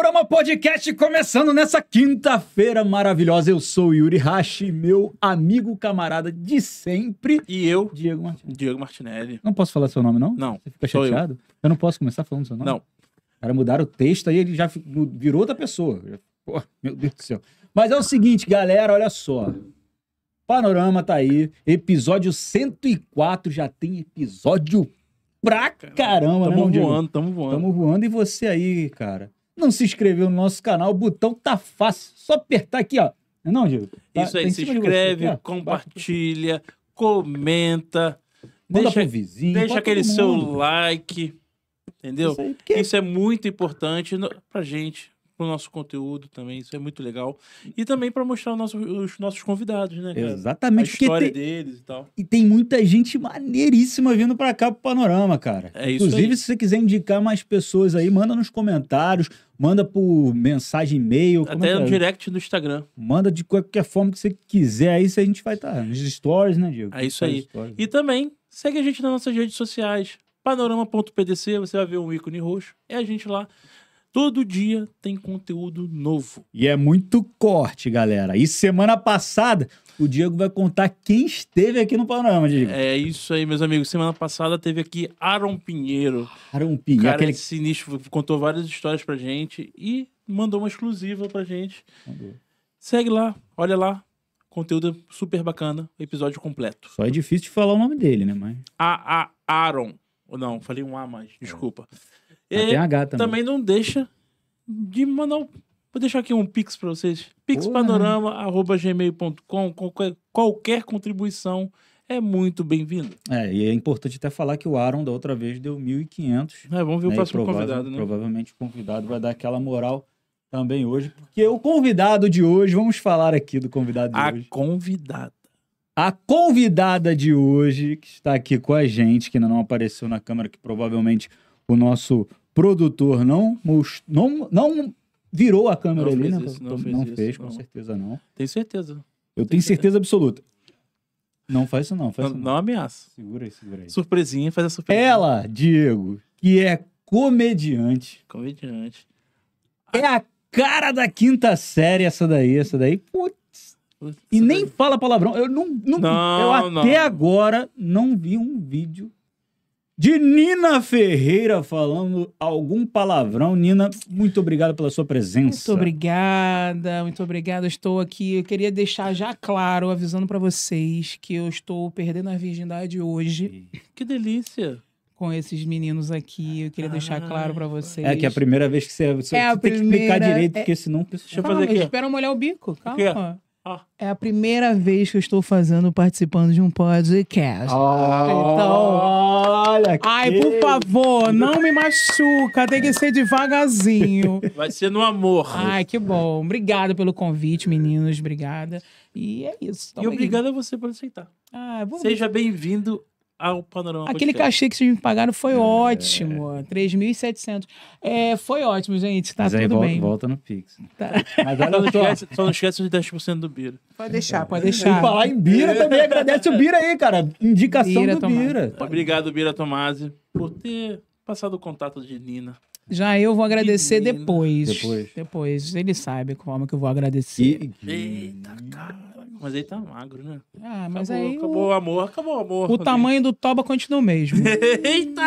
Panorama Podcast começando nessa quinta-feira maravilhosa. Eu sou o Yuri Hashi, meu amigo camarada de sempre. E eu, Diego Martinelli. Diego Martinelli. Não posso falar seu nome, não? Não. Você fica chateado? Eu. eu. não posso começar falando seu nome? Não. Cara, mudar o texto aí, ele já virou outra pessoa. Pô, meu Deus do céu. Mas é o seguinte, galera, olha só. Panorama tá aí, episódio 104, já tem episódio pra caramba, caramba tamo né? Tamo voando, tamo voando. Tamo voando e você aí, cara, não se inscreveu no nosso canal, o botão tá fácil. Só apertar aqui, ó. Não, é Diego? Tá, Isso aí, tá se inscreve, compartilha, comenta. Manda deixa, pro vizinho. Deixa aquele seu like. Entendeu? Isso, aí, porque... Isso é muito importante no, pra gente para o nosso conteúdo também, isso é muito legal. E também para mostrar nosso, os nossos convidados, né? Cara? Exatamente. A história tem, deles e tal. E tem muita gente maneiríssima vindo para cá para o Panorama, cara. É isso Inclusive, aí. se você quiser indicar mais pessoas aí, manda nos comentários, manda por mensagem, e-mail. Até é no é? direct no Instagram. Manda de qualquer forma que você quiser aí, se a gente vai estar tá nos stories, né, Diego? É isso aí. e também segue a gente nas nossas redes sociais. Panorama.pdc, você vai ver um ícone roxo. É a gente lá. Todo dia tem conteúdo novo. E é muito corte, galera. E semana passada, o Diego vai contar quem esteve aqui no Panorama, Diego. É isso aí, meus amigos. Semana passada teve aqui Aaron Pinheiro. Aaron Pinheiro. Cara aquele... sinistro, contou várias histórias pra gente e mandou uma exclusiva pra gente. Mandou. Segue lá, olha lá. Conteúdo super bacana, episódio completo. Só é difícil de falar o nome dele, né, mãe? A, a Aaron. Ou não, falei um A mais, desculpa. É também. também não deixa de mandar Vou deixar aqui um pix para vocês. pixpanorama.gmail.com qualquer, qualquer contribuição é muito bem-vindo. É, e é importante até falar que o Aaron da outra vez deu 1.500. É, vamos ver né? o próximo provável, convidado, né? Provavelmente o convidado vai dar aquela moral também hoje, porque o convidado de hoje, vamos falar aqui do convidado de a hoje. A convidada. A convidada de hoje que está aqui com a gente, que ainda não apareceu na câmera, que provavelmente o nosso produtor não, não, não virou a câmera não ali, né? Isso, não, não, fez, não fez isso, com não. certeza não. Tenho certeza. Eu tenho certeza absoluta. Não faz isso não, faz não, isso não. ameaça. Segura aí, segura aí. Surpresinha, faz a surpresa. Ela, Diego, que é comediante. Comediante. É a cara da quinta série essa daí, essa daí. Putz. Putz e nem daí. fala palavrão. Eu não, não, não eu até agora não vi um vídeo de Nina Ferreira falando algum palavrão. Nina, muito obrigado pela sua presença. Muito obrigada, muito obrigada. Estou aqui. Eu queria deixar já claro, avisando para vocês, que eu estou perdendo a virgindade hoje. Que delícia! Com esses meninos aqui, eu queria ah, deixar claro para vocês. É que é a primeira vez que você, você é tem primeira... que explicar direito, é- porque senão. Deixa eu fazer aqui. Espera molhar o bico, calma. É a primeira vez que eu estou fazendo participando de um podcast. Oh, então, olha que... Ai, por favor, não me machuca, tem que ser devagarzinho. Vai ser no amor. Ai, que bom. Obrigada pelo convite, meninos, obrigada. E é isso. E obrigada a você por aceitar. Ah, Seja bem-vindo ao ah, Panorama Aquele Podcast. cachê que vocês me pagaram foi é. ótimo. 3.700. É, foi ótimo, gente. Tá Mas tudo aí volta, bem. volta no Pix. Tá. Mas só, não esquece, só não esquece os 10% do Bira. Pode deixar, pode deixar. E falar em Bira é. também. Agradece o Bira aí, cara. Indicação Bira do Tomás. Bira. Obrigado, Bira Tomasi, por ter passado o contato de Nina. Já eu vou agradecer depois. Depois. Depois. Ele sabe como é que eu vou agradecer. E... Eita, cara. Mas ele tá magro, né? Ah, mas acabou, aí. Acabou o... amor, acabou o amor. O também. tamanho do toba continua o mesmo. Eita!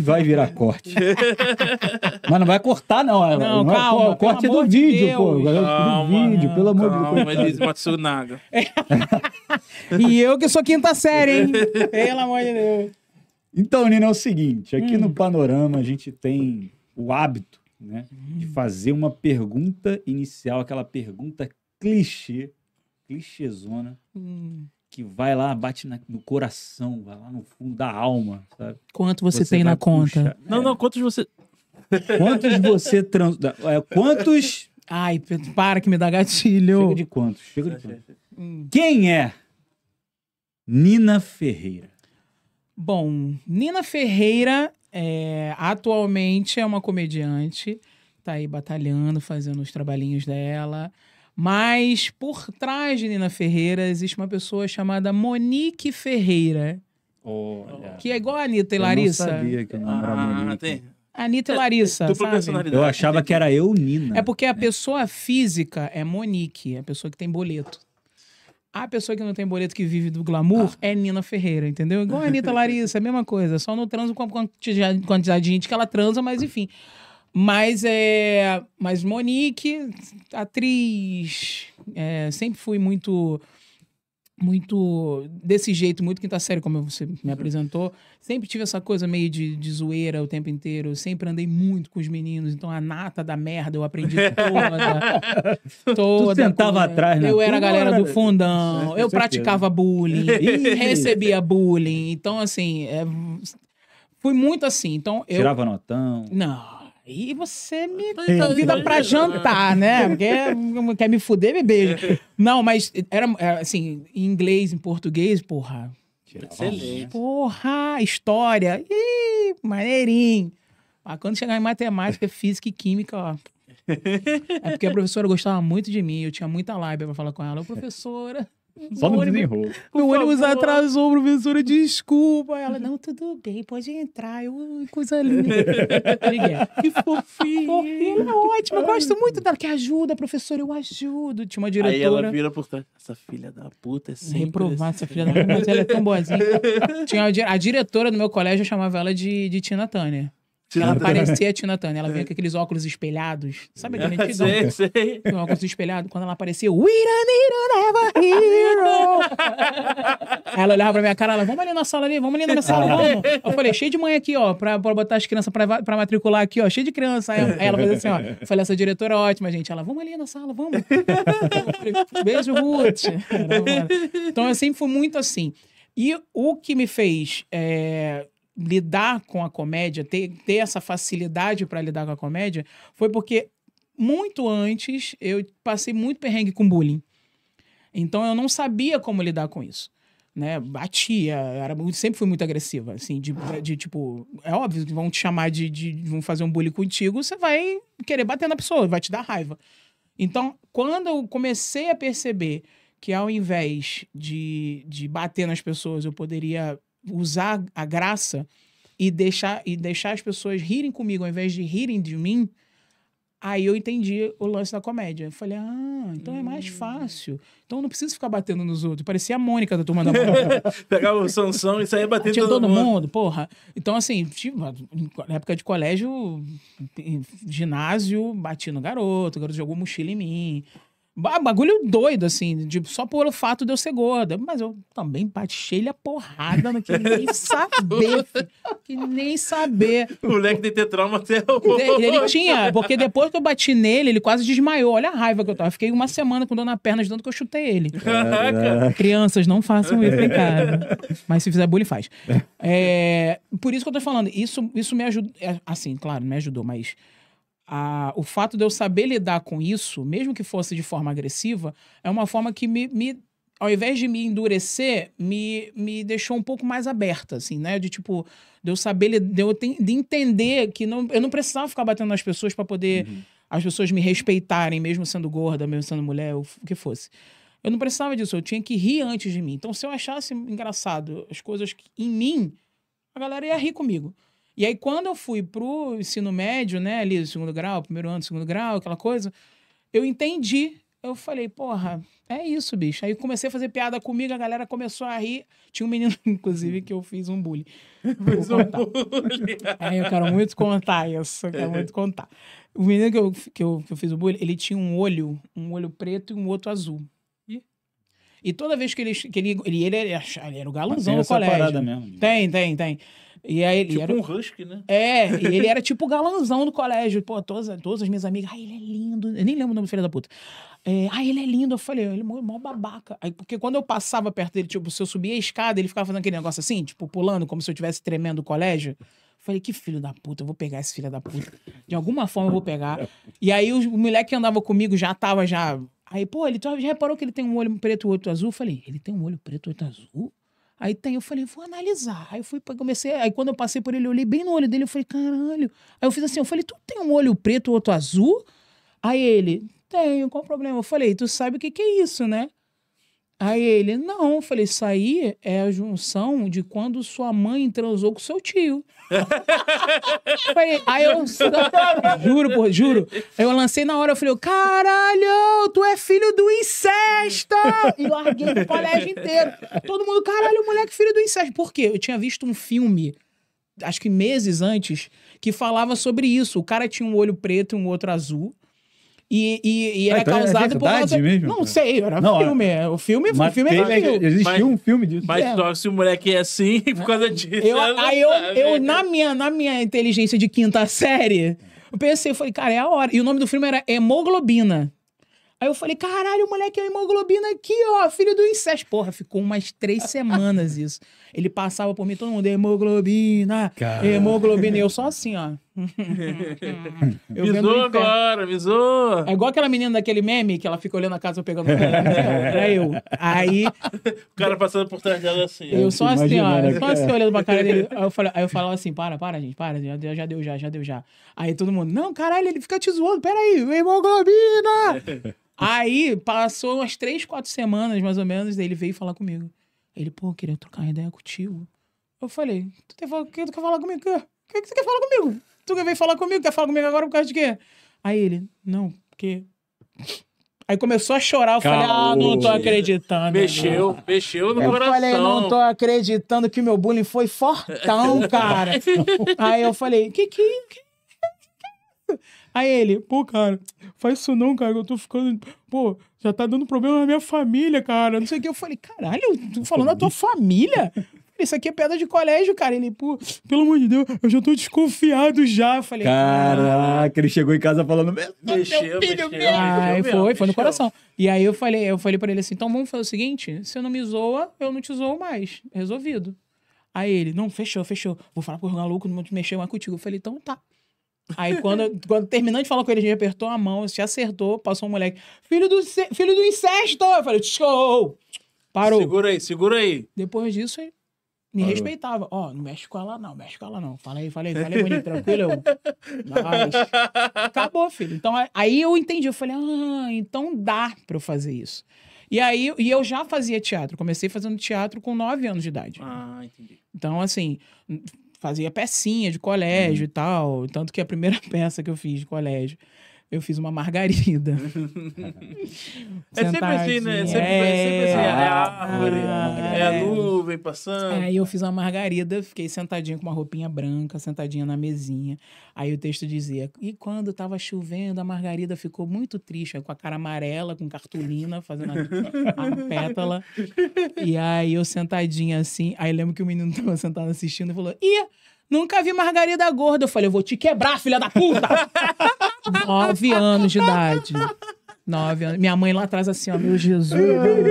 vai virar corte. mas não vai cortar, não. Não, não calma. É, o corte é do vídeo, Deus. pô. Calma, do vídeo, pelo amor de Deus. Calma, Elise nada. e eu que sou quinta série, hein? pelo amor de Deus. Então, Nina, é o seguinte: aqui hum. no Panorama a gente tem o hábito né, hum. de fazer uma pergunta inicial, aquela pergunta clichê clichêzona. Hum. Que vai lá, bate na, no coração, vai lá no fundo da alma, sabe? Quanto você, você tem na conta? Não, é. não, quantos você. Quantos você trans. É, quantos. Ai, para que me dá gatilho. Chega de quantos? Chega de quantos. Hum. Quem é Nina Ferreira? Bom, Nina Ferreira é, atualmente é uma comediante, tá aí batalhando, fazendo os trabalhinhos dela. Mas por trás de Nina Ferreira existe uma pessoa chamada Monique Ferreira. Olha. Que é igual a Anitta e Larissa. Eu não sabia que o nome era ah, Monique. tem. Anitta e Larissa, é, sabe? Eu achava que era eu, Nina. É porque a pessoa física é Monique, a pessoa que tem boleto. A pessoa que não tem boleto que vive do glamour ah. é Nina Ferreira, entendeu? Igual a Anitta Larissa, é a mesma coisa. Só não transo com a quantidade de gente que ela transa, mas enfim. Mas é. Mas Monique, atriz. É, sempre fui muito. Muito desse jeito, muito quinta série, como você me apresentou. Sempre tive essa coisa meio de, de zoeira o tempo inteiro. Eu sempre andei muito com os meninos, então a nata da merda eu aprendi toda. toda tu sentava atrás, né? Eu era a galera do fundão, eu praticava bullying, recebia bullying. Então, assim, é... fui muito assim. Então, eu... Tirava notão. Não. Aí você me convida pra jantar, né? Porque quer me fuder, me beija. É. Não, mas era é, assim, em inglês, em português, porra. Excelente. Porra, história. Ih, maneirinho. Mas ah, quando chegar em matemática, física e química, ó. É porque a professora gostava muito de mim, eu tinha muita lábia pra falar com ela. Ô, professora, só no desenrolo. Meu ônibus atrasou, professora, desculpa. Ela, não, tudo bem, pode entrar. Eu, coisa linda. que fofinha. Fofinha, é ótima. Eu gosto muito dela, que ajuda, professora, eu ajudo. Tinha uma diretora. Aí ela vira por trás. Essa filha da puta é sempre... Reprovar assim. essa filha da puta, mas ela é tão boazinha. Tinha a, diretora do meu colégio, eu chamava ela de, de Tina Tânia. Ela parecia a Tina Turner. Ela veio é. com aqueles óculos espelhados. Sabe aquele é, antigão? sei, sei. Um óculos espelhados. Quando ela apareceu, We don't need an ever hero. ela olhava pra minha cara, ela, vamos ali na sala ali, vamos ali na minha sala, vamos. Eu falei, cheio de mãe aqui, ó, pra, pra botar as crianças pra, pra matricular aqui, ó, cheio de criança. Aí, aí ela fez assim, ó, eu falei, essa diretora é ótima, gente. Ela, vamos ali na sala, vamos. Falei, Beijo, Ruth. Então eu sempre fui muito assim. E o que me fez é, lidar com a comédia, ter, ter essa facilidade para lidar com a comédia, foi porque muito antes eu passei muito perrengue com bullying. Então eu não sabia como lidar com isso. Né, batia, era, sempre fui muito agressiva, assim, de, de tipo, é óbvio que vão te chamar de, de, vão fazer um bullying contigo, você vai querer bater na pessoa, vai te dar raiva. Então, quando eu comecei a perceber que ao invés de, de bater nas pessoas, eu poderia usar a graça e deixar, e deixar as pessoas rirem comigo ao invés de rirem de mim, aí eu entendi o lance da comédia. Eu falei, ah, então hum. é mais hum. fácil. Então eu não preciso ficar batendo nos outros. Parecia a Mônica da Turma da Mônica. Pegava o Sansão e saía batendo todo, todo mundo. mundo. Porra. Então assim, tipo, na época de colégio, ginásio, bati no garoto, o garoto jogou mochila em mim. Bagulho doido, assim, de, só pelo fato de eu ser gorda. Mas eu também bati-lhe a porrada no que nem saber. que nem saber. O moleque tem ter trauma até o. Ele, ele tinha, porque depois que eu bati nele, ele quase desmaiou. Olha a raiva que eu tava. Fiquei uma semana com dor na perna de tanto que eu chutei ele. Caraca. Crianças, não façam isso em casa. Mas se fizer bullying, faz. É, é por isso que eu tô falando. Isso, isso me ajudou. É, assim, claro, me ajudou, mas a, o fato de eu saber lidar com isso, mesmo que fosse de forma agressiva, é uma forma que me, me ao invés de me endurecer, me, me deixou um pouco mais aberta, assim, né? De tipo, de eu saber, de eu de entender que não, eu não precisava ficar batendo nas pessoas para poder uhum. as pessoas me respeitarem, mesmo sendo gorda, mesmo sendo mulher, o que fosse. Eu não precisava disso, eu tinha que rir antes de mim. Então, se eu achasse engraçado as coisas que, em mim, a galera ia rir comigo. E aí, quando eu fui pro ensino médio, né, ali, segundo grau, primeiro ano, segundo grau, aquela coisa, eu entendi. Eu falei, porra, é isso, bicho. Aí comecei a fazer piada comigo, a galera começou a rir. Tinha um menino, inclusive, que eu fiz um bullying. Fiz um bullying. é, eu quero muito contar isso, eu quero muito contar. O menino que eu, que, eu, que eu fiz o bullying, ele tinha um olho, um olho preto e um outro azul. E toda vez que ele. Que ele, ele, ele, era, ele era o galãozão do colégio. Mesmo, né? tem, tem, tem. E aí tipo era... um husky, né? É, e ele era tipo o galanzão do colégio. Pô, todas, todas as minhas amigas, ai, ele é lindo. Eu nem lembro o nome do filho da puta. É, ai, ele é lindo. Eu falei, ele é mó babaca. Aí, porque quando eu passava perto dele, tipo, se eu subia a escada, ele ficava fazendo aquele negócio assim, tipo, pulando, como se eu estivesse tremendo o colégio. falei, que filho da puta, eu vou pegar esse filho da puta. De alguma forma eu vou pegar. E aí o moleque que andava comigo já tava já Aí, pô, ele já reparou que ele tem um olho preto e outro azul? Eu falei, ele tem um olho preto e outro azul? Aí tem, eu falei, vou analisar. Aí eu fui, comecei. Aí quando eu passei por ele, eu olhei bem no olho dele, eu falei, caralho. Aí eu fiz assim, eu falei, tu tem um olho preto, outro azul? Aí ele, tenho, qual o problema? Eu falei, tu sabe o que, que é isso, né? Aí ele, não, eu falei, isso aí é a junção de quando sua mãe transou com seu tio aí eu juro, porra, juro. eu lancei na hora, eu falei, caralho, tu é filho do incesto! E larguei o colégio inteiro. Todo mundo, caralho, moleque filho do incesto. Por quê? Eu tinha visto um filme, acho que meses antes, que falava sobre isso. O cara tinha um olho preto e um outro azul. E, e, e ah, era é então é causado é por causa... mesmo? Não sei, era não, filme. é o filme, mas o filme é filme. Existiu um filme disso. Mas é. só se o moleque é assim por causa disso. Eu, aí eu, eu, na, minha, na minha inteligência de quinta série, eu pensei, eu falei, cara, é a hora. E o nome do filme era Hemoglobina. Aí eu falei, caralho, o moleque é hemoglobina aqui, ó, filho do incesto. Porra, ficou umas três semanas isso. Ele passava por mim, todo mundo, hemoglobina, hemoglobina. E eu só assim, ó. eu visou agora, visou. É igual aquela menina daquele meme que ela fica olhando a casa pegando. Era é eu. Aí. O cara passando por trás dela assim. Eu só assim, ó. Só assim olhando pra cara dele. Aí eu, falava, aí eu falava assim: para, para, gente, para. Já deu, já deu, já, já deu, já. Aí todo mundo, não, caralho, ele fica te zoando. Peraí, hemoglobina. aí passou umas três, quatro semanas mais ou menos. Daí ele veio falar comigo. Ele, pô, queria trocar uma ideia contigo. Eu falei, tu, tem, que, tu quer falar comigo? O que, que tu quer falar comigo? Tu quer vir falar comigo? Quer falar comigo agora por causa de quê? Aí ele, não, porque. Aí começou a chorar, eu Calma, falei, ah, não tô acreditando. Mexeu, não. mexeu no eu coração. Eu falei, não tô acreditando que meu bullying foi fortão, cara. Aí eu falei, que que, que Aí ele, pô, cara, faz isso não, cara, eu tô ficando. Pô, já tá dando problema na minha família, cara. Não sei o que. Eu falei, caralho, eu tô falando da tua família? Isso aqui é pedra de colégio, cara. Ele, pô, pelo amor de Deus, eu já tô desconfiado já. falei, caraca, ele chegou em casa falando, meu, mexeu, meu filho mexeu, Aí foi, mexeu. foi no coração. E aí eu falei, eu falei pra ele assim: então vamos fazer o seguinte: você não me zoa, eu não te zoo mais. Resolvido. Aí ele, não, fechou, fechou. Vou falar com o maluco, não vou te mexer mais contigo. Eu falei, então tá. Aí quando, quando terminando de falar com ele, a gente apertou a mão, se acertou, passou um moleque. Filho do, filho do incesto! Eu falei, show! Parou. Segura aí, segura aí. Depois disso, ele me Parou. respeitava. Ó, oh, não mexe com ela não, mexe com ela não. Falei, falei, falei bonito, tranquilo. Acabou, filho. Então aí eu entendi, eu falei, ah, então dá pra eu fazer isso. E aí, e eu já fazia teatro. Comecei fazendo teatro com 9 anos de idade. Ah, entendi. Então, assim, fazia pecinha de colégio uhum. e tal. Tanto que a primeira peça que eu fiz de colégio eu fiz uma margarida. é sempre assim, né? É sempre, é... sempre assim. É a árvore, ah, é... a ah. nuvem passando. Aí eu fiz uma margarida, fiquei sentadinho com uma roupinha branca, sentadinha na mesinha. Aí o texto dizia: E quando tava chovendo, a margarida ficou muito triste, com a cara amarela, com cartolina, fazendo a, a pétala. E aí eu sentadinha assim. Aí lembro que o menino tava sentado assistindo e falou: Ih! Nunca vi Margarida gorda. Eu falei, eu vou te quebrar, filha da puta! Nove anos de idade. Nove anos. Minha mãe lá atrás assim, ó, meu Jesus,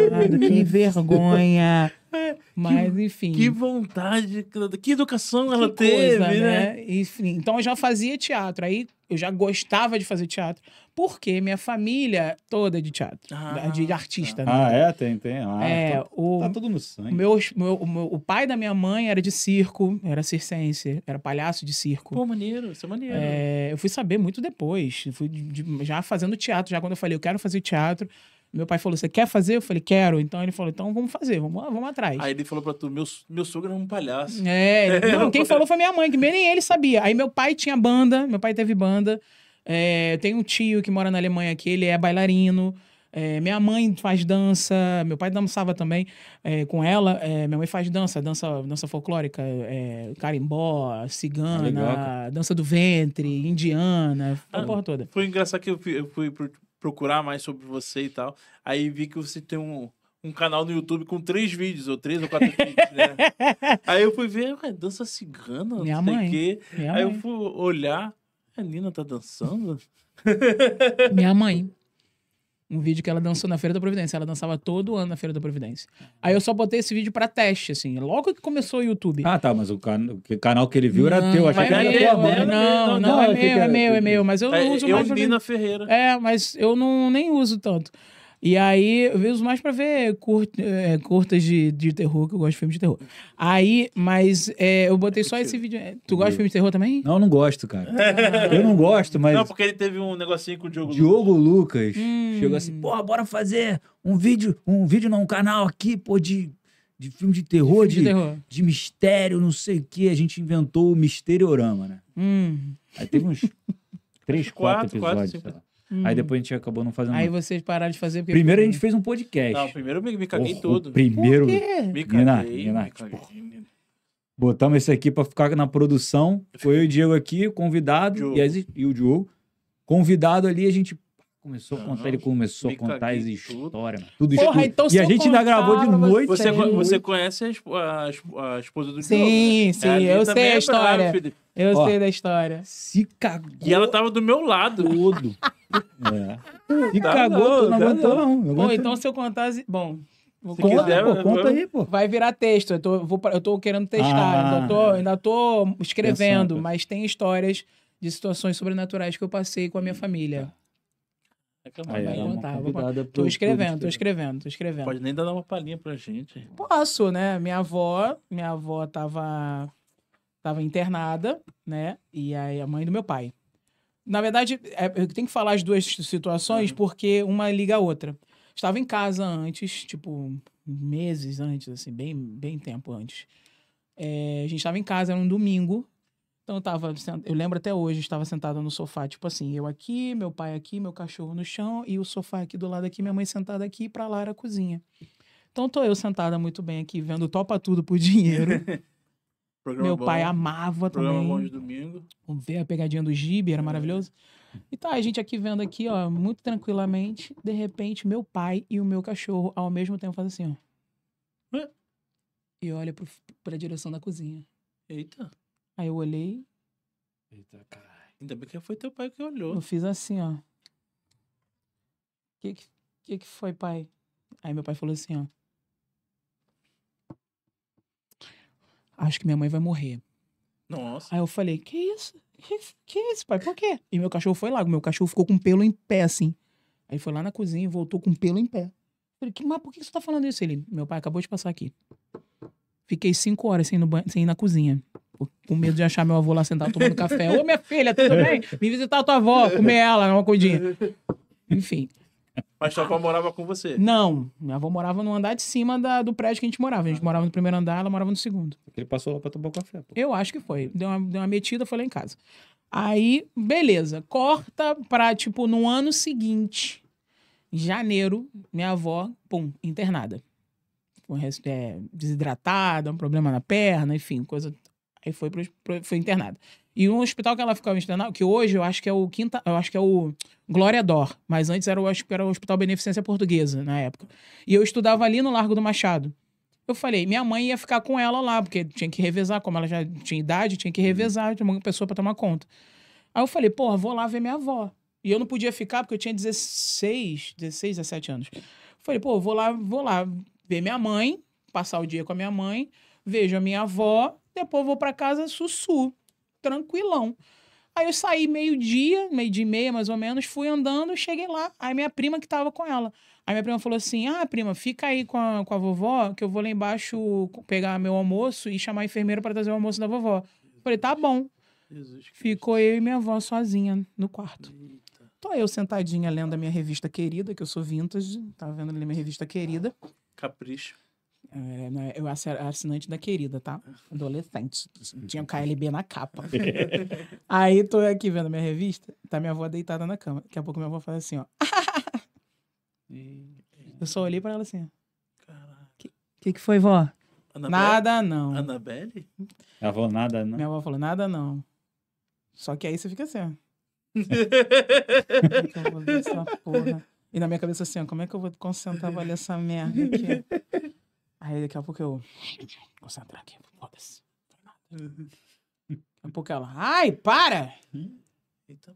que vergonha. É, Mas, que, enfim. Que vontade, que educação que ela teve, né? né? Enfim, então eu já fazia teatro. Aí eu já gostava de fazer teatro, porque minha família toda é de teatro, ah, é de artista. Tá. Né? Ah, é? Tem, tem. Ah, é, tá, o, tá tudo no sangue. Meu, meu, o, meu, o pai da minha mãe era de circo, era circense, era palhaço de circo. Pô, maneiro, isso é maneiro. É, eu fui saber muito depois, fui de, de, já fazendo teatro, já quando eu falei, eu quero fazer teatro. Meu pai falou: Você quer fazer? Eu falei: Quero. Então ele falou: Então vamos fazer, vamos, ah, vamos atrás. Aí ele falou pra tu: Meu, meu sogro é um palhaço. É, é não, quem falou foi minha mãe, que nem ele sabia. Aí meu pai tinha banda, meu pai teve banda. É, tem um tio que mora na Alemanha aqui, ele é bailarino. É, minha mãe faz dança, meu pai dançava também é, com ela. É, minha mãe faz dança, dança, dança folclórica, é, carimbó, cigana, ah, Legal. dança do ventre, indiana, a ah, porra toda. Foi engraçado que eu fui, eu fui procurar mais sobre você e tal. Aí vi que você tem um, um canal no YouTube com três vídeos, ou três ou quatro vídeos, né? Aí eu fui ver, ué, dança cigana, Minha não sei mãe. quê. Minha Aí mãe. eu fui olhar, a é, Nina tá dançando? Minha mãe. Um vídeo que ela dançou na Feira da Providência. Ela dançava todo ano na Feira da Providência. Aí eu só botei esse vídeo pra teste, assim. Logo que começou o YouTube. Ah, tá. Mas o, can... o canal que ele viu era não, teu. Achei que era é meu, tua mãe. Não, não, não, é meu, é meu, é meu. Mas eu não é, uso eu mais. Eu vi Ferreira. É, mas eu não, nem uso tanto. E aí, eu vejo mais pra ver curt, é, curtas de, de terror, que eu gosto de filmes de terror. Aí, mas é, eu botei só esse vídeo. Tu gosta de filme de terror também? Não, eu não gosto, cara. eu não gosto, mas. Não, porque ele teve um negocinho com o Diogo, Diogo Lucas. Diogo hum. Lucas chegou assim, porra, bora fazer um vídeo, um vídeo não, um canal aqui, pô, de de filme de terror, de, de, de, terror. de, mistério, não sei o que. A gente inventou o Misteriorama, né? Hum. Aí teve uns três, quatro, quatro episódios. Quatro, Hum. Aí depois a gente acabou não fazendo. Aí vocês pararam de fazer. Primeiro a gente fez um podcast. Não, primeiro me, me caguei oh, todo. Primeiro. Por quê? Me caguei. Renato, Renato, Botamos esse aqui pra ficar na produção. Foi eu e o Diego aqui, convidado. Diogo. E, e o Diogo. Convidado ali, a gente começou a contar, ele começou a contar as histórias. Tudo isso. Porra, então e a gente ainda gravou de noite. Você, tá você conhece a, esposa do Sim, né? sim, é, eu sei a é história. eu sei da história. Se cagou. E ela tava do meu lado. tudo é. E tá cagou, tu não tá aguentou, não. Bom, então se eu contasse. Bom. Se conta, quiser, pô, conta aí, pô. Vai virar texto. Eu tô, vou, eu tô querendo testar. Ah, ainda, tô, ainda tô escrevendo, mas tem histórias de situações sobrenaturais que eu passei com a minha família. Reclamar. Né? Então tá, tô escrevendo, tô né? escrevendo, tô escrevendo. Pode nem dar uma palhinha pra gente. Posso, né? Minha avó, minha avó tava, tava internada, né? E aí a mãe do meu pai. Na verdade, é, eu tenho que falar as duas situações uhum. porque uma liga a outra. Estava em casa antes, tipo, meses antes, assim, bem, bem tempo antes. É, a gente estava em casa, era um domingo, então eu tava, eu lembro até hoje, estava sentada no sofá, tipo assim, eu aqui, meu pai aqui, meu cachorro no chão e o sofá aqui do lado aqui, minha mãe sentada aqui e para lá era a cozinha. Então tô eu sentada muito bem aqui vendo Topa Tudo por Dinheiro. meu bom, pai amava programa também. Programa bom de domingo. Vamos ver a pegadinha do Gibi, era é. maravilhoso. E tá, a gente aqui vendo aqui, ó, muito tranquilamente, de repente meu pai e o meu cachorro ao mesmo tempo fazem assim, ó. E olha para pra direção da cozinha. Eita. Aí eu olhei. Eita, caralho. Ainda bem que foi teu pai que olhou. Eu fiz assim, ó. Que que, que que foi, pai? Aí meu pai falou assim, ó. Acho que minha mãe vai morrer. Nossa. Aí eu falei, que isso? Que, que isso, pai? Por quê? E meu cachorro foi lá. Meu cachorro ficou com pelo em pé, assim. Aí foi lá na cozinha e voltou com pelo em pé. Falei, que? mas por que você tá falando isso? Ele, meu pai acabou de passar aqui. Fiquei cinco horas sem no ban... sem ir na cozinha com medo de achar meu avô lá sentado tomando café. Ô, minha filha, tudo bem? visitar a tua avó, comer ela, uma coidinha. Enfim. Mas tua avó morava com você? Não, minha avó morava no andar de cima da, do prédio que a gente morava. A gente morava no primeiro andar, ela morava no segundo. Ele passou lá pra tomar café. Pô. Eu acho que foi. Deu uma, deu uma metida, foi lá em casa. Aí, beleza. Corta pra, tipo, no ano seguinte, em janeiro, minha avó, pum, internada. É, desidratada, um problema na perna, enfim, coisa Aí foi, pro, pro, foi internada. E um hospital que ela ficava internada, que hoje eu acho que é o Quinta, eu acho que é o Glória Dor, mas antes era, eu acho que era o Hospital Beneficência Portuguesa na época. E eu estudava ali no Largo do Machado. Eu falei, minha mãe ia ficar com ela lá, porque tinha que revezar, como ela já tinha idade, tinha que revezar, tinha uma pessoa para tomar conta. Aí eu falei, porra, vou lá ver minha avó. E eu não podia ficar porque eu tinha 16, 16, 17 anos. falei, pô, vou lá, vou lá ver minha mãe, passar o dia com a minha mãe, vejo a minha avó depois vou para casa, sussu, tranquilão. Aí eu saí meio-dia, meio-dia e meia mais ou menos, fui andando, cheguei lá. Aí minha prima que tava com ela. Aí minha prima falou assim: Ah, prima, fica aí com a, com a vovó, que eu vou lá embaixo pegar meu almoço e chamar a enfermeira para trazer o almoço da vovó. Jesus. Falei, tá bom. Ficou eu e minha avó sozinha no quarto. Eita. Tô eu sentadinha lendo a minha revista querida, que eu sou vintage, tava tá vendo ali minha revista querida. Capricho. É, né, eu era assinante da querida, tá? Adolescente. Tinha o um KLB na capa. Aí tô aqui vendo minha revista, tá minha avó deitada na cama. Daqui a pouco minha avó faz assim, ó. Eu só olhei pra ela assim. Caraca. Que, que, que foi, vó? Anabelle? Nada não. Anabelle? Minha avó, nada não. Minha avó falou, nada não. Só que aí você fica assim, ó. eu vou ver essa porra. E na minha cabeça assim, ó, como é que eu vou concentrar pra ler essa merda aqui? Aí daqui a pouco eu. Concentrar aqui, foda-se. Daqui a pouco ela. Ai, para! Eita,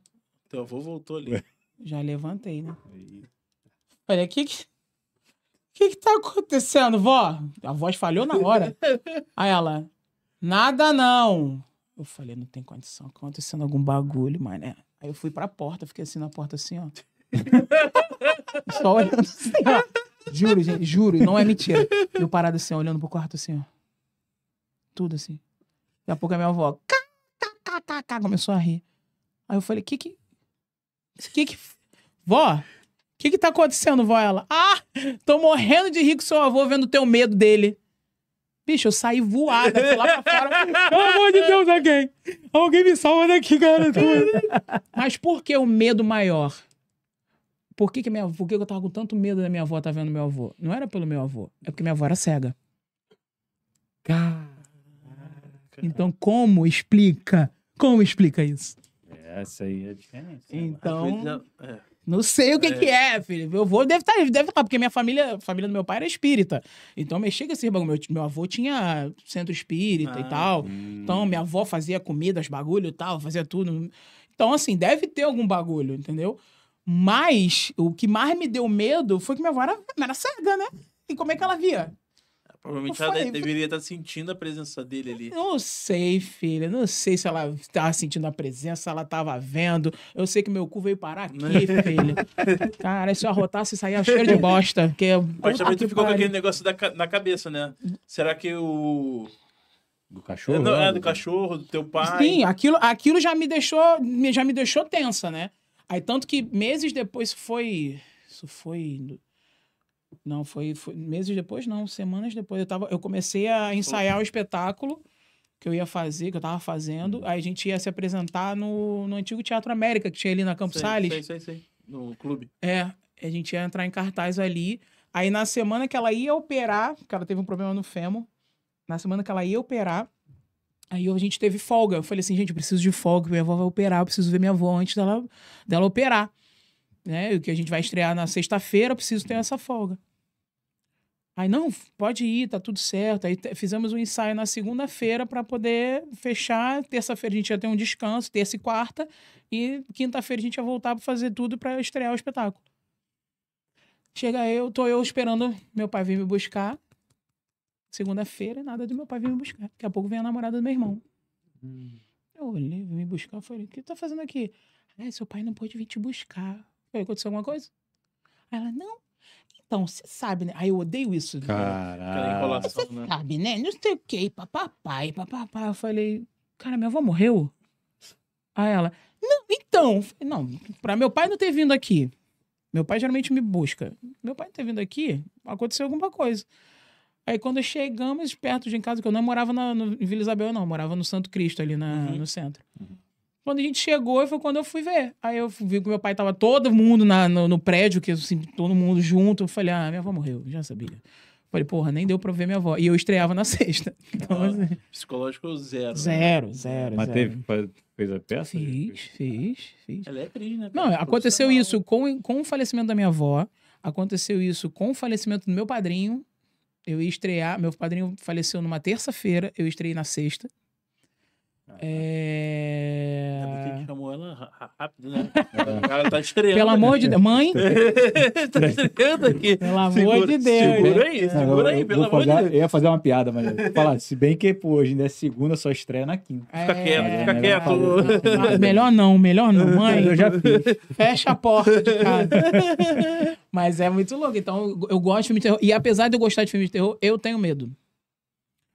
teu avô voltou ali. Já levantei, né? Eita. o que que. O que que tá acontecendo, vó? A voz falhou na hora. Aí ela, nada não. Eu falei, não tem condição, tá acontecendo algum bagulho, mané. Aí eu fui pra porta, fiquei assim na porta, assim, ó. Só olhando assim, ó. Juro, gente, juro, não é mentira. Eu parado assim, olhando pro quarto assim, ó. Tudo assim. Daqui a pouco a minha avó começou a rir. Aí eu falei, que que... Que que... Vó, que que tá acontecendo, vó? Ela, ah, tô morrendo de rir com seu avô vendo o teu medo dele. Bicho, eu saí voada fui lá pra fora. Pelo amor de Deus, alguém. Alguém me salva daqui, cara. Mas por que o medo maior? Por que, que, minha, por que, eu tava com tanto medo da minha avó tá vendo meu avô? Não era pelo meu avô, é porque minha avó era cega. Caraca. Então, como explica? Como explica isso? Essa é, aí é a diferença. Né? Então. É. Não sei o que é, que é filho. Meu avô deve estar, tá, deve estar, tá, porque minha família, família do meu pai era espírita. Então mexia com esse bagulho. Meu, meu avô tinha centro espírita ah, e tal. Hum. Então minha avó fazia comida, as bagulho e tal, fazia tudo. Então, assim, deve ter algum bagulho, entendeu? Mas o que mais me deu medo foi que minha avó era, era cega, né? E como é que ela via? Ah, provavelmente eu ela falei, deveria estar tá sentindo a presença dele ali. Não sei, filha. Não sei se ela estava tá sentindo a presença, se ela estava vendo. Eu sei que meu cu veio parar aqui, filho. Cara, se eu arrotasse, saía é cheio de bosta. Porque... Mas também tu ficou pare. com aquele negócio da, na cabeça, né? Será que o... Do cachorro? É, não, né? é, do cachorro, do teu pai. Sim, aquilo, aquilo já me deixou já me deixou tensa, né? Aí tanto que meses depois foi. Isso foi. Não, foi, foi, meses depois, não, semanas depois. Eu, tava, eu comecei a ensaiar o espetáculo que eu ia fazer, que eu tava fazendo. Hum. Aí a gente ia se apresentar no, no antigo Teatro América, que tinha ali na Campos sei, Salles. Sei, sei, sei. No clube. É, a gente ia entrar em cartaz ali. Aí na semana que ela ia operar, porque ela teve um problema no fêmur, na semana que ela ia operar, Aí a gente teve folga. Eu falei assim, gente, eu preciso de folga, minha avó vai operar, eu preciso ver minha avó antes dela, dela operar. Né? Que a gente vai estrear na sexta-feira, eu preciso ter essa folga. Aí, não, pode ir, tá tudo certo. Aí fizemos um ensaio na segunda-feira para poder fechar. Terça-feira a gente ia ter um descanso, terça e quarta. E quinta-feira a gente ia voltar para fazer tudo para estrear o espetáculo. Chega eu, tô eu esperando meu pai vir me buscar. Segunda-feira, nada do meu pai vir me buscar. Daqui a pouco vem a namorada do meu irmão. Hum. Eu olhei, vim me buscar, falei, o que tá fazendo aqui? É, seu pai não pôde vir te buscar. Falei, aconteceu alguma coisa? Aí ela, não. Então, você sabe, né? Aí eu odeio isso. Caralho. Você né? sabe, né? Não sei o que, papapai, papai. Eu falei, cara, minha avó morreu? Aí ela, não, então. Falei, não, pra meu pai não ter vindo aqui. Meu pai geralmente me busca. Meu pai não ter vindo aqui, aconteceu alguma coisa. Aí quando chegamos perto de casa, que eu não morava na, no, em Vila Isabel, não, morava no Santo Cristo, ali na, uhum. no centro. Uhum. Quando a gente chegou, foi quando eu fui ver. Aí eu vi que meu pai tava todo mundo na, no, no, prédio, que assim, todo mundo junto. Eu falei, ah, minha avó morreu, já sabia. Falei, porra, nem deu pra ver minha avó. E eu estreava na sexta. Então, ah, assim... Psicológico zero. Zero, né? zero. Mas zero. teve. Fez a peça? Fiz, fiz, fiz. Ela é atriz, né? Não, aconteceu isso com, com o falecimento da minha avó. Aconteceu isso com o falecimento do meu padrinho eu ia estrear, meu padrinho faleceu numa terça-feira, eu estrei na sexta. Ah, tá. É. é chamou ela rápido, né? Ela é. tá estreando. Pelo amor de Deus. Mãe! tá estreando aqui. Pelo amor segura, de Deus. Segura aí, segura aí, pelo amor fazer, de Deus. Eu ia fazer uma piada, mas. Falar, se bem que, pô, hoje ainda é segunda, só estreia na quinta. Fica é, quieto, é, fica é, quieto. Não, é melhor não, melhor não, mãe. Eu já fiz. Fecha a porta de casa. mas é muito louco. Então, eu gosto de filme de terror. E apesar de eu gostar de filme de terror, eu tenho medo.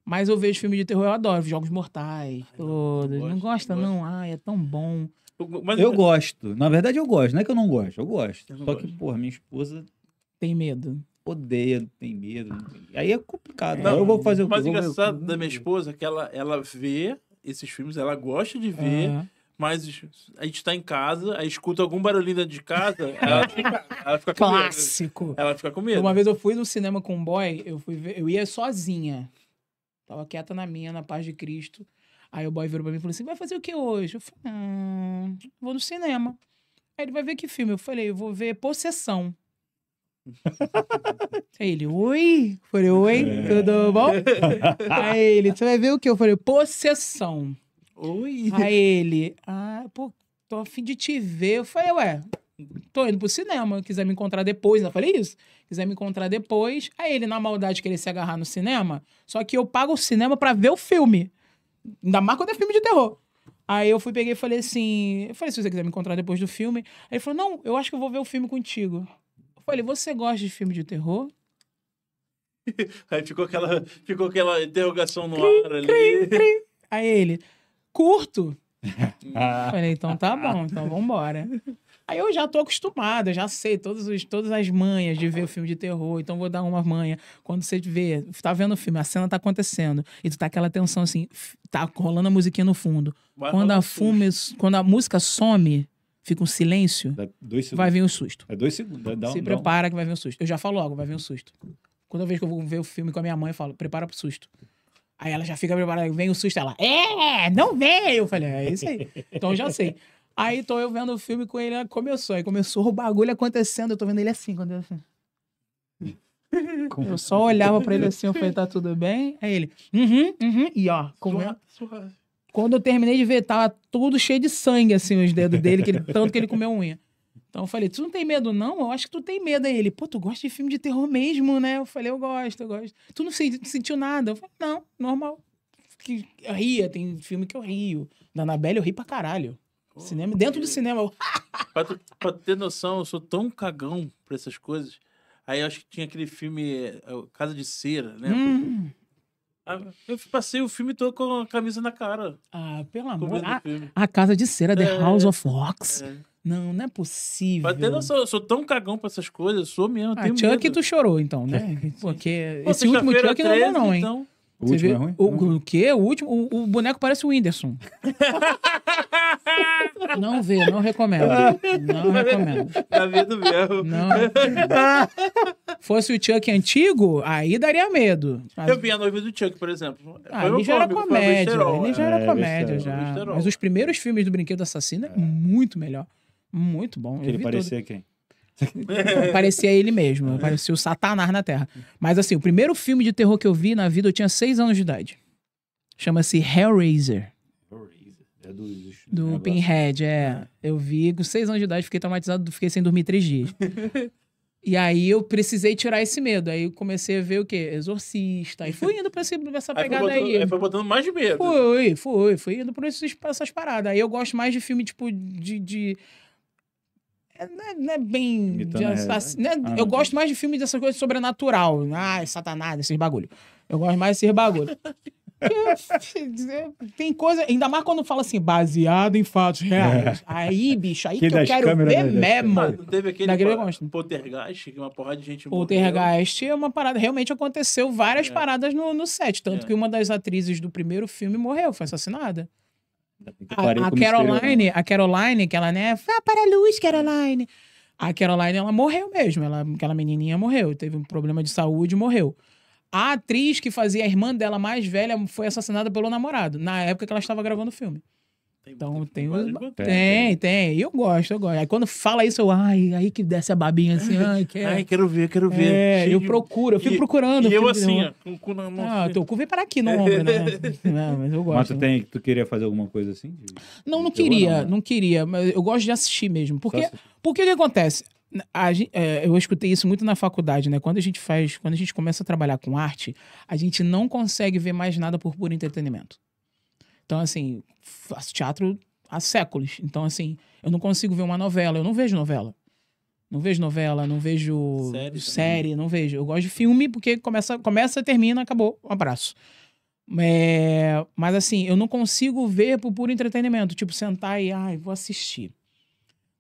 Mas eu vejo filme de terror, eu adoro. Jogos Mortais, Ai, ah, todos. Não, não gosta, não, não? Ai, é tão bom. Mas... Eu gosto. Na verdade, eu gosto. Não é que eu não gosto, eu gosto. Eu Só gosto. que, porra, minha esposa. Tem medo. Odeia, tem medo. Aí é complicado. É. Não, né? eu vou fazer o que mais engraçado da minha esposa é que ela, ela vê esses filmes, ela gosta de ver. Mas a gente tá em casa, aí escuta algum barulhinho de casa, ela fica, ela fica com Clássico. medo. Clássico. Ela fica com medo. Uma vez eu fui no cinema com um boy, eu, fui ver, eu ia sozinha. Tava quieta na minha, na paz de Cristo. Aí o boy virou pra mim e falou assim: vai fazer o que hoje? Eu falei, hum, vou no cinema. Aí ele vai ver que filme? Eu falei, vou ver Possessão. Aí ele, oi? Eu falei, oi, é. tudo bom? Aí ele, você vai ver o que? Eu falei, Possessão. Oi. Aí ele, ah, pô, tô afim de te ver. Eu falei, ué, tô indo pro cinema, quiser me encontrar depois. Eu falei é isso quiser me encontrar depois, aí ele, na maldade, querer se agarrar no cinema, só que eu pago o cinema para ver o filme. Ainda mais quando é filme de terror. Aí eu fui, peguei e falei assim: eu falei, se você quiser me encontrar depois do filme. Aí ele falou: não, eu acho que eu vou ver o filme contigo. Eu falei: você gosta de filme de terror? Aí ficou aquela, ficou aquela interrogação no cri, ar ali. Cri, cri. Aí ele: curto. falei: então tá bom, então vambora. Aí eu já tô acostumado, já sei todos os, todas as manhas de ver o filme de terror, então vou dar uma manha. Quando você vê, tá vendo o filme, a cena tá acontecendo, e tu tá aquela tensão assim, tá rolando a musiquinha no fundo. Vai quando a, fume, quando a música some, fica um silêncio, vai vir um susto. É dois segundos. Se dá prepara um... que vai vir um susto. Eu já falo logo, vai vir um susto. Quando eu vejo que eu vou ver o filme com a minha mãe, eu falo, prepara pro susto. Aí ela já fica preparada, vem o susto, ela, é, não veio! Eu falei, é isso aí. Então eu já sei. Aí tô eu vendo o filme com ele, começou. Aí começou o bagulho acontecendo, eu tô vendo ele assim, quando eu assim. Como? Eu assim? só olhava pra ele assim, eu falei, tá tudo bem? Aí ele, uhum, uhum, e ó, como é? Quando eu terminei de ver, tava tudo cheio de sangue, assim, os dedos dele, que ele, tanto que ele comeu unha. Então eu falei, tu não tem medo, não? Eu acho que tu tem medo. Aí ele, pô, tu gosta de filme de terror mesmo, né? Eu falei, eu gosto, eu gosto. Tu não sentiu nada? Eu falei, não, normal. Que ria, tem filme que eu rio. Da Anabelle eu ri pra caralho cinema, dentro do cinema. pra, tu, pra ter noção, eu sou tão cagão pra essas coisas. Aí acho que tinha aquele filme é, Casa de Cera, né? Hum. Eu passei o filme todo com a camisa na cara. Ah, pelo amor. A, a Casa de Cera, The é, House of Fox. É. Não, não é possível. Pra ter noção, eu sou tão cagão pra essas coisas, eu sou mesmo. Ah, Chuck, medo. tu chorou então, né? Porque Pô, esse último Chuck 13, não é bom, não, hein? Então... O Você último é ruim? O, o quê? O último? O, o boneco parece o Whindersson. não vê, não recomendo. Não tá recomendo. Tá vendo mesmo. Não. Fosse o Chuck antigo, aí daria medo. Mas... Eu vi a noiva do Chuck, por exemplo. Ah, ele já era comédia. Ele já é. era comédia, é, já. Mas os primeiros filmes do Brinquedo Assassino é, é muito melhor. Muito bom. ele parecia todo. quem? parecia ele mesmo, é. parecia o Satanás na Terra. Mas assim, o primeiro filme de terror que eu vi na vida, eu tinha seis anos de idade. Chama-se Hellraiser. É do, do, é do Pinhead, é. Eu vi com seis anos de idade, fiquei traumatizado, fiquei sem dormir três dias. E aí eu precisei tirar esse medo. Aí eu comecei a ver o quê? Exorcista. E fui indo pra, esse, pra essa pegada aí. Foi botando, aí foi botando mais de medo. Fui, fui, fui indo pra, esses, essas paradas. Aí eu gosto mais de filme, tipo, de, de é, não, é, não é bem. Né? Assim, né? ah, eu não. gosto mais de filmes dessas coisas sobrenatural. Ah, satanás, esses bagulho. Eu gosto mais desses bagulho. Tem coisa, ainda mais quando fala assim, baseado em fatos reais. É. Aí, bicho, aí que, que eu quero ver né, mesmo. Não teve aquele pa poltergeist, que uma porrada de gente Poltergeist morreu. é uma parada, realmente aconteceu várias é. paradas no, no set. Tanto é. que uma das atrizes do primeiro filme morreu, foi assassinada. A, a Caroline, né? a Caroline, que ela, né? Ah, para a luz, Caroline. A Caroline, ela morreu mesmo. Ela, aquela menininha morreu. Teve um problema de saúde e morreu. A atriz que fazia a irmã dela mais velha foi assassinada pelo namorado, na época que ela estava gravando o filme. Então tem, os... tem, tem. Eu gosto, eu gosto. Aí quando fala isso, eu, ai, aí que desce a babinha assim, ai, quero, é. ai, quero ver, quero ver. É, Cheio eu procuro, eu fico e, procurando. E eu assim, ó, com o cu na mão. Ah, assim. teu cu vem para aqui no ombro, né? não, mas eu gosto. Mas tu, tem, tu queria fazer alguma coisa assim? De... Não, não queria, não, né? não, queria, mas eu gosto de assistir mesmo. Porque, porque o que acontece? A, é, eu escutei isso muito na faculdade, né? Quando a gente faz, quando a gente começa a trabalhar com arte, a gente não consegue ver mais nada por puro entretenimento. Então, assim, faço teatro há séculos. Então, assim, eu não consigo ver uma novela, eu não vejo novela. Não vejo novela, não vejo série, série não vejo. Eu gosto de filme porque começa, começa, termina, acabou, um abraço. É, mas assim, eu não consigo ver por puro entretenimento. Tipo, sentar e, ai, vou assistir.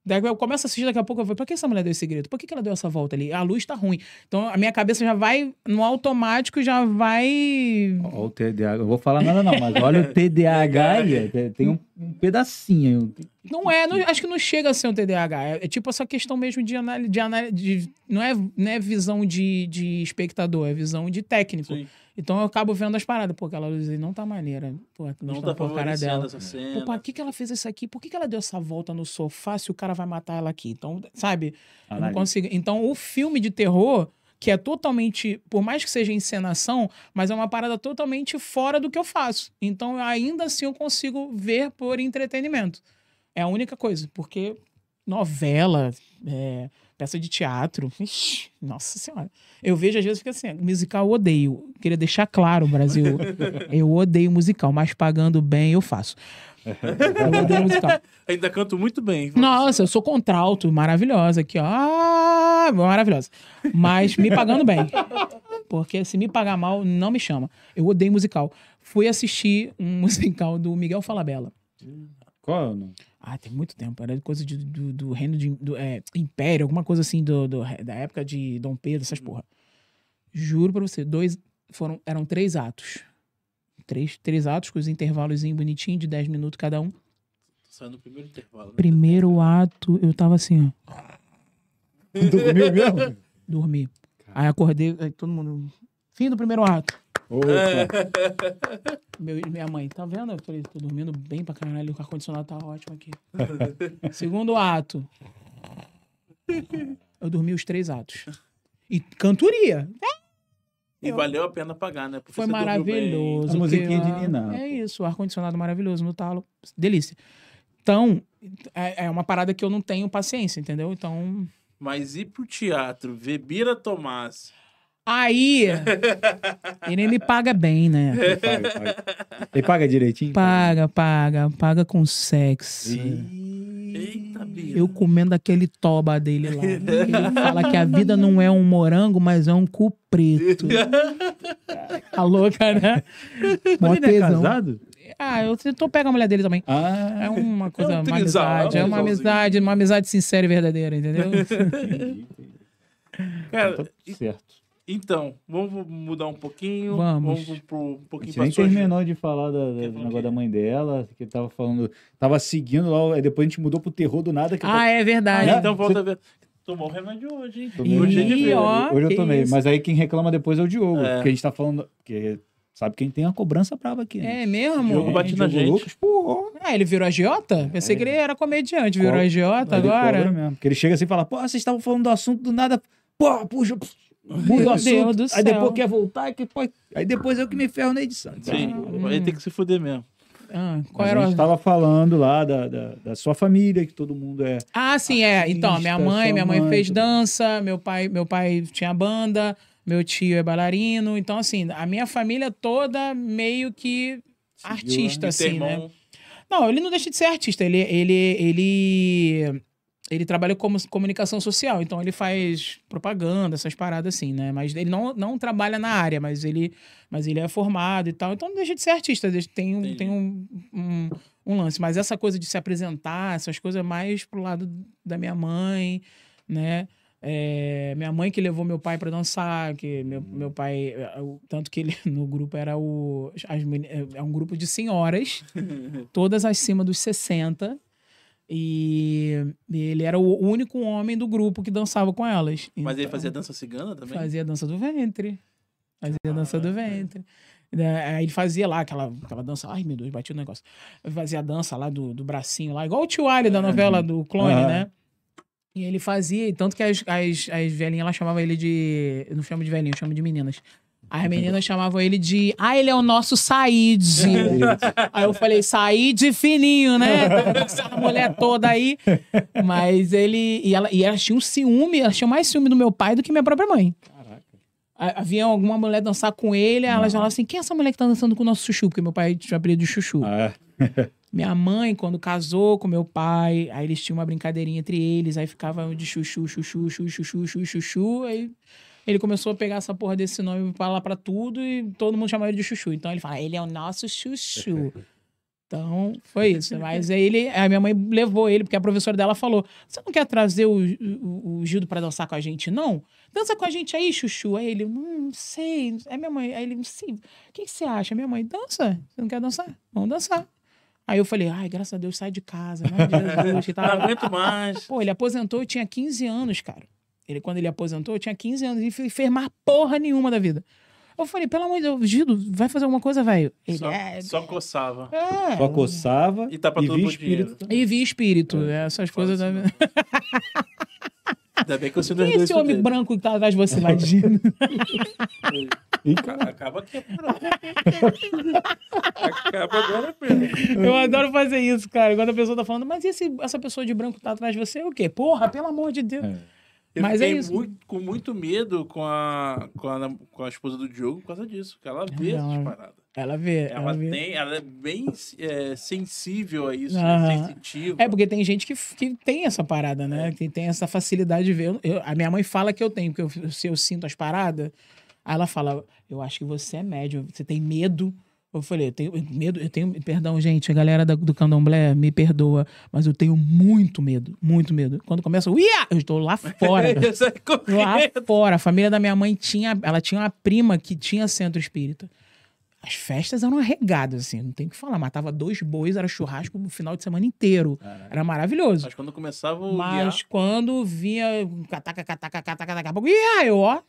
Daí eu começo a assistir, daqui a pouco eu vou, por que essa mulher deu esse grito? Por que, que ela deu essa volta ali? A luz tá ruim. Então a minha cabeça já vai, no automático, já vai. Olha o TDAH. Eu vou falar nada, não, mas olha o TDAH aí. É, tem um, um pedacinho. Não é, não, acho que não chega a ser um TDAH. É, é tipo essa questão mesmo de análise. De análise de, não, é, não é visão de, de espectador, é visão de técnico. Sim. Então eu acabo vendo as paradas. Pô, aquela luz aí não tá maneira. Pô, é não, não tá por cara dela. Essa cena. Pô, pra que, que ela fez isso aqui? Por que, que ela deu essa volta no sofá se o cara vai matar ela aqui? Então, sabe? não consigo. Então o filme de terror que é totalmente, por mais que seja encenação, mas é uma parada totalmente fora do que eu faço. Então, ainda assim, eu consigo ver por entretenimento. É a única coisa, porque novela, é, peça de teatro. Ixi, nossa senhora. Eu vejo, às vezes, fica assim, musical eu odeio. Queria deixar claro, Brasil. eu odeio musical, mas pagando bem eu faço. Eu odeio musical. Ainda canto muito bem. Nossa, eu sou contralto, maravilhosa aqui, ó. Ah, maravilhosa. Mas me pagando bem. Porque se me pagar mal, não me chama. Eu odeio musical. Fui assistir um musical do Miguel Falabella. Qual ano? É ah, tem muito tempo. Era coisa de, do, do reino de. Do, é, império, alguma coisa assim do, do, da época de Dom Pedro, essas uhum. porra. Juro pra você, dois. Foram, eram três atos. Três, três atos com os intervalos bonitinhos de dez minutos cada um. Saiu no primeiro intervalo. Né? Primeiro ato, eu tava assim, ó. Dormiu mesmo? Dormi. Aí acordei, aí todo mundo. Fim do primeiro ato. Meu, minha mãe, tá vendo? Eu falei, tô dormindo bem pra caralho, o ar-condicionado tá ótimo aqui. Segundo ato. Eu dormi os três atos. E cantoria. E eu... valeu a pena pagar, né? Porque Foi maravilhoso. A musiquinha de ah, Nina. É isso, o ar-condicionado maravilhoso no talo. Delícia. Então, é, é uma parada que eu não tenho paciência, entendeu? Então. Mas ir pro teatro, ver Bira Tomás Aí. Ele, ele paga bem, né? Ele paga, paga. Ele paga direitinho? Paga, paga. Paga com sexo. Eita, bicho. Eu comendo aquele toba dele lá. Ele fala que a vida não é um morango, mas é um cu preto. Tá louca, né? Mas ele é casado? Ah, eu tô pegando a mulher dele também. Ah, é uma coisa, é um uma amizade. É, é uma amizade, uma amizade sincera e verdadeira, entendeu? Cara, então, tá certo. Então, vamos mudar um pouquinho. Vamos. vamos pro, um pouquinho Você nem terminou de falar da, da, do negócio da mãe dela, que tava falando. Tava seguindo lá, depois a gente mudou pro terror do nada. ah, é verdade. Ah, então volta Você... a ver. Tomou o remédio hoje, hein? Tomei, hoje, de ó, hoje eu tomei. Isso. Mas aí quem reclama depois é o Diogo. É. Porque a gente tá falando. Porque Sabe quem tem a cobrança brava aqui, né? É mesmo, Diogo bate é, na gente. Lucas, Ah, ele virou agiota? Pensei é. que ele era comediante, virou agiota agora. Mesmo, porque ele chega assim e fala, pô, vocês estavam falando do assunto do nada. Pô, puxa, puxa assunto. aí depois quer voltar, que pode... aí depois eu é que me ferro na edição. Sim, ah, aí tem que se fuder mesmo. Ah, qual a era? gente estava falando lá da, da, da, sua família, que todo mundo é. Ah, sim, artista, é. Então, minha mãe, minha mãe, mãe fez dança, meu pai, meu pai tinha banda, meu tio é bailarino. Então, assim, a minha família toda meio que Seguiu, né? artista, assim, né? Não, ele não deixa de ser artista. Ele, ele, ele ele trabalha como comunicação social, então ele faz propaganda, essas paradas assim, né? Mas ele não, não trabalha na área, mas ele, mas ele é formado e tal. Então deixa de ser artista, tem, um, tem um, um, um, lance. Mas essa coisa de se apresentar, essas coisas é mais pro lado da minha mãe, né? É, minha mãe que levou meu pai para dançar, que meu, meu pai, é, tanto que ele no grupo era o. As, é, é um grupo de senhoras, todas acima dos 60 e ele era o único homem do grupo que dançava com elas. Mas então, ele fazia dança cigana também? Fazia dança do ventre. Fazia ah, dança do ventre. Né, aí ele fazia lá aquela, aquela dança. Ai, meu Deus, bati o negócio. fazia a dança lá do, do bracinho lá, igual o tio Ali da é. novela do Clone, ah. né? E ele fazia, tanto que as, as, as velhinhas lá chamavam ele de. não chamo de velhinho, eu chamo de meninas. As meninas chamavam ele de. Ah, ele é o nosso Said. aí eu falei, Said fininho, né? Essa mulher toda aí. Mas ele. E, ela, e elas tinham ciúme, elas tinham mais ciúme do meu pai do que minha própria mãe. Caraca. Havia alguma mulher dançar com ele, elas falavam assim: quem é essa mulher que tá dançando com o nosso chuchu? Porque meu pai tinha apelido de chuchu. Ah, é. Minha mãe, quando casou com meu pai, aí eles tinham uma brincadeirinha entre eles, aí ficavam de chuchu, chuchu, chuchu, chuchu, chuchu, chuchu, aí ele começou a pegar essa porra desse nome e lá pra tudo e todo mundo chamava ele de Chuchu. Então ele fala, ah, ele é o nosso Chuchu. Então, foi isso. Mas aí ele, a minha mãe levou ele, porque a professora dela falou: Você não quer trazer o, o, o Gildo para dançar com a gente, não? Dança com a gente aí, Chuchu. Aí ele, hum, não sei. É minha mãe. Aí ele, sim. O que, que você acha? Minha mãe, dança. Você não quer dançar? Vamos dançar. Aí eu falei, ai, graças a Deus, sai de casa. Não, né? não aguento mais. Pô, ele aposentou, eu tinha 15 anos, cara. Ele, quando ele aposentou, eu tinha 15 anos e fez mais porra nenhuma da vida. Eu falei, pelo amor de Deus, Gido, vai fazer alguma coisa, velho. Só, é... só coçava. É. Só coçava e, tá pra e via espírito. E vi espírito. É. Essas Fala coisas assim. da... Ainda bem que eu sei Quem é E esse homem dele? branco que tá atrás de você, imagina. Ih, acaba quebrando. É acaba agora mesmo. Eu adoro fazer isso, cara. Quando a pessoa tá falando, mas esse, essa pessoa de branco tá atrás de você, é o quê? Porra, pelo amor de Deus. É. Eu Mas é fiquei é isso. Muito, com muito medo com a, com a, com a esposa do Diogo por causa disso, porque ela vê não, essas paradas. Ela vê. Ela, ela vê. Tem, ela é bem é, sensível a isso, uhum. Né? sensitiva. É, porque tem gente que, que tem essa parada, né? É. Que tem essa facilidade de ver. Eu, a minha mãe fala que eu tenho, porque eu, se eu sinto as paradas, aí ela fala: Eu acho que você é médium, você tem medo eu falei, eu tenho medo, eu tenho. Perdão, gente, a galera da, do candomblé me perdoa, mas eu tenho muito medo, muito medo. Quando começa uiá eu estou lá fora. lá fora. A família da minha mãe tinha. Ela tinha uma prima que tinha centro espírita. As festas eram arregadas, assim, não tem o que falar. Matava dois bois, era churrasco o final de semana inteiro. Caraca. Era maravilhoso. Mas quando começava o. Mas guiar... quando vinha. Cataca, cataca, cataca, cataca, cataca, pouco. Ia, eu, ó.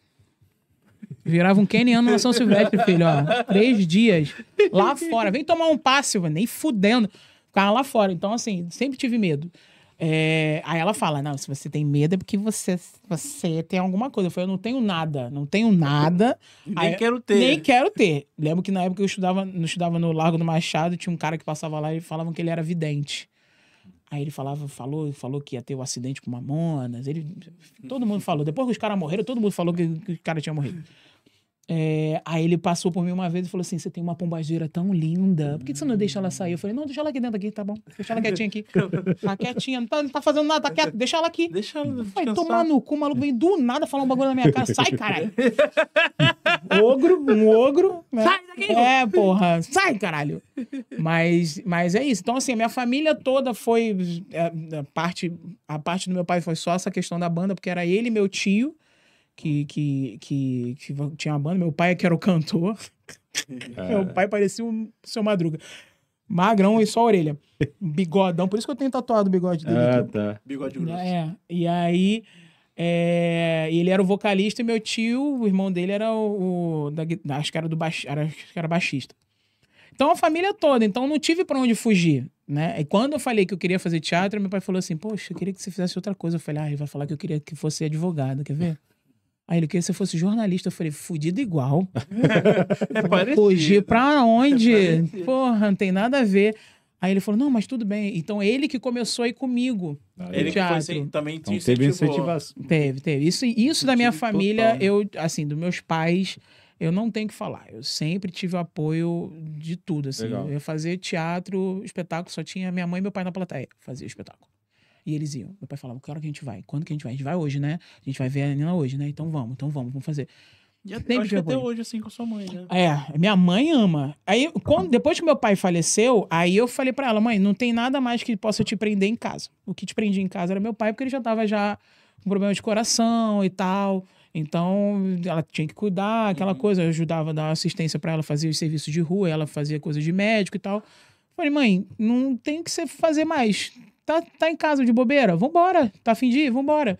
Virava um keniano na São Silvestre, filho, ó. Três dias. Lá fora. Vem tomar um passe, mano. Nem fudendo. Ficava lá fora. Então, assim, sempre tive medo. É... Aí ela fala: Não, se você tem medo é porque você, você tem alguma coisa. Eu falei: Eu não tenho nada, não tenho nada. nem Aí, quero ter. Nem quero ter. Lembro que na época eu estudava, estudava no Largo do Machado, tinha um cara que passava lá e falavam que ele era vidente. Aí ele falava, falou, falou que ia ter o um acidente com Mamonas. Ele, todo mundo falou. Depois que os caras morreram, todo mundo falou que, que os caras tinham morrido. É, aí ele passou por mim uma vez e falou assim: Você tem uma pombageira tão linda, por que, você não deixa ela sair? Eu falei: Não, deixa ela aqui dentro aqui, tá bom? Deixa ela quietinha aqui. Tá quietinha, não tá, não tá fazendo nada, tá quieta, deixa ela aqui. Deixa ela. Vai tomar no cu, o maluco vem do nada falar um bagulho na minha cara, sai, caralho. ogro, um ogro. Né? Sai daqui! É, porra, sai, caralho. Mas, mas é isso. Então, assim, a minha família toda foi. A, é, a é, parte, a parte do meu pai foi só essa questão da banda, porque era ele e meu tio que, que, que, que tinha uma banda. Meu pai é que era o cantor. Uhum. É. Meu pai parecia o seu Madruga. Magrão e só a orelha. Bigodão. Por isso que eu tenho tatuado o bigode dele. Ah, tá. Bigode grosso. É. E aí... É, ele era o vocalista e meu tio, o irmão dele, era o. o da, acho, que era do baix, era, acho que era baixista. Então a família toda, então não tive para onde fugir. Né? E quando eu falei que eu queria fazer teatro, meu pai falou assim: Poxa, eu queria que você fizesse outra coisa. Eu falei: Ah, ele vai falar que eu queria que fosse advogado, quer ver? Aí ele queria se eu fosse jornalista. Eu falei, fudido igual. é parecido. Fugir pra é onde? É Porra, não tem nada a ver. Aí ele falou, não, mas tudo bem. Então ele que começou aí comigo. Ah, ele teatro. que foi, também então, teve incentivação. Teve, teve. Isso, isso da minha família, total. eu, assim, dos meus pais, eu não tenho que falar. Eu sempre tive o apoio de tudo, assim. Legal. Eu fazer teatro, espetáculo, só tinha minha mãe e meu pai na plateia. Fazia espetáculo. E eles iam. Meu pai falava, que hora que a gente vai? Quando que a gente vai? A gente vai hoje, né? A gente vai ver a Nina hoje, né? Então vamos, então vamos, vamos fazer. E até, acho que até hoje, é assim, com sua mãe, né? É, minha mãe ama. Aí, quando, depois que meu pai faleceu, aí eu falei para ela, mãe, não tem nada mais que possa te prender em casa. O que te prendia em casa era meu pai, porque ele já tava já com problema de coração e tal. Então, ela tinha que cuidar, aquela uhum. coisa. Eu ajudava a dar assistência para ela, fazer os serviços de rua, ela fazia coisas de médico e tal. falei, mãe, não tem que você fazer mais. Tá, tá em casa de bobeira? Vambora. Tá afim de ir? Vambora.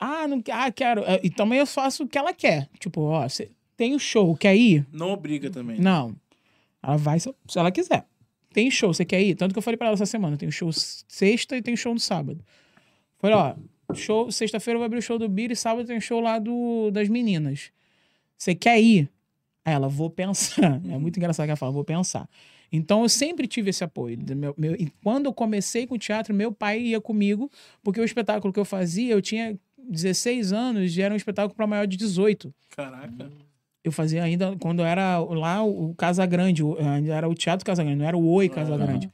Ah, não, ah, quero. É, e também eu faço o que ela quer. Tipo, ó, você tem o um show, quer ir? Não obriga também. Não. Ela vai se ela quiser. Tem show, você quer ir? Tanto que eu falei pra ela essa semana: tem show sexta e tem show no sábado. Falei, ó, show, sexta-feira vai abrir o show do Bira e sábado tem show lá do, das meninas. Você quer ir? Aí ela, vou pensar. É muito engraçado que ela fala, vou pensar. Então eu sempre tive esse apoio. Meu, meu, e quando eu comecei com o teatro, meu pai ia comigo, porque o espetáculo que eu fazia, eu tinha 16 anos e era um espetáculo para maior de 18. Caraca. Eu fazia ainda, quando era lá o Casa Grande, eh, era o Teatro Casa Grande, não era o Oi Casa ah. Grande. Uhum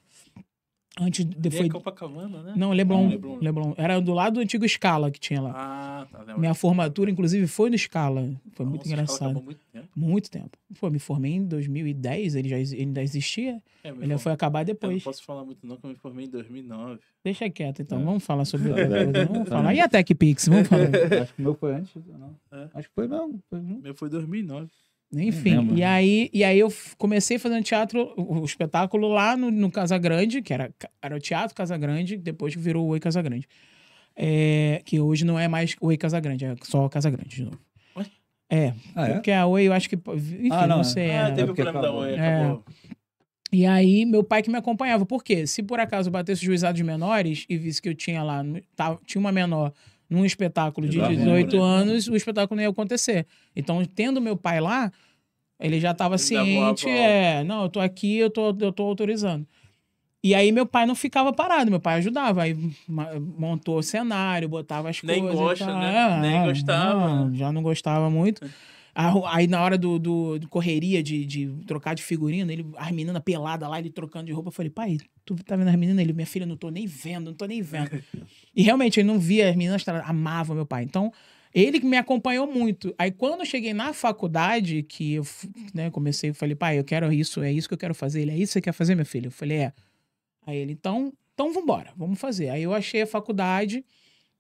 antes de foi é Copacabana, né? Não, Leblon, ah, Leblon. Leblon. Era do lado do antigo Scala que tinha lá. Ah, tá, Minha formatura inclusive foi no Scala. Foi Nossa, muito engraçado. Muito tempo. muito tempo. Pô, me formei em 2010, ele já ele ainda existia. É, ele foi acabar é, depois. Eu não posso falar muito não, que eu me formei em 2009. Deixa quieto, então. É. Vamos falar sobre é né? Vamos falar. E a TechPix, vamos falar. Acho que o meu foi antes, não. Acho que foi não. Foi... Meu foi 2009. Enfim, e né? aí, e aí eu comecei fazendo teatro, o, espetáculo lá no, no Casa Grande, que era, era o Teatro Casa Grande, depois virou o Oi Casa Grande. É, que hoje não é mais Oi Casa Grande, é só Casa Grande de novo. É, ah, é, porque a Oi eu acho que. Enfim, ah, não, não é. sei. Ah, é. teve é o problema acabou. da Oi, acabou. É. E aí, meu pai que me acompanhava. Por quê? Se por acaso batesse juizados menores e visse que eu tinha lá, tinha uma menor num espetáculo de Exatamente. 18 anos, o espetáculo não ia acontecer. Então, tendo meu pai lá, ele já estava ciente, é, não, eu tô aqui, eu tô, eu tô autorizando. E aí meu pai não ficava parado, meu pai ajudava, aí montou o cenário, botava as Nem coisas. Nem gosta, né? Nem é, gostava. Não, já não gostava muito. Aí na hora do, do, do correria de, de, trocar de figurino, ele, as meninas pelada lá, ele trocando de roupa, eu falei, pai, tu tá vendo as meninas? Ele, minha filha, não tô nem vendo, não tô nem vendo. e realmente, ele não via as meninas, amava meu pai. Então, ele que me acompanhou muito. Aí quando eu cheguei na faculdade, que eu né, comecei, eu falei, pai, eu quero isso, é isso que eu quero fazer. Ele, é isso que você quer fazer, meu filho? Eu falei, é. Aí ele, então, então vambora, vamos fazer. Aí eu achei a faculdade,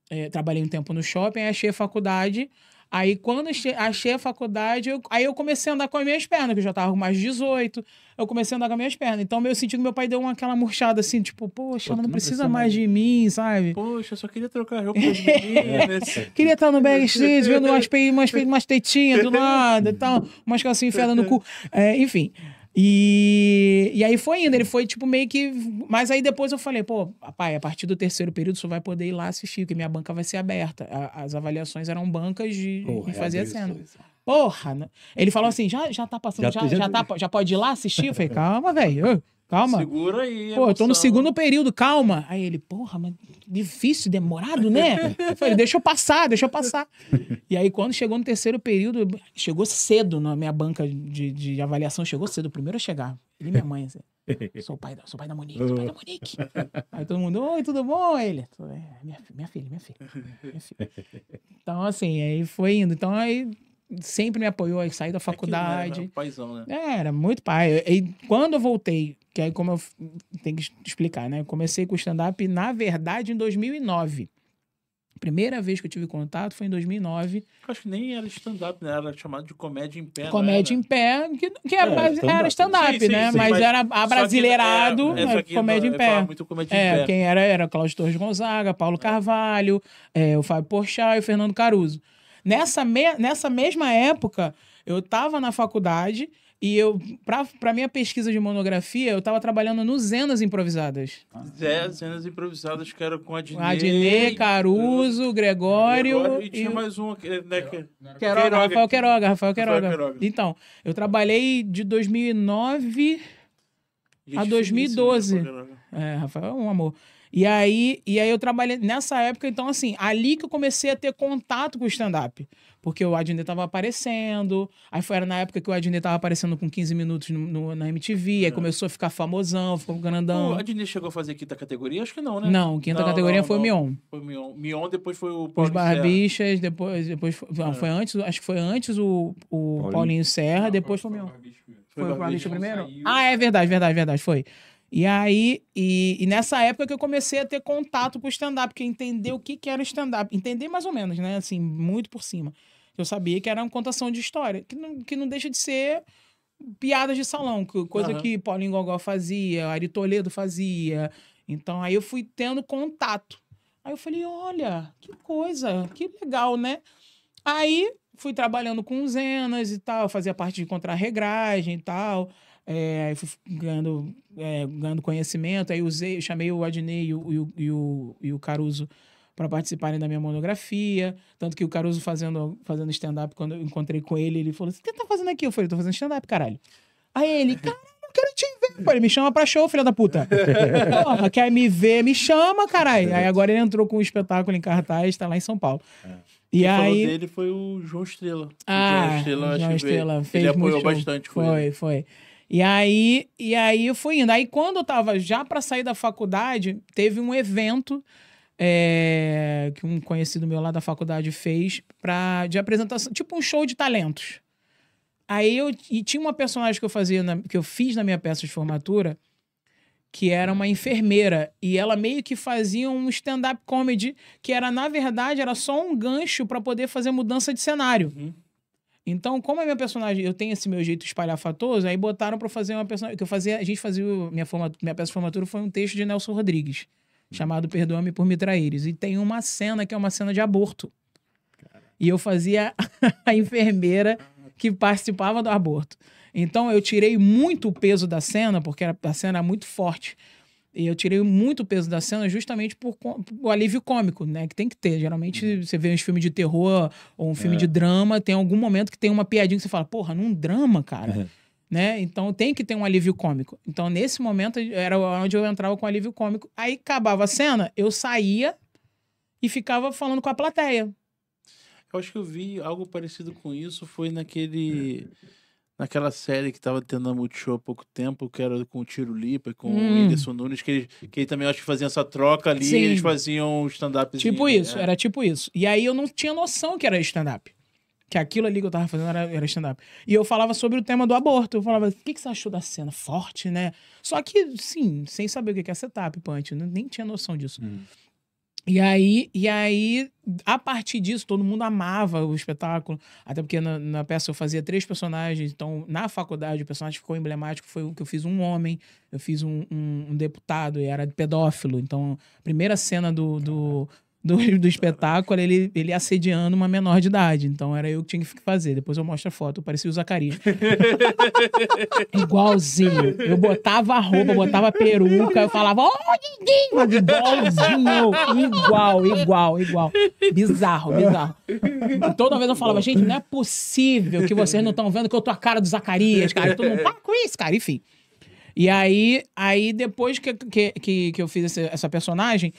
é, trabalhei um tempo no shopping, aí achei a faculdade, Aí, quando achei a faculdade, eu... aí eu comecei a andar com as minhas pernas, que eu já tava com mais de 18. Eu comecei a andar com as minhas pernas. Então, meu sentido, meu pai deu uma, aquela murchada assim, tipo, poxa, ela não, precisa, mais de mim, sabe? Poxa, só queria trocar roupa de meninas. É. queria estar no backstage, vendo umas, umas, umas tetinhas do lado e tal, umas calcinhas enfiadas no cu. É, enfim. E, e aí foi indo, ele foi tipo meio que. Mas aí depois eu falei, pô, pai, a partir do terceiro período você vai poder ir lá assistir, que minha banca vai ser aberta. A, as avaliações eram bancas de, Porra, de é fazer a cena. Porra! Né? Ele falou assim: já, já tá passando, já, já, já, já, tá, já pode ir lá assistir? Eu falei, calma, velho. Calma. Segura aí. Pô, eu tô no segundo período, calma. Aí ele, porra, mas difícil, demorado, né? Eu falei, deixa eu passar, deixa eu passar. E aí, quando chegou no terceiro período, chegou cedo na minha banca de, de avaliação, chegou cedo, o primeiro a chegar. Ele e minha mãe, assim. Sou o pai da, sou pai da Monique, sou pai da Monique. Aí todo mundo, oi, tudo bom? Aí ele, é, minha, minha filha, minha filha, minha filha. Então, assim, aí foi indo. Então, aí sempre me apoiou, aí saí da é faculdade. É era, era paizão, né? É, era muito pai. E quando eu voltei que aí, como eu tenho que explicar, né? Eu comecei com o stand-up, na verdade, em 2009. Primeira vez que eu tive contato foi em 2009. Acho que nem era stand-up, né? Era chamado de comédia em pé. Comédia em pé, que, que é, é era stand-up, stand né? Sim, mas, mas, era abrasileirado, que, é, é, é comédia em pé. Muito comédia é, em pé. quem era era Cláudio Torres Gonzaga, Paulo Carvalho, o Fábio Porchat e o Fernando Caruso. Nessa, me, nessa mesma época, eu estava na faculdade e eu, pra, pra minha pesquisa de monografia, eu tava trabalhando no Zenas Improvisadas. É, Zenas Improvisadas, que era com a Dinê. Adinê, né? Caruso, Gregório. Gregório e tinha e... mais um, né? Que... Queiroga, Rafael, Rafael Queiroga, Rafael Queiroga. Então, eu trabalhei de 2009 a 2012. Isso, né? É, Rafael é um amor. E aí, e aí eu trabalhei nessa época, então assim, ali que eu comecei a ter contato com o stand-up porque o Adnet tava aparecendo. Aí foi, era na época que o Adnet tava aparecendo com 15 minutos no, no, na MTV, é. aí começou a ficar famosão, ficou grandão. O Adnet chegou a fazer quinta categoria? Acho que não, né? Não, quinta não, categoria não, foi não. o Mion. Foi o Mion. Mion depois foi o Paulinho Os Barbichas, depois, depois foi, não, é. foi antes, acho que foi antes o, o Paulinho. Serra, depois foi o Mion. Foi, foi o Barbicha primeiro? Saiu. Ah, é verdade, verdade, verdade, foi. E aí, e, e, nessa época que eu comecei a ter contato o stand-up, porque entender o que, que era stand-up. Entender mais ou menos, né? Assim, muito por cima. Eu sabia que era uma contação de história, que não, que não deixa de ser piadas de salão, coisa uhum. que Paulinho Gogó fazia, Ari Toledo fazia. Então aí eu fui tendo contato. Aí eu falei, olha, que coisa, que legal, né? Aí fui trabalhando com zenas e tal, fazia parte de contrarregragem e tal. É, aí fui ganhando, é, ganhando conhecimento. Aí usei, chamei o Adnei e o, e o, e o, e o Caruso para participarem da minha monografia. Tanto que o Caruso fazendo, fazendo stand-up, quando eu encontrei com ele, ele falou assim: o que tá fazendo aqui? Eu falei, tô fazendo stand-up, caralho. Aí ele, caralho, eu quero te ver. Eu falei, me chama pra show, filha da puta. Porra, quer me ver? Me chama, caralho. Aí agora ele entrou com um espetáculo em cartaz, tá lá em São Paulo. É. E Quem aí... dele foi o João Estrela. Ah, o João Estrela, João Estrela fez ele apoiou bastante. Foi, foi. foi. E aí, e aí eu fui indo. Aí quando eu tava já para sair da faculdade, teve um evento é, que um conhecido meu lá da faculdade fez para de apresentação, tipo um show de talentos. Aí eu e tinha uma personagem que eu fazia na, que eu fiz na minha peça de formatura, que era uma enfermeira e ela meio que fazia um stand-up comedy que era na verdade era só um gancho para poder fazer mudança de cenário. Uhum. Então, como é minha personagem, eu tenho esse meu jeito espalhafatoso, aí botaram para fazer uma personagem que eu fazia, a gente fazia minha formatura, minha peça de formatura foi um texto de Nelson Rodrigues, hum. chamado Perdoa-me por me traíres, e tem uma cena que é uma cena de aborto. E eu fazia a enfermeira que participava do aborto. Então eu tirei muito o peso da cena, porque a cena era muito forte. E eu tirei muito peso da cena justamente por, o alívio cômico, né? Que tem que ter. Geralmente uhum. você vê uns filmes de terror ou um filme é. de drama, tem algum momento que tem uma piadinha que você fala, porra, num drama, cara. Uhum. Né? Então tem que ter um alívio cômico. Então nesse momento era onde eu entrava com alívio cômico. Aí acabava a cena, eu saía e ficava falando com a plateia. Eu acho que eu vi algo parecido com isso foi naquele. É naquela série que tava tendo a Multishow há pouco tempo, que era com o Tiro Lipa, com hum. o Whindersson Nunes, que, eles, que ele também acho que fazia essa troca ali, Sim. e eles faziam stand-up. Tipo né? isso, é. era tipo isso. E aí eu não tinha noção que era stand-up. Que aquilo ali que eu tava fazendo era, era stand-up. E eu falava sobre o tema do aborto. Eu falava, o que, que você achou da cena? Forte, né? Só que, sim, sem saber o que é setup, punch. Eu nem tinha noção disso. Hum. E aí, e aí, a partir disso, todo mundo amava o espetáculo. Até porque na, na, peça eu fazia três personagens. Então, na faculdade, o personagem ficou emblemático. Foi o que eu fiz um homem, eu fiz um, um, um deputado e era pedófilo. Então, a primeira cena do, do, ah do, do espetáculo, ele, ele assediando uma menor de idade. Então era eu que tinha que fazer. Depois eu mostro a foto. Eu parecia o Zacarias. igualzinho. Eu botava a roupa, botava a peruca, eu falava, oh, ninguém! Igualzinho. Igual, igual, igual. Bizarro, bizarro. E toda vez eu falava, gente, não é possível que vocês não estão vendo que eu tô a cara do Zacarias, cara. Todo mundo, para com isso, cara. Enfim. E aí, aí depois que, que, que, que eu fiz essa, essa personagem,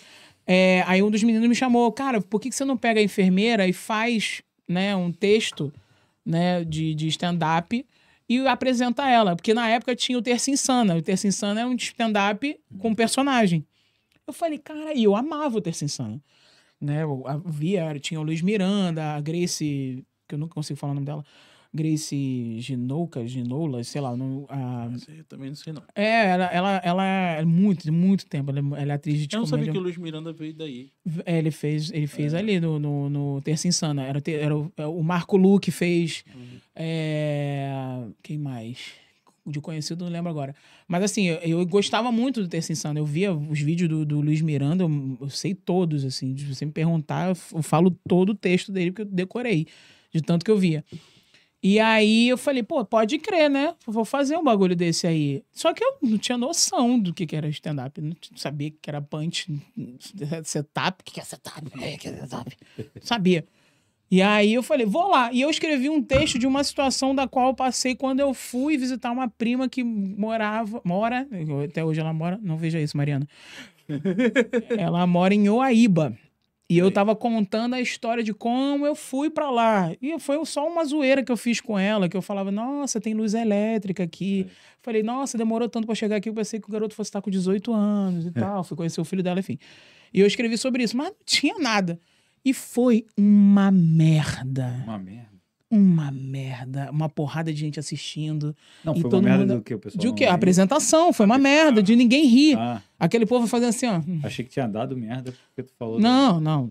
é, aí um dos meninos me chamou, cara, por que, que você não pega a enfermeira e faz né, um texto né, de, de stand-up e apresenta ela? Porque na época tinha o Terça Insana. O Terça Insana é um stand-up com uhum. personagem. Eu falei, cara, e eu amava o Terça Insana. Né, eu via, tinha o Luiz Miranda, a Grace, que eu nunca consigo falar o nome dela, Grace Ginouca, Ginoula, sei lá. não. a... Eu também não sei, não. É, ela, ela, ela é muito, muito tempo. Ela é, ela é atriz de Eu não comédia. sabia que o Luiz Miranda veio daí. É, ele fez, ele fez é. ali no, no, no Terça Insana. Era, era o, é, o Marco que fez. Uhum. É... Quem mais? de conhecido, não lembro agora. Mas assim, eu, eu gostava muito do Terça Insano. Eu via os vídeos do, do Luiz Miranda, eu, eu, sei todos, assim. Se você me perguntar, eu falo todo o texto dele, porque eu decorei, de tanto que eu via. E aí eu falei, pô, pode crer, né? Vou fazer um bagulho desse aí. Só que eu não tinha noção do que, que era stand-up. Não sabia que era punch, setup. O que, que é setup? O que é setup? sabia. E aí eu falei, vou lá. E eu escrevi um texto de uma situação da qual eu passei quando eu fui visitar uma prima que morava, mora, até hoje ela mora, não veja isso, Mariana. ela mora em Oaíba. E eu tava contando a história de como eu fui para lá. E foi só uma zoeira que eu fiz com ela, que eu falava, nossa, tem luz elétrica aqui. É. Falei, nossa, demorou tanto para chegar aqui, eu pensei que o garoto fosse estar tá com 18 anos e é. tal. Fui conhecer o filho dela, enfim. E eu escrevi sobre isso, mas não tinha nada. E foi uma merda. Uma merda uma merda, uma porrada de gente assistindo. Não, foi uma merda mundo... do que o pessoal. De o quê? A apresentação foi uma merda, de ninguém rir. Ah. Aquele povo fazendo assim, ó. Achei que tinha dado merda porque tu falou. Não, do... não.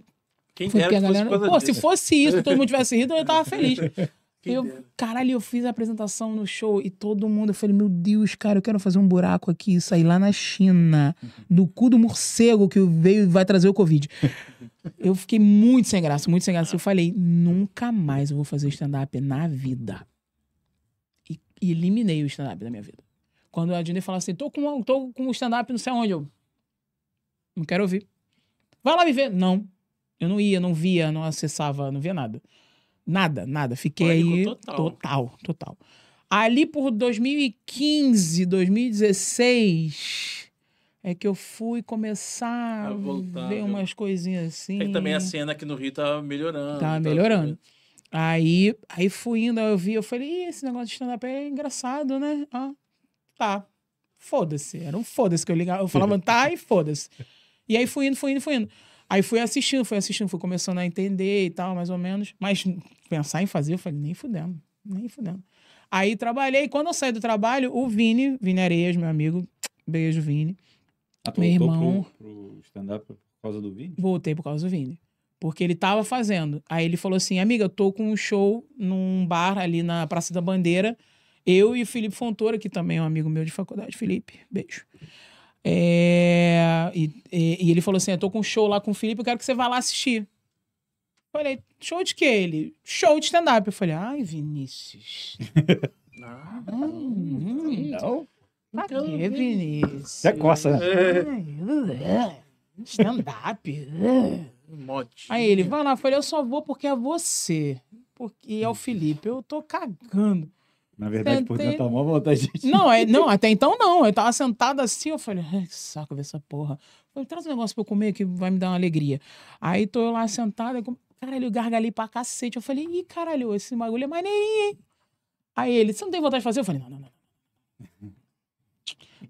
Quem foi que a galera... Pô, se fosse isso, todo mundo tivesse rido, eu tava feliz. eu, caralho, eu fiz a apresentação no show e todo mundo, eu falei, meu Deus, cara, eu quero fazer um buraco aqui, sair lá na China, do uhum. cu do morcego que veio vai trazer o Covid. Eu fiquei muito sem graça, muito sem graça. Eu falei, nunca mais eu vou fazer stand-up na vida. E, e eliminei o stand-up da minha vida. Quando a Dina fala assim, tô com, tô com stand-up não sei onde, eu não quero ouvir. Vai lá me ver. Não. Eu não ia, não via, não acessava, não via nada. Nada, nada. Fiquei aí. Total. total, total. Ali por 2015, 2016. É que eu fui começar a voltar, ver umas coisinhas assim. É que também a cena aqui no Rio tá melhorando. Tá, tá melhorando. Tá... Aí, aí fui indo, eu vi, eu falei, esse negócio de stand-up é engraçado, né? Ah, tá. Foda-se. Era um foda-se que eu ligava. Eu falava, tá, e foda-se. E aí fui indo, fui indo, fui indo. Aí fui assistindo, fui assistindo, fui começando a entender e tal, mais ou menos. Mas pensar em fazer, eu falei, nem fudendo, nem fudendo. Aí trabalhei, quando eu saí do trabalho, o Vini, Vini Areias, meu amigo, beijo, Vini. Ah, Meu irmão. Pro, pro stand-up por causa do Vini? Voltei por causa do Vini. Porque ele tava fazendo. Aí ele falou assim: amiga, eu tô com um show num bar ali na Praça da Bandeira. Eu e o Felipe Fontoura, que também é um amigo meu de faculdade. Felipe, beijo. É... E, e, e, ele falou assim: eu tô com um show lá com o Felipe, eu quero que você vá lá assistir. Falei, show de quê? Ele, show de stand-up. Eu falei, ai, Vinícius. não, não. não. Pra então, quê, Vinícius? É coça, né? Stand-up. Aí ele, vai lá, eu falei, eu só vou porque é você. Porque é o Felipe, eu tô cagando. Na verdade, por dentro tá mó vontade de... Não, é, não, até então não. Eu tava sentado assim, eu falei, que saco dessa porra. falei, traz um negócio pra eu comer que vai me dar uma alegria. Aí tô eu lá sentado, eu, caralho, eu gargalhei pra cacete. Eu falei, ih, caralho, esse bagulho é maneirinho, hein? Aí ele, você não tem vontade de fazer? Eu falei, não, não, não.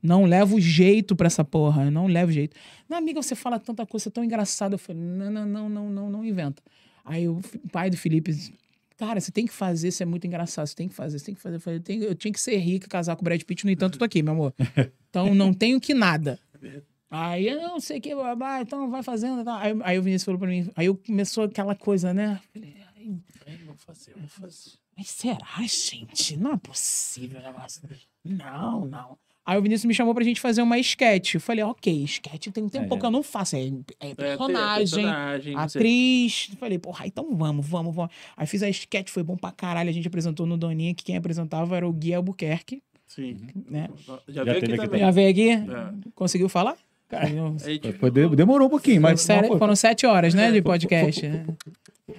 Não levo jeito pra essa porra. Eu não levo jeito. Não, amiga, você fala tanta coisa, é tão engraçada. Eu falei, não, não, não, não, não, não inventa. Aí o pai do Felipe disse, cara, você tem que fazer, isso é muito engraçado, você tem que fazer, você tem que fazer. Eu, falei, eu, tenho, eu tinha que ser rica, casar com o Brad Pitt, no entanto, tô aqui, meu amor. Então não tenho que nada. Aí eu não sei o que, babá, então vai fazendo. Tá. Aí, aí, o Vinícius falou pra mim, aí eu começou aquela coisa, né? Falei, ai, vou fazer, vou fazer. Mas será, gente? Não é possível o negócio. Não, não. Aí o Vinícius me chamou pra gente fazer uma sketch. Eu falei, ok, sketch tem um tempo é. que eu não faço. É, é, é, é personagem, personagem atriz. Falei, porra, então vamos, vamos, vamos. Aí fiz a sketch, foi bom pra caralho. A gente apresentou no Doninha, que quem apresentava era o Gui Albuquerque. Sim. Né? Já, já veio aqui, aqui também. Já veio aqui? É. Conseguiu falar? Cara, foi, demorou um pouquinho, mas. Sete, foi... Foram sete horas, né? De podcast.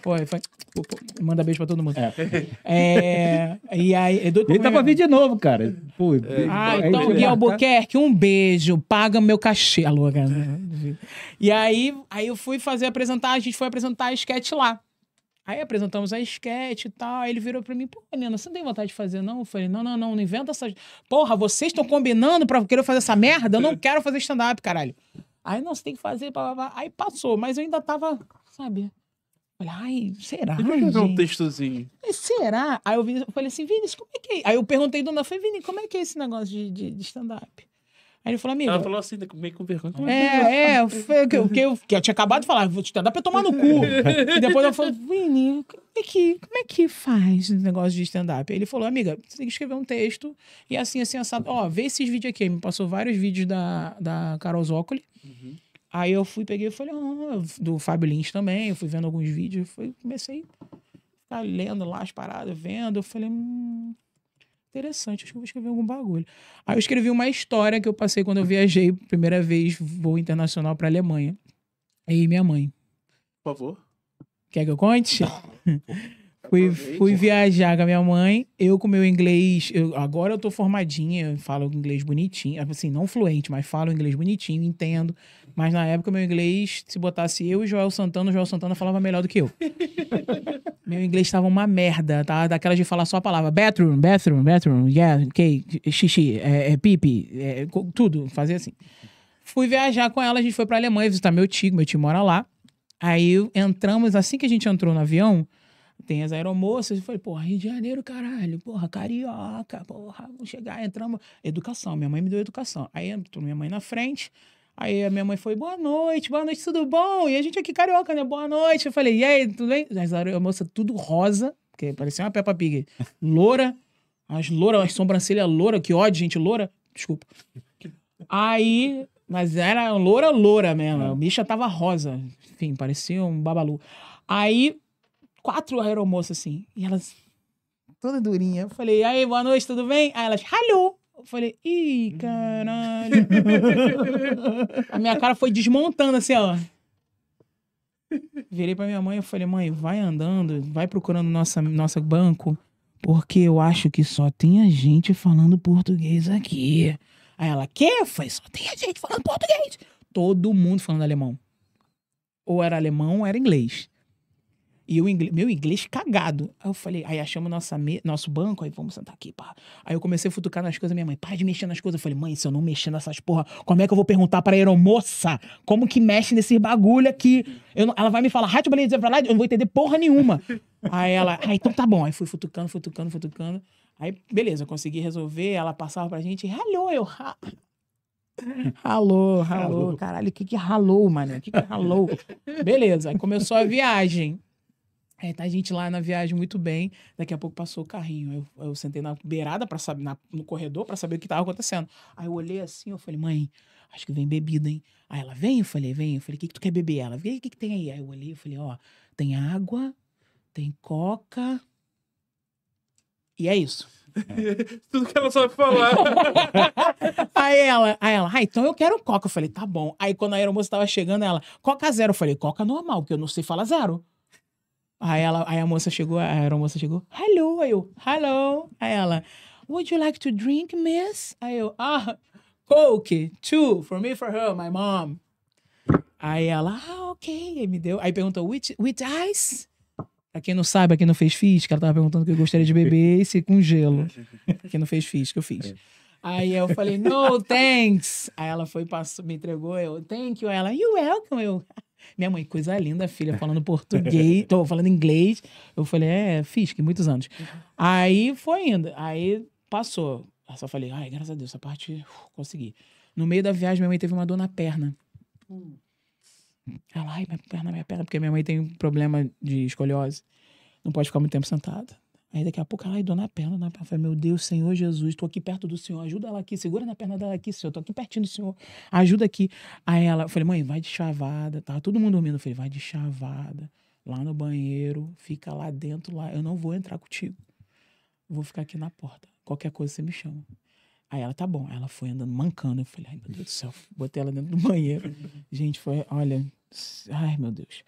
Foi, foi. Manda beijo pra todo mundo. É. é e aí, Edu, Ele tá pra é? vir de novo, cara. Pô, é, ah, é, então, Gui tá? Albuquerque, um beijo. Paga meu cachê. Alô, cara. E aí, aí eu fui fazer apresentar, a gente foi apresentar a sketch lá. Aí apresentamos a esquete e tal. Aí ele virou pra mim, pô, menina, você não tem vontade de fazer, não? Eu falei, não, não, não, não inventa essas. Porra, vocês estão combinando pra querer fazer essa merda? Eu não quero fazer stand-up, caralho. Aí não, você tem que fazer, blá, blá, blá. Aí passou, mas eu ainda tava, sabe? Falei, ai, será? Deixa eu um textozinho. Será? Aí eu, vi, falei assim, Vinícius, como é que é? Aí eu perguntei do Ana, falei, Vini, como é que é esse negócio de, de, de stand-up? Aí ele falou, amigo. Ela falou assim, né, meio com vergonha. É, é, foi o que, que, eu, que eu tinha acabado de falar, vou te dar pra tomar no cu. e depois eu falei, Winnie, como é que, como é que faz o negócio de stand-up? Ele falou, amiga, você tem que escrever um texto e assim, assim, assado. Ó, vê esses vídeos aqui. Ele me passou vários vídeos da, da Carol Zócoli. Uhum. Aí eu fui, peguei e falei, oh, do Fábio Lins também, eu fui vendo alguns vídeos, fui, comecei a ficar lendo lá as paradas, vendo. Eu falei, hum, interessante, acho que eu vou escrever algum bagulho. Aí eu escrevi uma história que eu passei quando eu viajei, primeira vez, voo internacional pra Alemanha. E minha mãe. Por favor. Quer que eu conte? Fui, fui viajar com a minha mãe, eu com meu inglês. Eu, agora eu tô formadinha, eu falo inglês bonitinho. Assim, não fluente, mas falo inglês bonitinho, entendo. Mas na época, meu inglês, se botasse eu e Joel Santana, o Joel Santana falava melhor do que eu. meu inglês tava uma merda, tá? Daquelas de falar só a palavra bathroom, bathroom, bathroom, yeah, okay, xixi, é, é pipi, é, tudo, fazer assim. Fui viajar com ela, a gente foi pra Alemanha visitar meu tio, meu tio mora lá. Aí entramos, assim que a gente entrou no avião, tem as aeromoças. Eu falei, porra, Rio de Janeiro, caralho, porra, carioca, porra, vamos chegar, entramos. Educação, minha mãe me deu educação. Aí entrou minha mãe na frente. Aí a minha mãe foi, boa noite, boa noite, tudo bom? E a gente aqui carioca, né? Boa noite. Eu falei, e aí, tudo bem? As aeromoças tudo rosa, porque parecia uma Peppa Pig. Loura, as loura, as sobrancelhas loura, que ódio, gente, loura. Desculpa. Aí, mas era loura, loura mesmo. A bicha tava rosa. Enfim, parecia um babalu. Aí quatro aeromoças, assim. E elas, toda durinha. Eu falei, aí, boa noite, tudo bem? Aí elas, alô! Eu falei, ih, caralho. a minha cara foi desmontando, assim, ó. Virei pra minha mãe e falei, mãe, vai andando, vai procurando nossa, nosso banco, porque eu acho que só tem a gente falando português aqui. Aí ela, quê? Foi, só tem a gente falando português. Todo mundo falando alemão. Ou era alemão ou era inglês. E eu, meu inglês cagado. Aí eu falei, aí achamos nossa me, nosso banco, aí vamos sentar aqui, pá. Aí eu comecei a futucar nas coisas, minha mãe, para de mexer nas coisas. Eu falei, mãe, se eu não mexer nessas porra, como é que eu vou perguntar pra aeromoça como que mexe nesse bagulho aqui? ela vai me falar, rádio dizer pra lá, eu não vou entender porra nenhuma. aí ela, ah, então tá bom. Aí fui futucando, futucando, futucando. Aí, beleza, eu consegui resolver, ela passava pra gente, ralhou, eu... Ra... Ralou, ralou, ralou. Caralho, o que que ralou, mano? O que que ralou? beleza, aí começou a viagem. É, tá a gente lá na viagem muito bem. Daqui a pouco passou o carrinho. Eu, eu sentei na beirada para saber, na, no corredor para saber o que tava acontecendo. Aí eu olhei assim, eu falei, mãe, acho que vem bebida, hein? Aí ela, vem, eu falei, vem. Eu falei, o que, que tu quer beber? Ela, vem, o que, que tem aí? Aí eu olhei, eu falei, ó, tem água, tem coca. E é isso. Tudo que ela sabe falar. aí ela, aí ela, ah, então eu quero um coca. Eu falei, tá bom. Aí quando a aeromoça tava chegando, ela, coca zero. Eu falei, coca normal, que eu não sei falar zero. Aí, ela, aí a moça chegou, a aeromoça chegou. Hello, aí eu, hello. Aí ela, would you like to drink, miss? Aí eu, ah, coke, two, for me, for her, my mom. Aí ela, ah, ok. Aí me deu. Aí perguntou, which which ice? Pra quem não sabe, quem não Fez Fiz, que ela tava perguntando que eu gostaria de beber e se com gelo. quem não Fez Fiz, que eu fiz. Aí eu falei, no, thanks. Aí ela foi, passou, me entregou, eu, thank you. Aí ela, you welcome. Eu, minha mãe, coisa linda, filha, falando português, tô falando inglês. Eu falei, é, fiz, que muitos anos. Uhum. Aí foi indo, aí passou. Eu só falei, ai, graças a Deus, essa parte uf, uh, consegui. No meio da viagem, minha mãe teve uma dor na perna. Hum. Ela, ai, minha perna, minha perna, porque minha mãe tem um problema de escoliose. Não pode ficar muito tempo sentada. Aí daqui a pouco ela, ai, na perna, na perna. Eu falei, meu Deus, Senhor Jesus, estou aqui perto do Senhor, ajuda ela aqui, segura na perna dela aqui, Senhor, estou aqui pertinho do Senhor, ajuda aqui. Aí ela, eu falei, mãe, vai de chavada. tá? todo mundo dormindo. Eu falei, vai de chavada, lá no banheiro, fica lá dentro, lá. Eu não vou entrar contigo. Vou ficar aqui na porta. Qualquer coisa você me chama. Aí ela, tá bom. Ela foi andando, mancando. Eu falei, ai, meu Deus do céu. Botei ela dentro do banheiro. Gente, foi, olha, ai, meu Deus.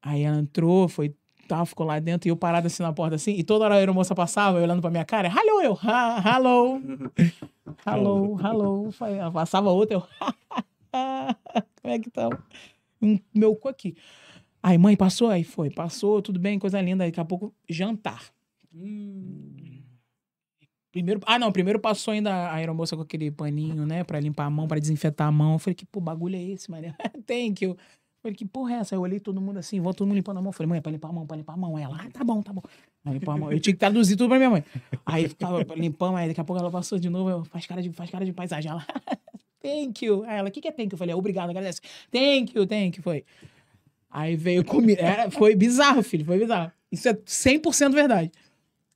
Aí ela entrou, foi tal, ficou lá dentro, e eu parado assim na porta, assim, e toda hora a aeromoça passava, eu olhando pra minha cara, hello, eu, hello, hello, hello, ah, passava outra, eu, como é que tá? Um, meu cu aqui. Aí, mãe, passou? Aí foi, passou, tudo bem, coisa linda, aí, daqui a pouco, jantar. Hum. Primeiro, ah, não, primeiro passou ainda a aeromoça com aquele paninho, né, pra limpar a mão, pra desinfetar a mão, eu falei, que pô, bagulho é esse, Maria, thank you Falei, que porra é essa? Eu olhei todo mundo assim, vou todo mundo limpando a mão. Falei, mãe, é pra limpar a mão, é pra limpar a mão. Ela, ah, tá bom, tá bom. limpar a mão. Eu tinha que traduzir tudo pra minha mãe. Aí ficava limpando, aí daqui a pouco ela passou de novo, eu, faz cara de, faz cara de paisagem. Ela, thank you. Aí ela, o que, que é thank you? Eu falei, é, obrigado, agradeço. Thank you, thank you. Foi. Aí veio comida. Era, foi bizarro, filho, foi bizarro. Isso é 100% verdade.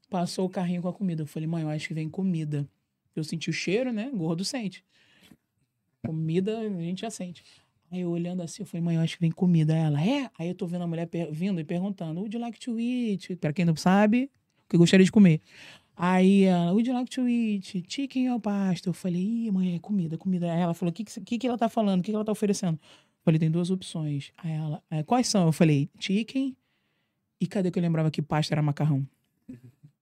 Passou o carrinho com a comida. Eu falei, mãe, eu acho que vem comida. Eu senti o cheiro, né? Gordo sente. Comida a gente já sente. Aí eu olhando assim, eu falei, mãe, eu acho que vem comida. Aí ela, é? Aí eu tô vendo a mulher vindo e perguntando, would you like to eat? Pra quem não sabe, o que eu gostaria de comer. Aí ela, would you like to eat? Chicken ou pasto. Eu falei, ih, mãe, é comida, comida. Aí ela falou, o que, que, que ela tá falando? O que, que ela tá oferecendo? Eu falei, tem duas opções. Aí ela, é, quais são? Eu falei, chicken. E cadê que eu lembrava que pasta era macarrão?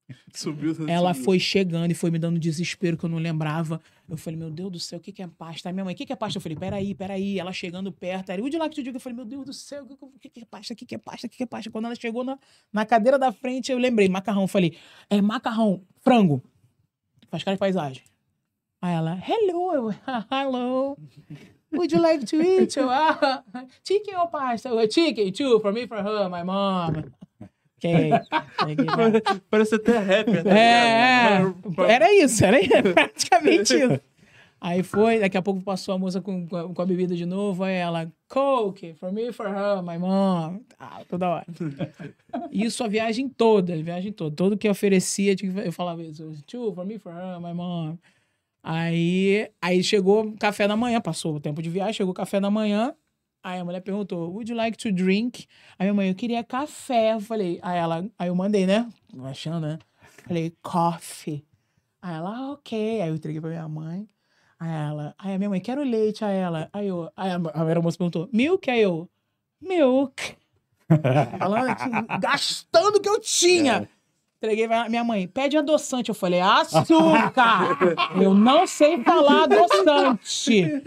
Subiu, subiu. Ela foi chegando e foi me dando desespero que eu não lembrava. Eu falei, meu Deus do céu, o que, que é pasta? minha mãe, o que, que é pasta? Eu falei, peraí, peraí. Ela chegando perto, aí o de lá que te digo, eu falei, meu Deus do céu, o que, que é pasta? O que, que é pasta? O que, que é pasta? Quando ela chegou na, na cadeira da frente, eu lembrei, macarrão. Eu falei, é macarrão, frango. Faz cara de paisagem. Aí ela, hello, hello. Would you like to eat? chicken ou pasta? chicken, too, for me, for her, my mom. Quem Parece até rapper. Tá né? é, é, era isso, era praticamente isso. Aí foi, daqui a pouco passou a moça com, com a bebida de novo, aí ela, Coke, for me, for her, my mom. Ah, toda hora. Isso a viagem toda, a viagem toda. Todo que eu oferecia, eu falava isso, two, for me, for her, my mom. Aí, aí chegou café da manhã, passou o tempo de viagem, chegou café da manhã, Aí a mulher perguntou, would you like to drink? Aí minha mãe, eu queria café. Eu falei, aí ela, aí eu mandei, né? Achando, né? Falei, coffee. Aí ela, ah, ok. Aí eu entreguei pra minha mãe. Aí ela, aí a minha mãe, quero leite. Aí ela, aí eu, aí a, mulher minha moça perguntou, milk? Aí eu, milk. Falando, gastando o que eu tinha. É. Entreguei pra minha mãe, pede adoçante. Eu falei, açúcar! eu não sei falar adoçante.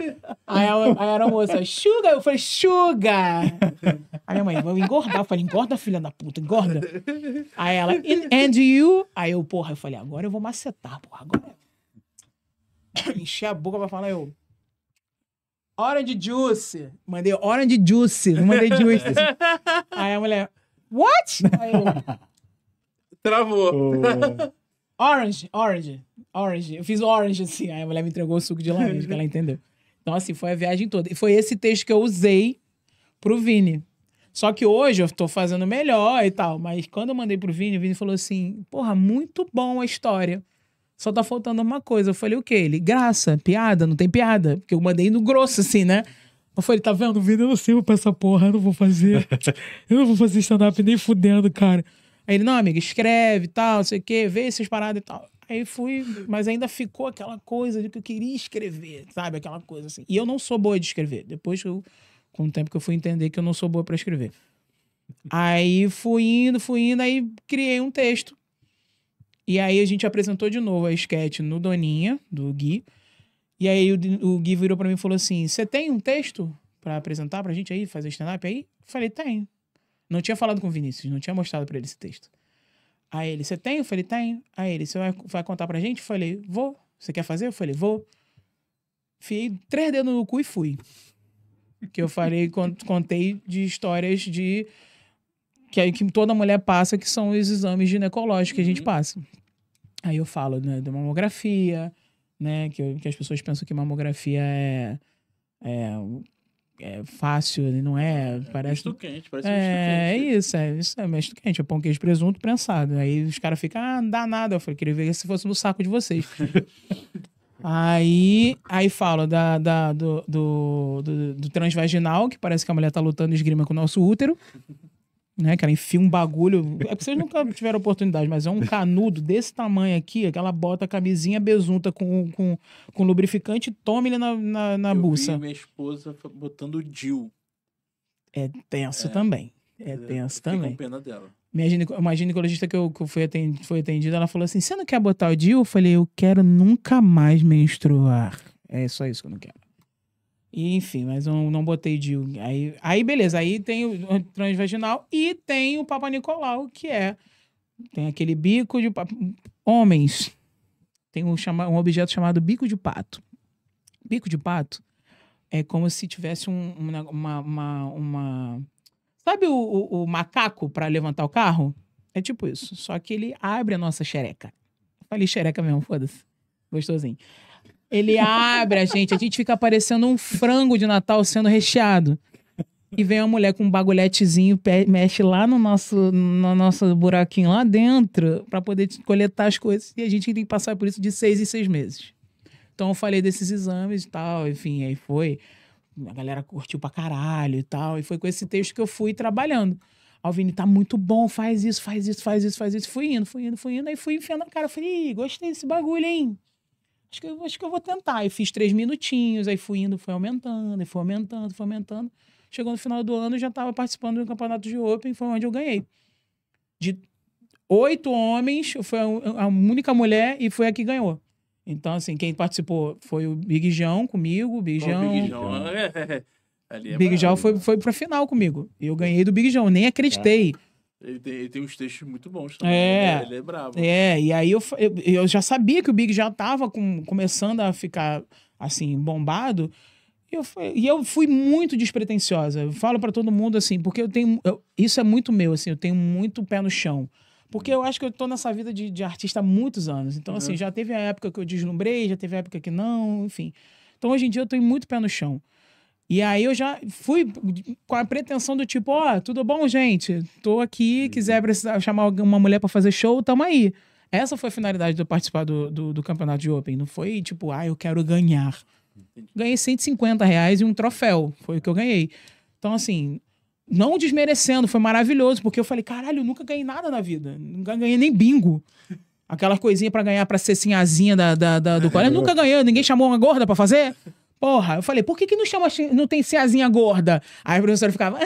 Aí, eu, aí era a moça, sugar? Eu falei, sugar! Aí minha mãe, vou engordar. Eu falei, engorda, filha da puta, engorda. Aí ela, and you? Aí eu, porra, eu falei, agora eu vou macetar, porra, agora. É. Enchi a boca pra falar, eu. Orange juice. Mandei orange juice, não mandei juice. Aí a mulher, what? Aí eu. Travou. Oh. Orange, orange, orange. Eu fiz orange assim, aí a mulher me entregou o suco de laranja, que ela entendeu. Então, assim, foi a viagem toda. E foi esse texto que eu usei pro Vini. Só que hoje eu tô fazendo melhor e tal. Mas quando eu mandei pro Vini, o Vini falou assim: porra, muito bom a história. Só tá faltando uma coisa. Eu falei, o quê? Ele, graça, piada, não tem piada. Porque eu mandei no grosso, assim, né? Eu falei, tá vendo, Vini? Eu não sirvo pra essa porra, eu não vou fazer. eu não vou fazer stand-up nem fudendo, cara. Aí ele, não, amiga, escreve e tal, não sei o quê, vê essas paradas e tal. Aí fui, mas ainda ficou aquela coisa de que eu queria escrever, sabe? Aquela coisa assim. E eu não sou boa de escrever. Depois, eu, com o tempo que eu fui entender que eu não sou boa para escrever. Aí fui indo, fui indo, aí criei um texto. E aí a gente apresentou de novo a sketch no Doninha, do Gui. E aí o, o Gui virou para mim e falou assim: Você tem um texto para apresentar pra gente aí, fazer stand-up aí? Eu falei: Tenho. Não tinha falado com o Vinícius, não tinha mostrado para ele esse texto. Aí ele, você tem? Eu falei, tem. Aí ele, você vai, vai contar pra gente? Eu falei, vou. Você quer fazer? Eu falei, vou. Fiquei três dedos no cu e fui. Que eu falei, contei de histórias de. Que, aí, que toda mulher passa, que são os exames ginecológicos que a gente uhum. passa. Aí eu falo né, da mamografia, né? Que, eu, que as pessoas pensam que mamografia é, é é fácil, não é, é, é. Parece. Misto quente, parece é, misto quente. É isso, é isso, é misto quente, é pão, queijo, presunto prensado. Aí os caras ficam, ah, não dá nada. Eu falei, queria ver se fosse no saco de vocês. aí, aí fala da, da, do, do, do, do transvaginal, que parece que a mulher tá lutando esgrima com o nosso útero né? Que ela enfia um bagulho. É que vocês nunca tiveram oportunidade, mas é um canudo desse tamanho aqui, que ela bota a camisinha besunta com, com, com lubrificante e toma ele na, na, na eu buça. Vi minha esposa botando Dil. É tenso é. também. É tenso eu também. Com pena dela. Minha gineco, uma ginecologista que eu, que eu fui, atendida, fui ela falou assim: você não quer botar o Dil? Eu falei, eu quero nunca mais menstruar. É só isso que eu não quero. E, enfim, mas eu não botei de Aí, aí, beleza, aí tem o transvaginal e tem o Papa Nicolau, que é. Tem aquele bico de. Homens. Tem um, chama... um objeto chamado bico de pato. Bico de pato é como se tivesse um, uma, uma, uma, Sabe o, o, o macaco para levantar o carro? É tipo isso. Só que ele abre a nossa xereca. falei xereca mesmo, foda-se. Gostosinho. Ele abre a gente, a gente fica parecendo um frango de Natal sendo recheado. E vem uma mulher com um bagulhetezinho, mexe lá no nosso, no nosso buraquinho lá dentro, para poder coletar as coisas. E a gente tem que passar por isso de seis em seis meses. Então eu falei desses exames e tal, enfim, aí foi. A galera curtiu pra caralho e tal. E foi com esse texto que eu fui trabalhando. Alvini, tá muito bom, faz isso, faz isso, faz isso, faz isso. Fui indo, fui indo, fui indo. Aí fui enfiando a cara. Falei, gostei desse bagulho, hein? acho que, acho que eu vou tentar. Aí fiz três minutinhos, aí fui indo, foi aumentando, foi aumentando, foi aumentando. Chegou no final do ano, e já estava participando do campeonato de Open, foi onde eu ganhei. De oito homens, foi a, única mulher e foi a que ganhou. Então, assim, quem participou foi o Big João comigo, o Big João. Big João. É Big foi, foi pra final comigo. Eu ganhei do Big João, nem acreditei. É. Ele tem, ele tem uns textos muito bons também. É. Né? Ele é brabo. É, e aí eu, eu, eu já sabia que o Big já tava com, começando a ficar, assim, bombado. E eu, fui, e eu fui muito despretensiosa. Eu falo para todo mundo assim, porque eu tenho. Eu, isso é muito meu, assim, eu tenho muito pé no chão. Porque eu acho que eu tô nessa vida de, de artista há muitos anos. Então, assim, uhum. assim, já teve a época que eu deslumbrei, já teve a época que não, enfim. Então, hoje em dia, eu tenho muito pé no chão. E aí eu já fui com a pretensão do tipo, ó, oh, tudo bom, gente? Tô aqui, quiser precisar chamar uma mulher para fazer show, tamo aí. Essa foi a finalidade de eu participar do, do, do, campeonato de Open. Não foi tipo, ah, eu quero ganhar. Ganhei 150 reais e um troféu. Foi o que eu ganhei. Então, assim, não desmerecendo, foi maravilhoso, porque eu falei, caralho, eu nunca ganhei nada na vida. Nunca ganhei nem bingo. Aquela coisinha para ganhar, pra ser sinhazinha da, da, da do é, colégio. Nunca ganhei, ninguém chamou uma gorda para fazer. Porra, eu falei, por que, que não chama, não tem ceazinha gorda? Aí a professora ficava.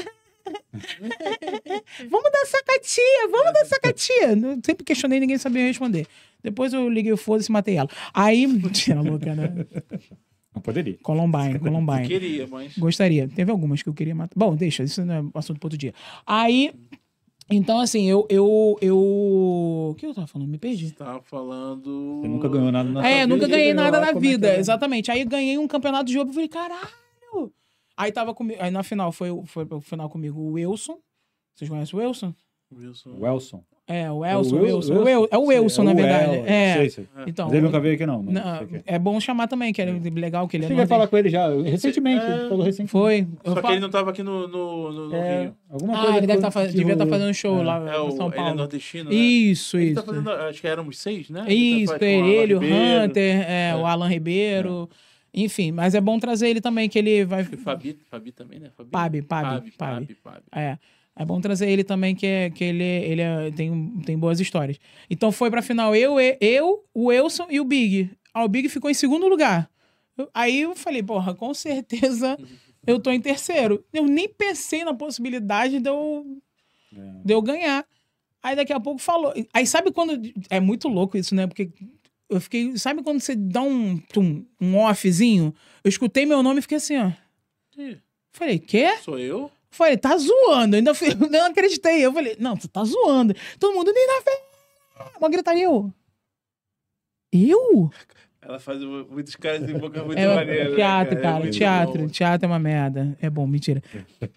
vamos dar sacatia, vamos dar sacatia. Não, sempre questionei, ninguém sabia responder. Depois eu liguei o foda-se e matei ela. Aí. Mentira, louca, né? Não poderia. Columbine, Columbine. Eu queria, mas. Gostaria. Teve algumas que eu queria matar. Bom, deixa, isso não é assunto para outro dia. Aí. Então, assim, eu, eu, eu. O que eu tava falando? Me perdi. Você tava falando. Você nunca ganhou nada na é, vida. É, nunca ganhei nada na vida, é é? exatamente. Aí ganhei um campeonato de jogo e falei, caralho! Aí tava comigo. Aí na final foi, foi, o final comigo o Wilson. Vocês conhecem o Wilson? Wilson. Wilson. É, o Elson, o Wilson, Wilson. É Wilson. É o Wilson, na verdade. El, é. Sei, sei. Então, mas ele nunca veio aqui, não. não é bom chamar também, que é legal que ele é. vai a falar com ele já, recentemente. É... Falou recentemente. Foi. Só que ele não estava aqui no, no, no, é... Rio. Alguma ah, coisa ele deve tá faz... devia estar tá fazendo show é. lá é, em São Paulo. Ele é nordestino, né? Isso, ele tá isso. Tá fazendo, acho que éramos seis, né? Isso, ele, tá ele o Hunter, é, é, o Alan Ribeiro. É. Enfim, mas é bom trazer ele também, que ele vai. o Fabi, Fabi também, né? Fabi, Fabi. Fabi, Fabi. É. É bom trazer ele também, que, é, que ele, é, ele é, tem, tem boas histórias. Então foi pra final eu, eu, o Wilson e o Big. Ah, o Big ficou em segundo lugar. Aí eu falei, porra, com certeza eu tô em terceiro. Eu nem pensei na possibilidade de eu, é. de eu ganhar. Aí daqui a pouco falou. Aí sabe quando. É muito louco isso, né? Porque eu fiquei. Sabe quando você dá um, um, um offzinho? Eu escutei meu nome e fiquei assim, ó. E? Falei, quê? Sou eu? Falei, tá zoando. Eu ainda fui, não acreditei. Eu falei, não, tu tá zoando. Todo mundo nem na fé. Uma gritaria eu. Eu? Ela faz muitos caras de boca muito é, maneira. Né, teatro, cara. é teatro. Bom. Teatro é uma merda. É bom, mentira.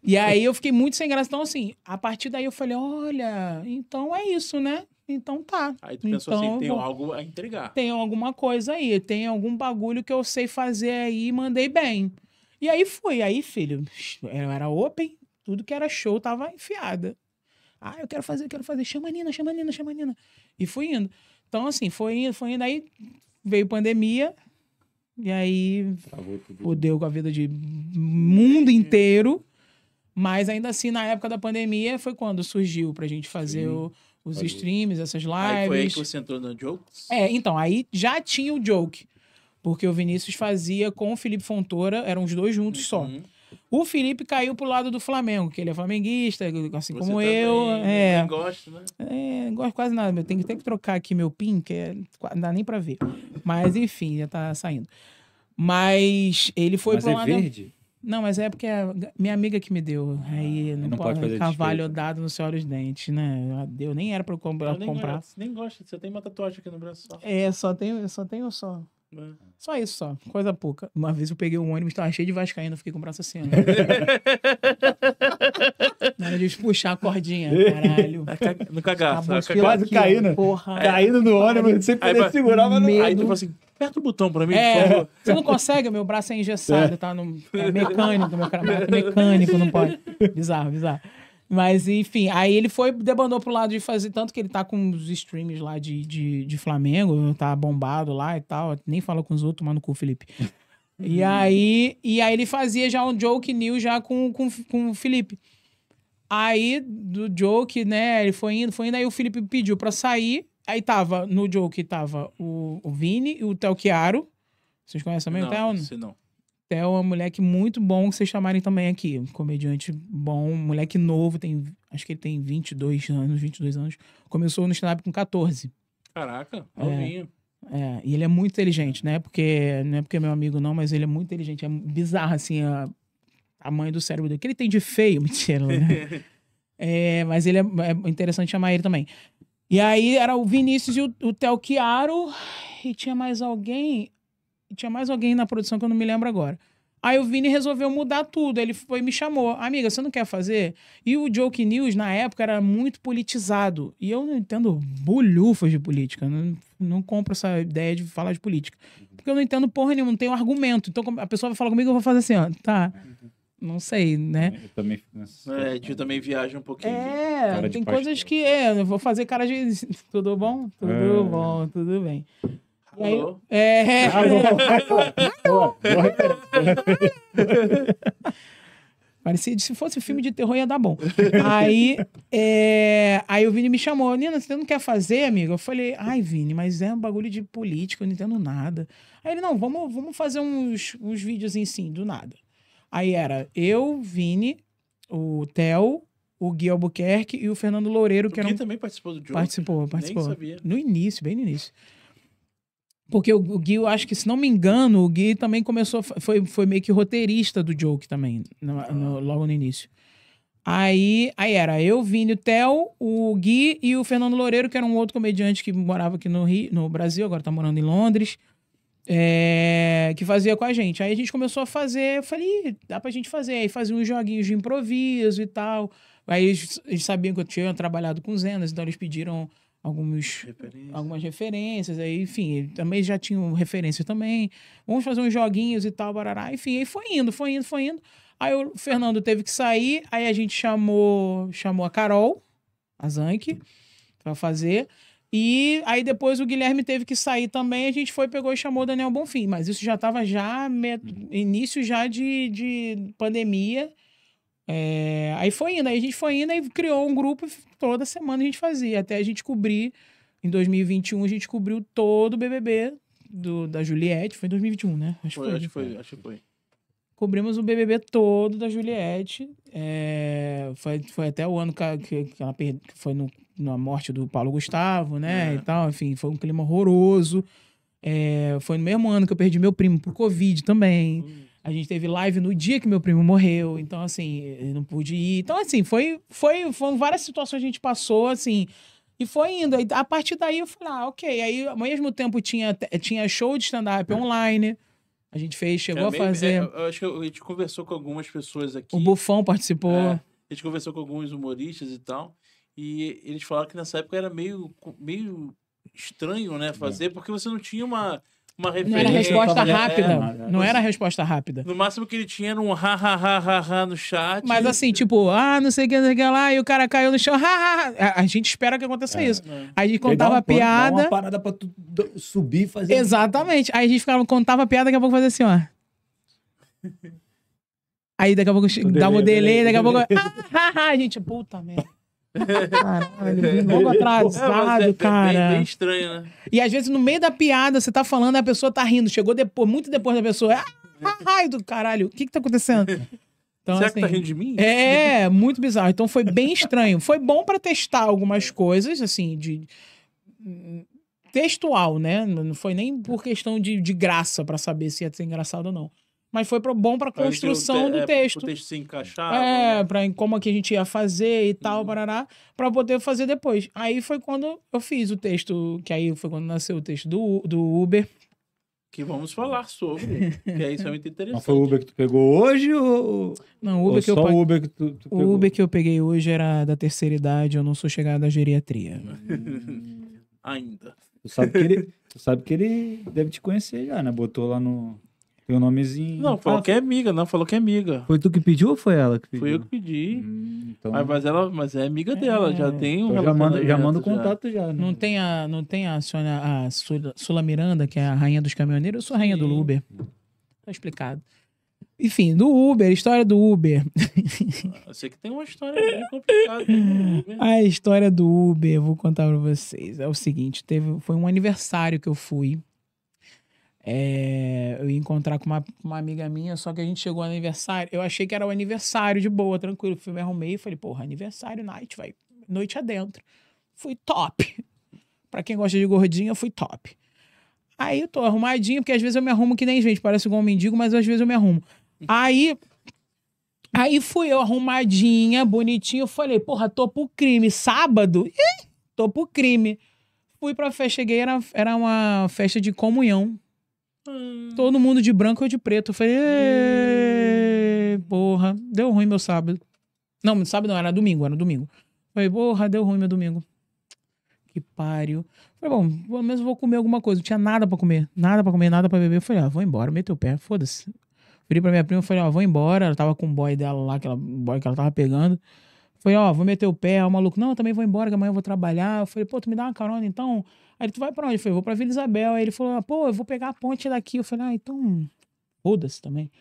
e aí eu fiquei muito sem graça. Então, assim, a partir daí eu falei, olha, então é isso, né? Então tá. Aí tu pensou assim, então, assim, tem vou... algo a entregar. Tem alguma coisa aí, tem algum bagulho que eu sei fazer aí e mandei bem. E aí fui. Aí, filho, era open, tudo que era show tava enfiada. Ah, eu quero fazer, eu quero fazer. Chama a Nina, chama a Nina, chama a Nina. E fui indo. Então, assim, foi indo, foi indo. Aí veio pandemia. E aí fudeu com a vida de mundo inteiro. Mas ainda assim, na época da pandemia, foi quando surgiu pra gente fazer o, os streams, essas lives. Aí foi aí que você entrou no Jokes? É, então, aí já tinha o Joke. Porque o Vinícius fazia com o Felipe Fontoura, eram os dois juntos uhum. só. O Felipe caiu pro lado do Flamengo, que ele é flamenguista, assim Você como eu. É, gosto, né? É, não gosto quase nada. Eu tenho que ter que trocar aqui meu PIN, que é, não dá nem pra ver. Mas, enfim, já tá saindo. Mas ele foi Mas pro é lado. Verde? Não, mas é porque a é minha amiga que me deu. Aí ah, não, não pode, pode Cavalo dado no olho os dentes, né? Deu, nem era pra eu comprar. Eu nem, comprar. Gosto, nem gosto. Você tem uma tatuagem aqui no braço só. É, só tenho, só tenho só. É. Só isso, só. Coisa pouca. Uma vez eu peguei um ônibus, tava cheio de vascaína, fiquei com o braço assim. Né? Na hora de puxar a cordinha, caralho. No cagaço. A quase aqui, caindo. Porra. Caindo no ônibus, sem poder aí, segurar, mas não... Aí tu falou assim, aperta o botão pra mim, é, Você não consegue, meu braço é engessado, é. tá? No, é mecânico, meu cara, é mecânico, não pode. Bizarro, bizarro. Mas, enfim, aí ele foi, debandou pro lado de fazer, tanto que ele tá com os streams lá de, de, de Flamengo, tá bombado lá e tal. Nem fala com os outros, tomando com o Felipe. e aí, e aí ele fazia já um joke new já com, com, com o Felipe. Aí, do joke, né, ele foi indo, foi indo, aí o Felipe pediu pra sair. Aí tava, no joke, tava o, o Vini e o Telchiaro. Vocês conhecem também não, o Theo? Não, não. Theo é um moleque muito bom que vocês chamarem também aqui. Um comediante bom, um moleque novo, tem, acho que ele tem 22 anos, 22 anos. Começou no stand-up com 14. Caraca, é. novinho. É, é, e ele é muito inteligente, né? Porque, não é porque é meu amigo não, mas ele é muito inteligente. É bizarro, assim, a, a mãe do cérebro dele. que ele tem de feio, mentira, né? é, mas ele é, é interessante chamar ele também. E aí era o Vinícius e o, o Theo Chiaro. E tinha mais alguém tinha mais alguém na produção que eu não me lembro agora. Aí o Vini resolveu mudar tudo. Ele foi me chamou. Amiga, você não quer fazer? E o Joke News, na época, era muito politizado. E eu não entendo bolhufas de política. Não, não compro essa ideia de falar de política. Porque eu não entendo porra nenhuma, não tenho argumento. Então a pessoa vai falar comigo, eu vou fazer assim, ó. Tá. Não sei, né? Eu também, é, gente também viaja um pouquinho. É, tem coisas que é, eu vou fazer cara de. Tudo bom? Tudo é. bom, tudo bem. Aí, é. Ah, Parecia, se fosse filme de terror ia dar bom. aí, é... aí o Vini me chamou, Nina, você não quer fazer, amigo? Eu falei, ai, Vini, mas é um bagulho de política, eu não entendo nada. Aí ele, não, vamos, vamos fazer uns, uns vídeos em sim, do nada. Aí era eu, Vini, o Theo, o Gui Albuquerque e o Fernando Loureiro, que era. Um... também participou do jogo. Participou, participou. Nem sabia. No início, bem no início. Porque o, o Gui, eu acho que, se não me engano, o Gui também começou, foi, foi meio que roteirista do Joke também, no, ah. no, logo no início. Aí, aí era eu, Vini, o Theo, o Gui e o Fernando Loureiro, que era um outro comediante que morava aqui no, Rio, no Brasil, agora tá morando em Londres, é, que fazia com a gente. Aí a gente começou a fazer, eu falei, dá pra gente fazer. Aí fazia uns joguinhos de improviso e tal. Aí eles, eles sabiam que eu tinha trabalhado com Zenas, então eles pediram alguns, Referência. algumas referências, aí, enfim, também já tinham referências também. Vamos fazer uns joguinhos e tal, barará. Enfim, aí foi indo, foi indo, foi indo. Aí o Fernando teve que sair, aí a gente chamou, chamou a Carol, a Zank, para fazer. E aí depois o Guilherme teve que sair também, a gente foi, pegou e chamou o Daniel Bonfim. Mas isso já estava já, início já de, de pandemia, é, aí foi indo, aí a gente foi indo e criou um grupo toda semana a gente fazia, até a gente cobrir. Em 2021 a gente cobriu todo o BBB do, da Juliette, foi em 2021, né? Acho, foi, foi, acho que foi, acho que foi. É. Cobrimos o BBB todo da Juliette. É, foi, foi até o ano que, que, que ela perde, foi no, na morte do Paulo Gustavo, né? É. E tal, enfim, foi um clima horroroso. É, foi no mesmo ano que eu perdi meu primo por Covid também. Hum. A gente teve live no dia que meu primo morreu, então assim, eu não pude ir. Então assim, foi foi foram várias situações que a gente passou assim, e foi indo. A partir daí eu falei, ah, OK. Aí ao mesmo tempo tinha tinha show de stand up online. A gente fez, chegou é, a é, fazer. É, eu acho que a gente conversou com algumas pessoas aqui. O Bufão participou. É, a gente conversou com alguns humoristas e tal. E eles falaram que nessa época era meio, meio estranho, né? É. Fazer, porque você não tinha uma uma referência. Não era resposta rápida. É, não era resposta rápida. No máximo que ele tinha era um ha, ha, ha, ha, ha no chat. Mas assim, tipo, ah, não sei o que, não sei o que lá, e o cara caiu no chão, ha, ha, ha. A gente espera que aconteça é, isso. É. Aí a gente contava um piada. Ponto, uma parada pra tu subir e fazer. Exatamente. Aí a gente ficava, contava piada, daqui a pouco fazia assim, ó. Aí daqui a pouco dava um delay, daqui a pouco. Ah, ha, ha. A gente, puta merda. Caralho, logo é, atrasado, cara? é, Bem, bem estranho, né? E às vezes no meio da piada você tá falando a pessoa tá rindo. Chegou depois, muito depois da pessoa. Ah, raio ah, ah, do caralho, o que que tá acontecendo? Então, Será assim, que tá assim, rindo de mim? É, muito bizarro. Então foi bem estranho. Foi bom para testar algumas coisas, assim, de hum, textual, né? Não foi nem por questão de, de graça para saber se ia ser engraçado ou não mas foi bom para construção te, do é, texto. Para o texto se encaixar. É, né? para como que a gente ia fazer e tal, uhum. para poder fazer depois. Aí foi quando eu fiz o texto, que aí foi quando nasceu o texto do, do Uber. Que vamos falar sobre, que é isso é muito interessante. Mas foi o Uber que tu pegou hoje ou... Não, o Uber ou que eu... Só o Uber que tu, tu O Uber que eu peguei hoje era da terceira idade, eu não sou chegado à geriatria. Hum. Ainda. Tu sabe que ele, tu sabe que ele deve te conhecer já, né? Botou lá no... Tem o um nomezinho. Não, falou que é amiga, não, falou que é amiga. Foi tu que pediu ou foi ela que pediu? Foi eu que pedi. Hum, então... mas, ela, mas é amiga é, dela, já tem então um já manda, já manda o contato já. já né? Não tem a, não tem a Sônia, a Sula, Sula Miranda, que é a rainha dos caminhoneiros, eu sou a rainha Sim. do Uber. Tá explicado. Enfim, do Uber, história do Uber. Eu sei que tem uma história bem complicada. A história do Uber, eu vou contar pra vocês. É o seguinte, teve, foi um aniversário que eu fui é, eu ia encontrar com uma, uma amiga minha, só que a gente chegou no aniversário. Eu achei que era o aniversário de boa, tranquilo. Fui, me arrumei e falei, porra, aniversário, night, vai, noite adentro. Fui top. Pra quem gosta de gordinha, fui top. Aí eu tô arrumadinho, porque às vezes eu me arrumo que nem gente, parece igual um mendigo, mas às vezes eu me arrumo. Aí. Aí fui eu arrumadinha, bonitinho. Falei, porra, tô pro crime. Sábado? Ih, tô pro crime. Fui pra festa, cheguei, era, era uma festa de comunhão Todo mundo de branco ou de preto. Eu falei, hum. porra, deu ruim meu sábado. Não, sábado não, era domingo, era domingo. Eu falei, porra, deu ruim meu domingo. Que páreo. falei, bom, pelo menos vou comer alguma coisa. Não tinha nada pra comer, nada pra comer, nada pra beber. Eu falei, ah, vou embora, meteu o pé, foda-se. Virei pra minha prima, falei, ó, ah, vou embora. Ela tava com o boy dela lá, aquela boy que ela tava pegando. Falei, ó, oh, vou meter o pé. O maluco, não, também vou embora, que amanhã eu vou trabalhar. Eu falei, pô, tu me dá uma carona então? Aí tu vai pra onde? Eu falei, vou pra Vila Isabel. Aí ele falou, ah, pô, eu vou pegar a ponte daqui. Eu falei, ah, então foda-se também.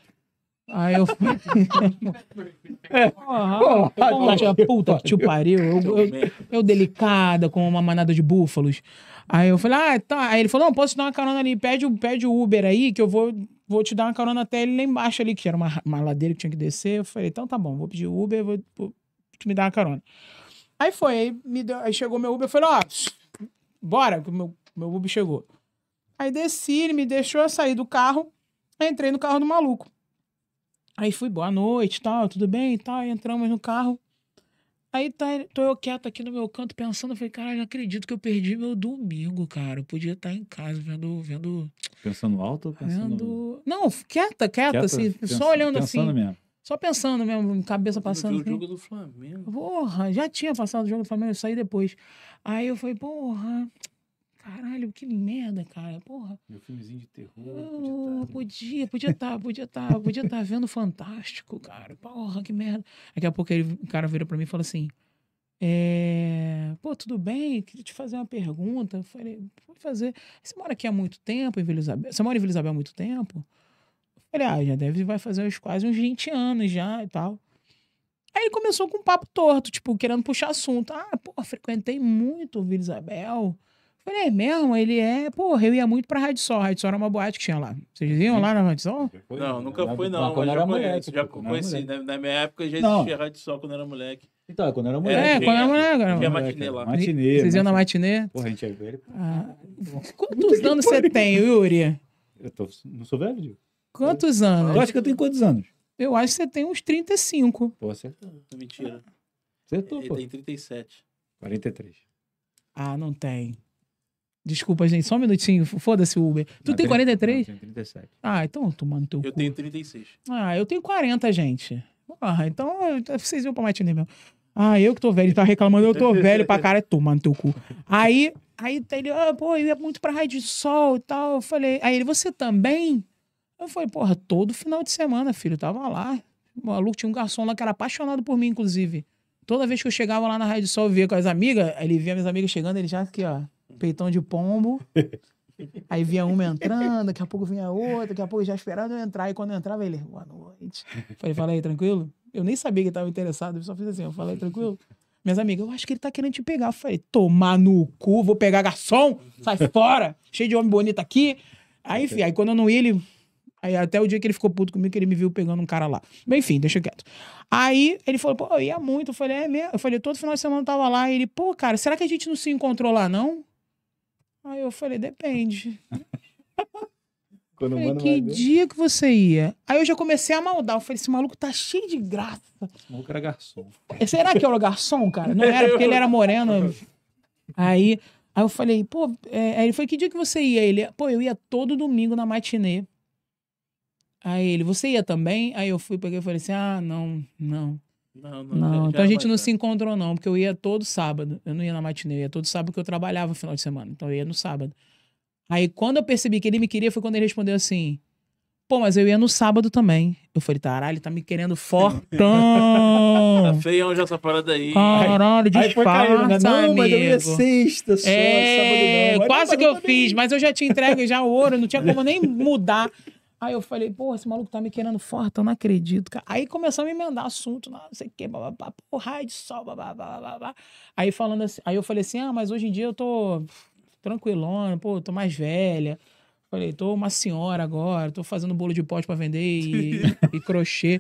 Aí eu fui. é, ponte, porra, puta que tio pariu. Eu, eu, eu, delicada com uma manada de búfalos. Aí eu falei, ah, tá. Aí ele falou, não, posso te dar uma carona ali. Pede, pede o Uber aí, que eu vou, vou te dar uma carona até ele lá embaixo ali, que era uma, uma ladeira que tinha que descer. Eu falei, então tá bom, vou pedir o Uber, vou, vou te me dar uma carona. Aí foi, aí, me deu, aí chegou meu Uber, eu falei, ó. Oh, bora, que meu, meu Uber chegou. Aí desci, ele me deixou, sair do carro, entrei no carro do maluco. Aí fui, boa noite, tal, tudo bem e tal, entramos no carro. Aí tá, tô eu quieto aqui no meu canto pensando, eu falei, cara, não acredito que eu perdi meu domingo, cara. Eu podia estar tá em casa vendo. vendo pensando alto ou pensando. Vendo... Não, quieta, quieta, quieta assim, pensa, só olhando assim. Mesmo. Só pensando mesmo, cabeça passando. Assim. o jogo do Flamengo. Porra, já tinha passado o jogo do Flamengo, eu saí depois. Aí eu falei, porra, caralho, que merda, cara, porra. Meu filmezinho de terror. Oh, podia estar, tá, né? podia estar, podia estar tá, tá, tá vendo Fantástico, cara, porra, que merda. Daqui a pouco ele, o cara vira pra mim e fala assim, é, pô, tudo bem, queria te fazer uma pergunta. Eu falei, pode fazer. Você mora aqui há muito tempo, em Vila Isabel? Você mora em Vila Isabel há muito tempo? Eu falei, ah, já deve, vai fazer uns, quase uns 20 anos já e tal. Aí começou com um papo torto, tipo, querendo puxar assunto. Ah, pô, frequentei muito o Vila Isabel. Falei, é mesmo? Ele é, porra, eu ia muito pra Rádio Sol. Rádio Sol era uma boate que tinha lá. Vocês iam lá na Rádio Sol? Não, nunca fui, não. Quando eu era moleque. Já conheci. Na, na, minha época já existia não. Rádio Sol quando era moleque. Então, quando era é, moleque. É, quando era moleque. Era tinha matinê lá. Matinê. Vocês iam na matinê? Porra, a gente é velho. Ah, quantos anos você tem, Yuri? Eu tô, não sou velho, Diego. Quantos anos? Eu acho que eu tenho quantos anos? Eu acho que você tem uns 35. Pô, acertou. É Mentira. Acertou, é Ele pô. tem 37. 43. Ah, não tem. Desculpa, gente, só um minutinho. Foda-se, Uber. Tu não, tem 43? eu tenho 37. Ah, então tomando teu Eu cu. tenho 36. Ah, eu tenho 40, gente. Porra, ah, então vocês viram pra mais mesmo. Ah, eu que tô velho, ele tá reclamando, eu tô velho pra cara, tomando teu cu. Aí, aí ele, ah, pô, eu ia é muito pra raio de sol e tal. Eu falei, aí ele, você também? Eu falei, porra, todo final de semana, filho, tava lá. O maluco tinha um garçom lá que era apaixonado por mim, inclusive. Toda vez que eu chegava lá na Rádio Sol, eu via com as amigas, ele via minhas amigas chegando, ele já aqui, ó, peitão de pombo. Aí vinha uma entrando, daqui a pouco vinha outra, daqui a pouco já esperando eu entrar. E quando eu entrava, ele, boa noite. Falei, fala aí, tranquilo? Eu nem sabia que ele tava interessado, eu só fiz assim, eu falei, tranquilo? Minhas amigas, eu acho que ele tá querendo te pegar. Eu falei, tomar no cu, vou pegar garçom, sai fora, cheio de homem bonito aqui. Aí, enfim, aí quando eu não ia, ele Aí até o dia que ele ficou puto comigo, que ele me viu pegando um cara lá. enfim, deixa quieto. Aí ele falou, pô, eu ia muito. Eu falei, é mesmo? Eu falei, todo final de semana eu tava lá. E ele, pô, cara, será que a gente não se encontrou lá, não? Aí eu falei, depende. Quando falei, que dia que você ia? Aí eu já comecei a maldar. Eu falei, esse maluco tá cheio de graça. Esse maluco era garçom. Será que era garçom, cara? Não era, porque ele era moreno. Aí, aí eu falei, pô, é, ele foi, que dia que você ia? Ele, pô, eu ia todo domingo na matinê Aí ele, você ia também? Aí eu fui, peguei e falei assim: ah, não, não. Não, não, não. então a gente não se encontrou, não, porque eu ia todo sábado. Eu não ia na matinê, eu ia todo sábado porque eu trabalhava no final de semana. Então eu ia no sábado. Aí quando eu percebi que ele me queria, foi quando ele respondeu assim: Pô, mas eu ia no sábado também. Eu falei, caralho, tá me querendo fortão. tá feião já essa parada aí. Caralho, né? disfarça, né? Não, amigo. mas eu ia sexta só, é, sábado não. quase que eu fiz, mas eu já tinha entregue já o ouro, não tinha como nem mudar. Aí eu falei, porra, esse maluco tá me querendo forte, eu não acredito, cara. Aí começaram a emendar assunto, não sei o que, bababá, porra, de sol, babá, babá. Aí falando assim, aí eu falei assim, ah, mas hoje em dia eu tô tranquilona, pô, tô mais velha. Falei, tô uma senhora agora, tô fazendo bolo de pote para vender e, e crochê.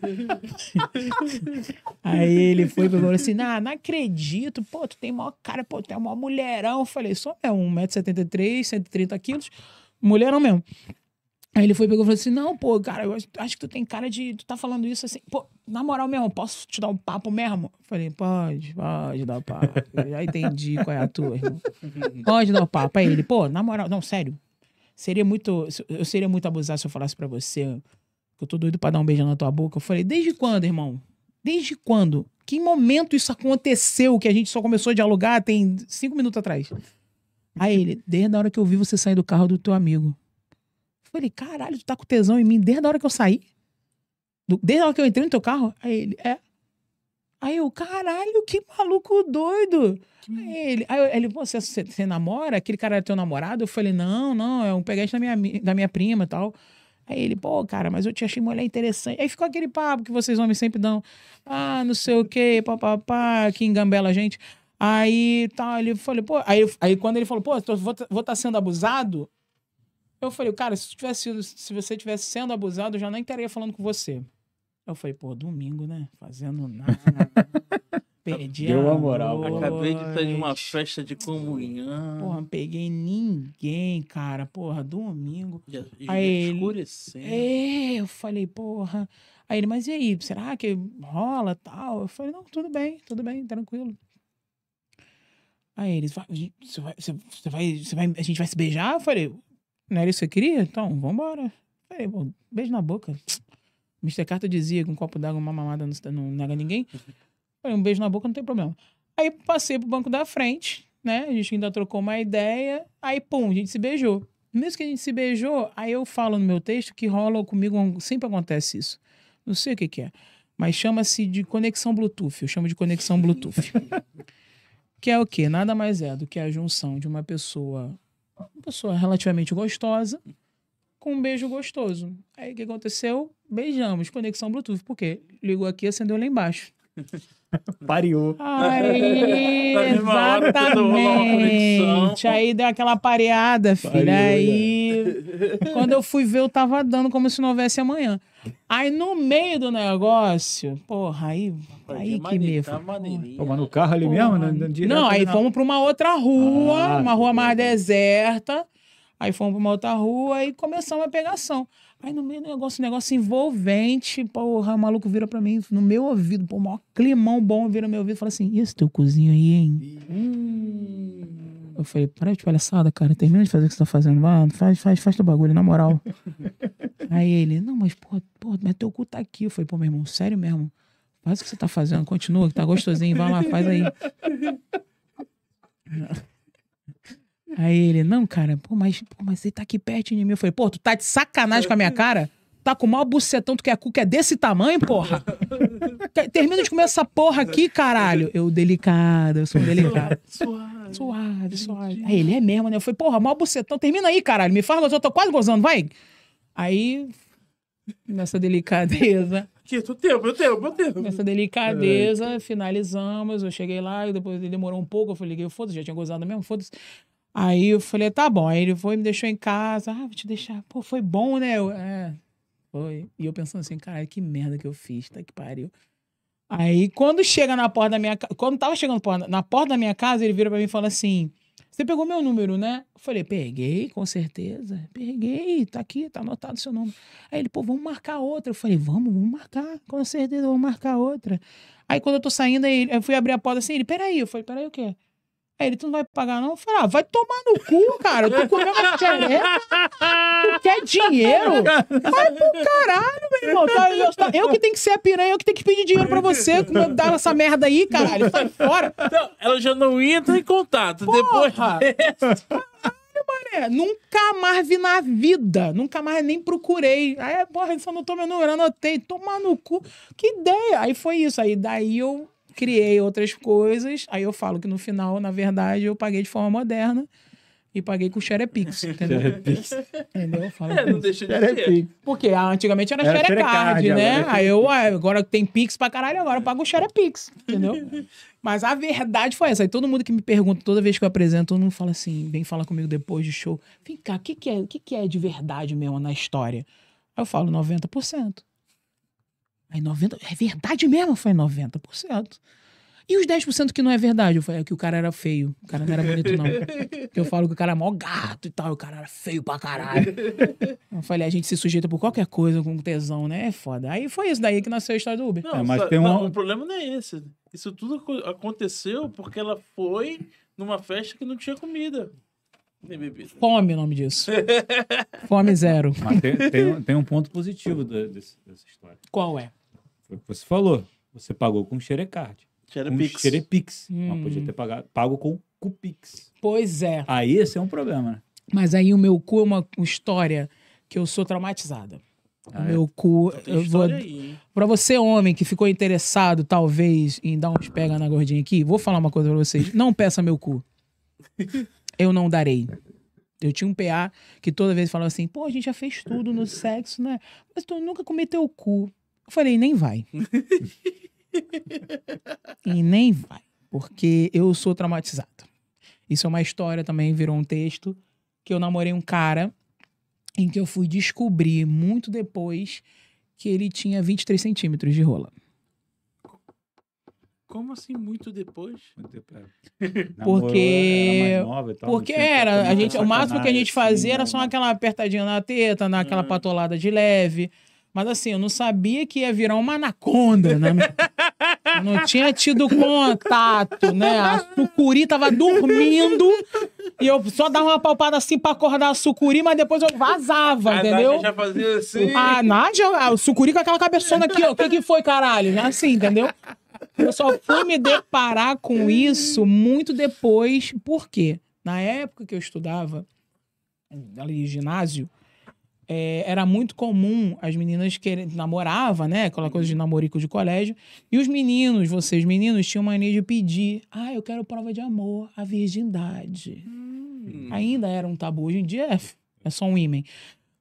aí ele foi e falou assim: não não acredito, pô, tu tem maior cara, pô, tu é maior mulherão. Falei, só é 1,73m, 130 quilos, mulherão mesmo. Aí ele foi pegou e falou assim: Não, pô, cara, eu acho que tu tem cara de. Tu tá falando isso assim. Pô, na moral mesmo, posso te dar um papo mesmo? Falei: Pode, pode dar um papo. Eu já entendi qual é a tua. Irmão. Pode dar um papo. Aí ele: Pô, na moral, não, sério. Seria muito. Eu seria muito abusado se eu falasse pra você que eu tô doido pra dar um beijo na tua boca. Eu falei: Desde quando, irmão? Desde quando? Que momento isso aconteceu que a gente só começou a dialogar tem cinco minutos atrás? Aí ele: Desde a hora que eu vi você sair do carro do teu amigo. Falei, caralho, tu tá com tesão em mim desde a hora que eu saí? Desde a hora que eu entrei no teu carro? Aí ele, é. Aí eu, caralho, que maluco doido. Que... Aí ele, aí ele você, você, você, namora? Aquele cara era é teu namorado? Eu falei, não, não, é um peguete da minha, da minha prima e tal. Aí ele, pô, cara, mas eu te achei mulher interessante. Aí ficou aquele papo que vocês homens sempre dão. Ah, não sei o quê, papapá, que engambela a gente. Aí tal, ele falou, pô. Aí, aí quando ele falou, pô, tô, vou estar tá sendo abusado, eu falei, cara, se, tivesse sido, se você tivesse sendo abusado, eu já nem estaria falando com você. Eu falei, pô, domingo, né? Fazendo nada. Perdi Deu a moral. Noite. Acabei de estar de uma festa de comunhão. Porra, não peguei ninguém, cara. Porra, domingo. Já, já aí escurecendo. Ele, é, eu falei, porra. Aí ele, mas e aí? Será que rola tal? Eu falei, não, tudo bem, tudo bem, tranquilo. Aí ele você vai, você vai, você vai, a gente vai se beijar? Eu falei, não era isso que você queria? Então, vambora. Falei, bom, beijo na boca. Mr. Carter dizia que um copo d'água, é uma mamada não, não nega ninguém. Falei, um beijo na boca não tem problema. Aí passei pro banco da frente, né? A gente ainda trocou uma ideia. Aí, pum, a gente se beijou. Mesmo que a gente se beijou, aí eu falo no meu texto que rola comigo, sempre acontece isso. Não sei o que, que é. Mas chama-se de conexão Bluetooth. Eu chamo de conexão Bluetooth. que é o quê? Nada mais é do que a junção de uma pessoa uma pessoa relativamente gostosa, com um beijo gostoso. Aí o que aconteceu? Beijamos, conexão Bluetooth. Por quê? Ligou aqui e acendeu lá embaixo. Pariu. Aí, tá né? exatamente. Aí deu aquela pareada, filha. aí Quando eu fui ver, eu tava dando como se não houvesse amanhã. Aí no meio do negócio, porra, aí, Rapaz, aí que me... Tá mas no carro ali porra, mesmo? Né? Não, direto, não aí não. fomos pra uma outra rua, ah, uma rua mais deserta. Aí fomos pra uma outra rua e começamos a pegação. Aí no meio do negócio, negócio envolvente, porra, o maluco vira pra mim, no meu ouvido, pô, o maior climão bom vira no meu ouvido e fala assim, e esse teu cozinho aí, hein? Hum... Eu falei, para de palhaçada, cara. Termina de fazer o que você tá fazendo. Vá, ah, faz, faz, faz teu bagulho, na moral. Aí ele, não, mas porra, porra, mas teu cu tá aqui. Eu falei, pô, meu irmão, sério mesmo? Faz o que você tá fazendo, continua, que tá gostosinho, vai lá, faz aí. Aí ele, não, cara, pô, mas, pô, mas ele tá aqui perto de mim. Eu falei, pô, tu tá de sacanagem com a minha cara? Tá com o maior bucetão, que a cu que é desse tamanho, porra? Termina de comer essa porra aqui, caralho. Eu, delicado, eu sou delicado. Suave suave. Suave, suave. Aí ele é mesmo, né? Eu falei, porra, mal bucetão, termina aí, caralho. Me fala, eu tô quase gozando, vai. Aí, nessa delicadeza. Aqui, tu tempo, meu tempo, meu tempo. Nessa delicadeza, finalizamos. Eu cheguei lá e depois ele demorou um pouco. Eu falei, liguei, foda-se, já tinha gozado mesmo, foda-se. Aí eu falei, tá bom. Aí ele foi, me deixou em casa. Ah, vou te deixar. Pô, foi bom, né? Eu, é, foi. E eu pensando assim, caralho, que merda que eu fiz, tá que pariu. Aí quando chega na porta da minha casa, quando tava chegando na porta da minha casa, ele vira para mim e fala assim: "Você pegou meu número, né?" Eu falei: "Peguei, com certeza. Peguei, tá aqui, tá anotado seu nome". Aí ele: "Pô, vamos marcar outra". Eu falei: "Vamos, vamos marcar, com certeza, vamos marcar outra". Aí quando eu tô saindo, aí eu fui abrir a porta assim, ele: "Peraí". Eu falei: "Peraí o quê?" Aí ele, tu não vai pagar não? Eu falei, ah, vai tomar no cu, cara. Eu tô comendo a Tu quer dinheiro? Vai pro caralho, meu irmão. Tá, eu, que tenho que ser a piranha, eu que tenho que pedir dinheiro pra você. Como dar essa merda aí, caralho. Sai fora. Não, ela já não entra em contato. Porra. Depois Caralho, Mané, nunca mais vi na vida. Nunca mais nem procurei. Aí, porra, só não tô me ignorando, eu Tomar no cu. Que ideia. Aí foi isso. Aí daí eu criei outras coisas. Aí eu falo que no final, na verdade, eu paguei de forma moderna e paguei com Xerepix, entendeu? Xerepix. Entendeu? Eu falo é, não deixa de Xerepix. Porque antigamente era, era Xerecard, né? Agora. Né? Aí eu, ah, agora tem Pix pra caralho, agora eu pago o Xerepix, entendeu? Mas a verdade foi essa. E todo mundo que me pergunta, toda vez que eu apresento, todo mundo fala assim, vem falar comigo depois do show. Vem cá, o que, que, é, que, que é de verdade mesmo na história? Aí eu falo, 90%. Aí 90%, é verdade mesmo? Foi 90%. E os 10% que não é verdade? Eu falei, é que o cara era feio. O cara não era bonito, não. eu falo que o cara é mó gato e tal. E o cara era feio pra caralho. Eu falei, a gente se sujeita por qualquer coisa com tesão, né? É foda. Aí foi isso daí que nasceu a história do Uber. Não, é, mas só, tem um... Não, o problema não é esse. Isso tudo aconteceu porque ela foi numa festa que não tinha comida. Nem bebida. Fome o nome disso. Fome zero. Mas tem, tem, tem um ponto positivo desse, dessa história. Qual é? Foi o que você falou. Você pagou com Xerecard. Xerepix. Com Xerepix. Hum. Mas podia ter pagado, pago com Cupix. Pois é. Aí esse é um problema, né? Mas aí o meu cu é uma história que eu sou traumatizada. Ah, é? meu é? cu. Eu vou... Aí, pra você, homem, que ficou interessado, talvez, em dar uns pega na gordinha aqui, vou falar uma coisa pra vocês. Não peça meu cu. eu não darei. Eu tinha um PA que toda vez falava assim, pô, a gente já fez tudo no sexo, né? Mas tu nunca cometeu o cu. Eu falei, nem vai. e nem vai, porque eu sou traumatizado. Isso é uma história também, virou um texto, que eu namorei um cara em que eu fui descobrir muito depois que ele tinha 23 centímetros de rola. Como assim muito depois? Porque porque era a gente o máximo que a gente fazia assim, era só né? aquela apertadinha na teta, naquela é. patolada de leve. Mas assim, eu não sabia que ia virar uma anaconda, né? não tinha tido contato, né? A sucuri tava dormindo e eu só dava uma palpada assim pra acordar a sucuri, mas depois eu vazava, a entendeu? A já fazia assim. A Nádia, o sucuri com aquela cabeçona aqui, ó. O que que foi, caralho? Assim, entendeu? Eu só fui me deparar com isso muito depois. Por quê? Na época que eu estudava ali ginásio, é, era muito comum as meninas que namorava, né? Aquela coisa de uhum. namorico de colégio. E os meninos, vocês meninos, tinham mania de pedir: ah, eu quero prova de amor, a virgindade. Hum. Ainda era um tabu. Hoje em dia é, é só um ímã.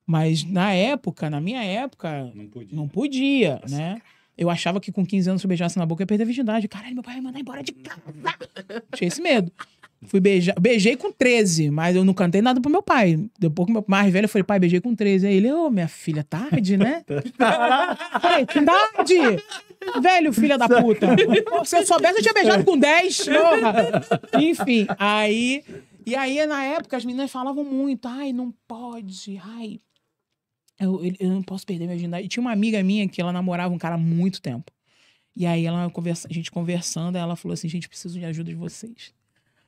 Mas na época, na minha época, não podia, não podia né? Eu achava que com 15 anos se eu beijasse na boca ia perder a virgindade. Caralho, meu pai vai me mandar embora de casa. Tinha esse medo. Fui beijar. Beijei com 13, mas eu não cantei nada pro meu pai. Depois que meu mais velho, eu falei, pai, beijei com 13. Aí ele, ô, oh, minha filha, tarde, né? falei, tarde! Velho, filha da puta. Se eu soubesse, eu tinha beijado com 10, porra. Enfim, aí. E aí, na época, as meninas falavam muito, ai, não pode, ai. Eu, eu, eu não posso perder minha agenda. E tinha uma amiga minha que ela namorava um cara há muito tempo. E aí ela a gente conversando, ela falou assim: gente, preciso de ajuda de vocês.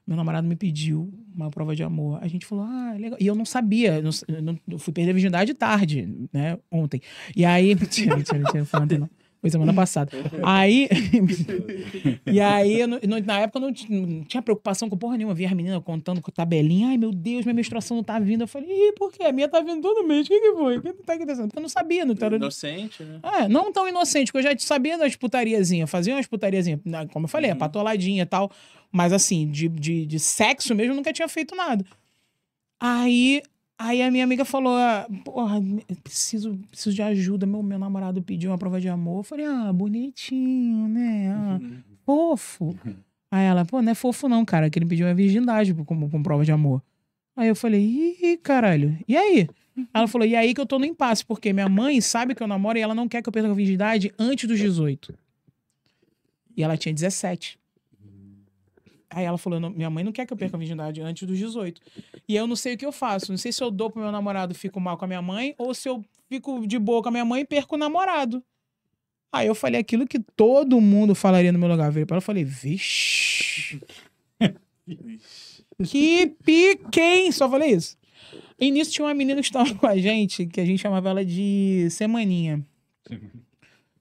Meu namorado me pediu uma prova de amor. A gente falou, ah, legal. E eu não sabia, eu não, eu fui perder a virgindade tarde, né, ontem. E aí, mentira, mentira, mentira, não foi ontem não. Foi semana passada. aí. e aí, na época, eu não, não, tinha preocupação com porra nenhuma. Vi via as meninas contando com tabelinha. Ai, meu Deus, minha menstruação não tá vindo. Eu falei, ih, por quê? A minha tá vindo todo mês. O que, que foi? O que tá acontecendo? Porque eu não sabia, não era. Inocente, né? É, não tão inocente, porque eu já sabia das putariazinhas. Fazia umas putariazinhas, né, como eu falei, uhum. patoladinha e tal. Mas assim, de, de, de sexo mesmo, eu nunca tinha feito nada. Aí Aí a minha amiga falou: ah, Porra, preciso, preciso de ajuda. Meu, meu namorado pediu uma prova de amor. Eu falei: Ah, bonitinho, né? Ah, uhum. fofo. Uhum. Aí ela: Pô, não é fofo não, cara, que ele pediu a virgindade como, prova de amor. Aí eu falei: Ih, caralho. E aí? Ela falou: E aí que eu tô no impasse, porque minha mãe sabe que eu namoro e ela não quer que eu perca a virgindade antes dos 18. E ela tinha 17. Aí ela falou: minha mãe não quer que eu perca a virgindade antes dos 18. E eu não sei o que eu faço. Não sei se eu dou pro meu namorado fico mal com a minha mãe, ou se eu fico de boa com a minha mãe e perco o namorado. Aí eu falei aquilo que todo mundo falaria no meu lugar. Eu virei pra ela e falei: vixe. que piquem! Só falei isso. E nisso tinha uma menina que estava com a gente, que a gente chamava ela de Semaninha.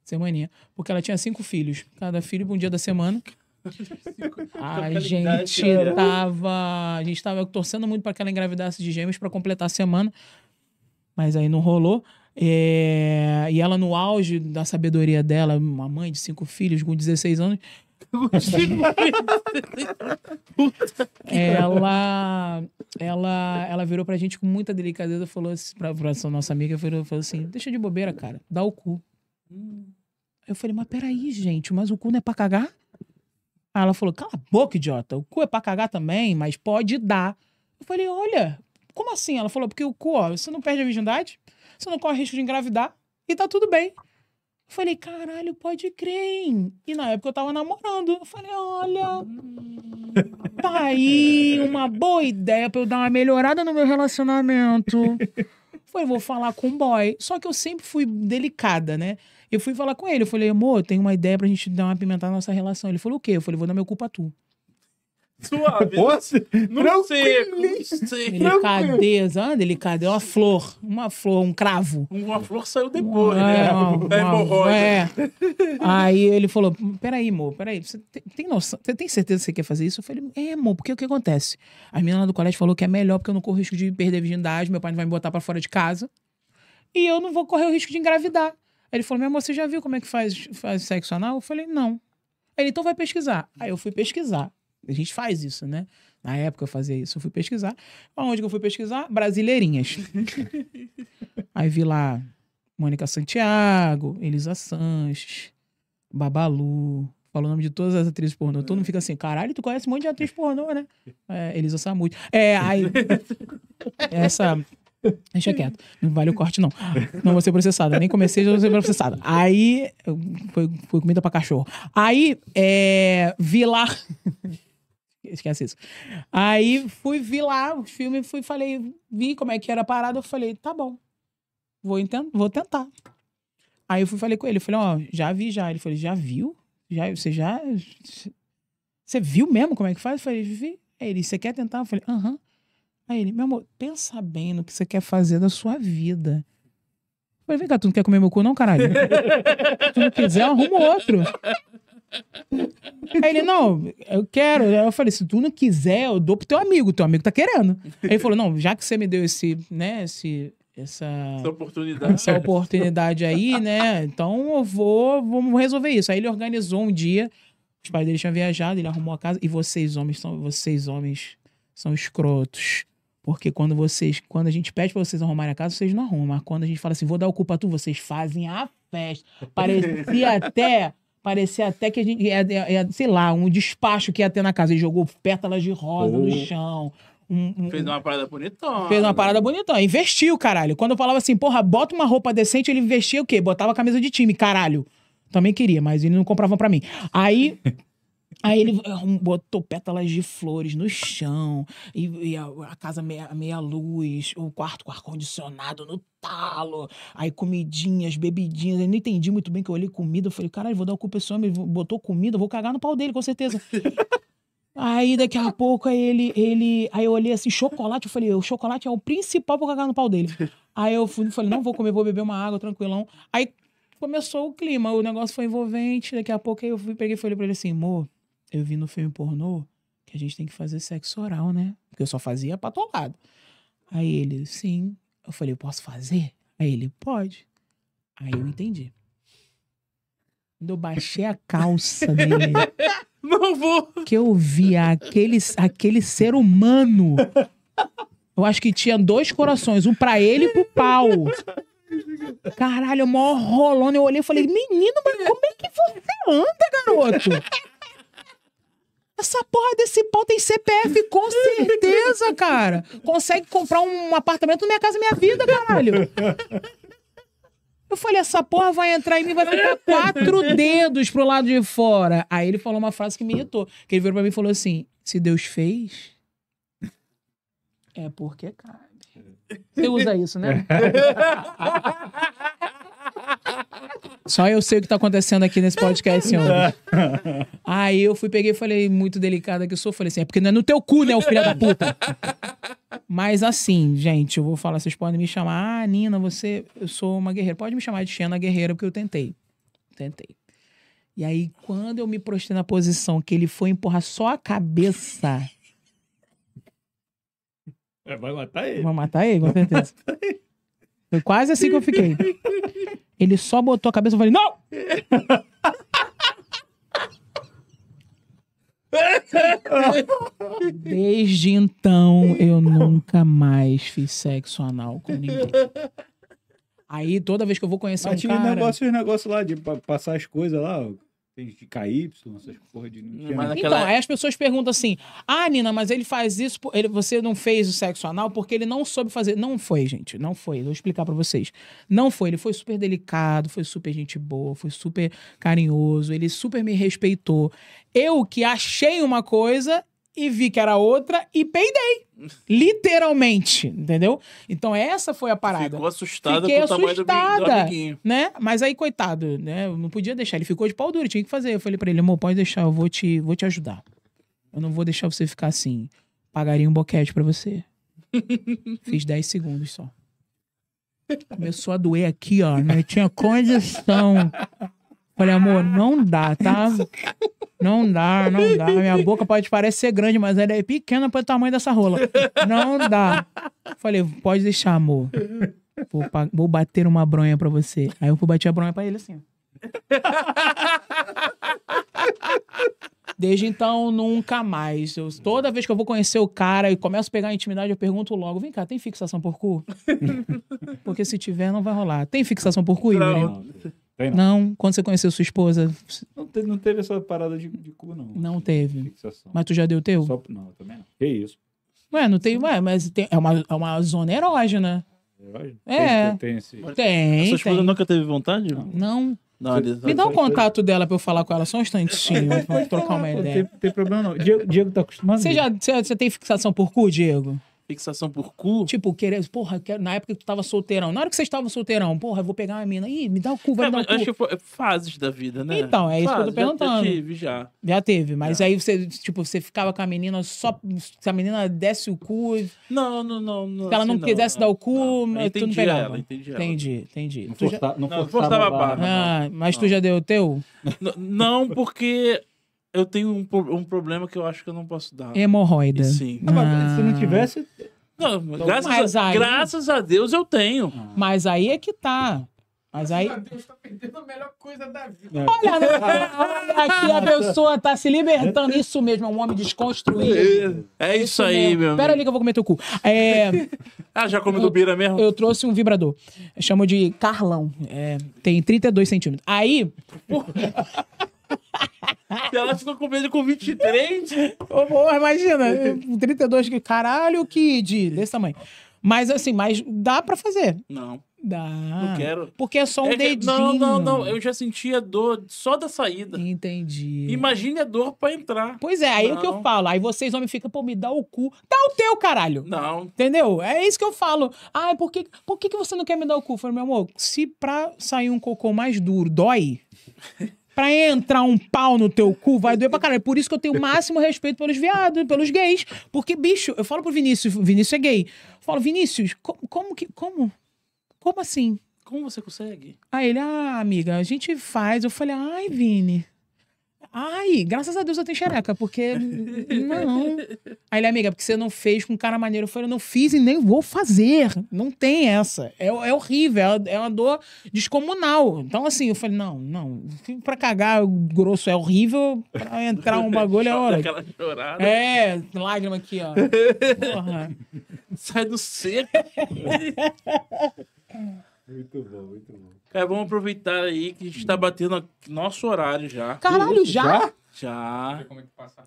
Semaninha. Porque ela tinha cinco filhos. Cada filho um dia da semana. a gente né? tava. A gente tava torcendo muito para que ela engravidasse de gêmeos para completar a semana. Mas aí não rolou. É... E ela, no auge da sabedoria dela, uma mãe de cinco filhos, com 16 anos. ela, ela, ela virou pra gente com muita delicadeza, falou assim, pra, pra nossa amiga, falou, falou assim, deixa de bobeira, cara, dá o cu. Hum. Eu falei, mas peraí, gente, mas o cu não é pra cagar? Aí ela falou: cala a boca, idiota. O cu é pra cagar também, mas pode dar. Eu falei: olha, como assim? Ela falou: porque o cu, ó, você não perde a virgindade, você não corre risco de engravidar e tá tudo bem. Eu falei: caralho, pode crer. Hein? E na época eu tava namorando. Eu falei: olha, tá aí uma boa ideia pra eu dar uma melhorada no meu relacionamento. foi vou falar com o boy. Só que eu sempre fui delicada, né? Eu fui falar com ele, eu falei, amor, tem uma ideia pra gente dar uma pimentada na nossa relação. Ele falou o quê? Eu falei, vou dar meu culpa a tu. Suave. Poxa, não sei. Delicadeza, uma delicadeza. Uma flor. Uma flor, um cravo. Uma flor saiu depois, uma, né? Uma, da É. Aí ele falou: peraí, amor, peraí. Você tem noção? Você tem certeza que você quer fazer isso? Eu falei, é, amor, porque o que acontece? A menina lá do colégio falou que é melhor porque eu não corro risco de perder a virgindade, meu pai não vai me botar pra fora de casa. E eu não vou correr o risco de engravidar. Ele falou: Meu amor, você já viu como é que faz, faz sexo anal? Eu falei: Não. Ele então vai pesquisar. Aí eu fui pesquisar. A gente faz isso, né? Na época eu fazia isso. Eu fui pesquisar. Onde que eu fui pesquisar? Brasileirinhas. Aí vi lá Mônica Santiago, Elisa Sanches, Babalu. Falou o nome de todas as atrizes pornô. Todo mundo fica assim, caralho, tu conhece um monte de atriz pornô, né? É, Elisa Samud. É, aí... Essa Deixa quieto. Não vale o corte, não. Não vou ser processada. Nem comecei, já vou ser processada. Aí. Foi, foi comida pra cachorro. Aí, é, vi lá. Esquece isso. Aí fui, vi lá o filme, fui, falei, vi como é que era a parada. Eu falei, tá bom. Vou, entendo, vou tentar. Aí eu fui, falei com ele. falei, ó, oh, já vi já. Ele falou, já viu? Já, você já. Você viu mesmo como é que faz? Eu falei, vi. Aí ele, você quer tentar? Eu falei, aham. Uh -huh. Aí ele, meu amor, pensa bem no que você quer fazer da sua vida. Eu falei, vem cá, tu não quer comer meu cu não, caralho? Se tu não quiser, arruma outro. Aí ele, não, eu quero. Eu falei, se tu não quiser, eu dou pro teu amigo, teu amigo tá querendo. Aí ele falou, não, já que você me deu esse, né, esse, essa, essa oportunidade. Essa oportunidade aí, né, então eu vou, vamos resolver isso. Aí ele organizou um dia, os pais dele tinham viajado, ele arrumou a casa, e vocês homens são, vocês homens são escrotos. Porque quando vocês, quando a gente pede para vocês arrumarem a casa, vocês não arrumam. Mas quando a gente fala assim, vou dar o culpa a tu, vocês fazem a festa. Parecia até, parecia até que a gente, é, é, é sei lá, um despacho que ia ter na casa. Ele jogou pétalas de rosa oh. no chão. Um, um, fez uma parada bonitona. Fez uma parada bonitona. Investiu, caralho. Quando eu falava assim, porra, bota uma roupa decente, ele investia o quê? Botava camisa de time, caralho. Também queria, mas eles não compravam para mim. Aí, Aí ele ah, botou pétalas de flores no chão, e, e a, a, casa meia, meia luz, o quarto com ar-condicionado no talo, aí comidinhas, bebidinhas. Eu não entendi muito bem que eu olhei comida. Eu falei, caralho, vou dar o cu pra esse homem, botou comida, vou cagar no pau dele, com certeza. aí daqui a pouco ele, ele. Aí eu olhei assim, chocolate. Eu falei, o chocolate é o principal pra cagar no pau dele. Aí eu fui, falei, não vou comer, vou beber uma água, tranquilão. Aí começou o clima, o negócio foi envolvente. Daqui a pouco eu fui, peguei e falei pra ele assim, amor eu vi no filme pornô que a gente tem que fazer sexo oral, né? Porque eu só fazia patolado. Aí ele, sim. Eu falei, eu posso fazer? Aí ele, pode. Aí eu entendi. Quando eu baixei a calça dele. Não vou. Que eu vi aquele, aquele ser humano. Eu acho que tinha dois corações, um para ele e pro pau. Caralho, o maior rolando. Eu olhei e falei, menino, mas como é que você anda, garoto? Essa porra desse pau tem CPF, com certeza, cara. Consegue comprar um apartamento na minha casa, minha vida, caralho. Eu falei, essa porra vai entrar em mim, vai ficar quatro dedos pro lado de fora. Aí ele falou uma frase que me irritou. Que ele virou pra mim e falou assim: se Deus fez, é porque cabe. Você usa isso, né? Só eu sei o que tá acontecendo aqui nesse podcast, senhor. Aí eu fui, peguei e falei, muito delicada que eu sou. Falei assim, é porque não é no teu cu, né, o filho da puta. Mas assim, gente, eu vou falar, vocês podem me chamar, ah, Nina, você, eu sou uma guerreira. Pode me chamar de Xena Guerreira, porque eu tentei. Tentei. E aí, quando eu me prostei na posição que ele foi empurrar só a cabeça. É, vai matar ele. Vai matar ele, com certeza. Vai matar ele. Foi quase assim que eu fiquei. Ele só botou a cabeça e falei, não! Desde então, eu nunca mais fiz sexo anal com ninguém. Aí, toda vez que eu vou conhecer Mas um tinha cara... negócio, negócio lá de passar as coisas lá, fez de KY, essas porra de. Não tinha... Então, aí as pessoas perguntam assim: ah, Nina, mas ele faz isso, ele, você não fez o sexo anal porque ele não soube fazer. Não foi, gente, não foi. vou explicar para vocês. Não foi. Ele foi super delicado, foi super gente boa, foi super carinhoso, ele super me respeitou. Eu que achei uma coisa, e vi que era outra e peidei. Literalmente, entendeu? Então essa foi a parada. Ficou assustada Fiquei com o tamanho assustada, do, do amiguinho. Né? Mas aí, coitado, né? Eu não podia deixar. Ele ficou de pau duro, tinha que fazer. Eu falei para ele, amor, pode deixar, eu vou te, vou te ajudar. Eu não vou deixar você ficar assim. Pagaria um boquete para você. Fiz 10 segundos só. Começou a doer aqui, ó. Não né? tinha condição. Falei, amor, não dá, tá? Não dá, não dá. Minha boca pode parecer grande, mas ela é pequena para o tamanho dessa rola. Não dá. Falei, pode deixar, amor. Vou, vou bater uma bronha para você. Aí eu fui bater a bronha para ele assim. Desde então, nunca mais. Eu, toda vez que eu vou conhecer o cara e começo a pegar a intimidade, eu pergunto logo: vem cá, tem fixação por cu? Porque se tiver, não vai rolar. Tem fixação por cu, Não. Tem não. não. quando você conheceu sua esposa. Não teve, não teve essa parada de, de cu, não. Não teve. Fixação. Mas tu já deu teu? Só, não, também não. Que isso. Ué, não tem, ué, mas tem, é, uma, é uma zona erógena. Erógena? É. Tem, é. tem, esse... tem, sua esposa tem. nunca teve vontade? Não. não. não você, me dá o um contato dela pra eu falar com ela só um instantinho, pra trocar uma ideia. Não tem, tem problema não. Diego, Diego tá acostumado? Você já você, você tem fixação por cu, Diego? Fixação por cu? Tipo, querer, porra, quero, na época que tu tava solteirão. Na hora que vocês estavam solteirão, porra, eu vou pegar uma mina. Ih, me dá o cu, vai é, dar o acho cu. Acho que fases da vida, né? Então, é isso que eu tô perguntando. Já tive, já. Já teve, mas já. aí você, tipo, você ficava com a menina só. Se a menina desse o cu. Não, não, não. não se assim ela não quisesse não, dar o cu, não, tu não pegava. Ela, entendi, ela. entendi, entendi. Não, forçava, não a barra. Ah, mas tu já deu o teu? Não, porque eu tenho um, um problema que eu acho que eu não posso dar. Hemorroida. Sim. Ah, se não ah. tivesse. Não, então, graças, a, aí... graças a Deus eu tenho. Ah. Mas aí é que tá. Mas aí. Deus tá perdendo a melhor coisa da vida. É. Olha, aqui a pessoa tá se libertando. Isso mesmo, é um homem desconstruído. É isso, isso aí, mesmo. meu Pera ali que eu vou comer teu cu. É... ah, já come do Bira mesmo? Eu trouxe um vibrador. Eu chamo de Carlão. É... Tem 32 centímetros. Aí. ela ficou com medo com 23. Ô, porra, imagina. 32, que caralho, Kid, desse tamanho. Mas assim, mas dá pra fazer. Não. Dá. Não quero. Porque é só um é dedinho. Não, não, não. Eu já sentia dor só da saída. Entendi. Imagine a dor pra entrar. Pois é, aí é o que eu falo. Aí vocês homens ficam, pô, me dá o cu. Dá o teu, caralho. Não. Entendeu? É isso que eu falo. Ah, por que, por que, que você não quer me dar o cu? Eu falei, meu amor, se pra sair um cocô mais duro dói, pra entrar um pau no teu cu vai doer pra caralho. Por isso que eu tenho o máximo respeito pelos viados, pelos gays. Porque, bicho, eu falo pro Vinícius, Vinícius é gay. Eu falo, Vinícius, como, como que. Como? Como assim? Como você consegue? Aí ele, ah, amiga, a gente faz. Eu falei, ai, Vini. Ai, graças a Deus eu tenho xereca, porque. Não. Aí ele, amiga, porque você não fez com um cara maneiro. Eu falei, eu não fiz e nem vou fazer. Não tem essa. É, é horrível, é, é uma dor descomunal. Então, assim, eu falei, não, não. Pra cagar grosso é horrível, pra entrar um bagulho é hora. É, lágrima aqui, ó. Porra. Sai do seco. muito bom, muito bom. Cara, vamos aproveitar aí que a gente tá batendo nosso horário já. Caralho, já? Já? Já.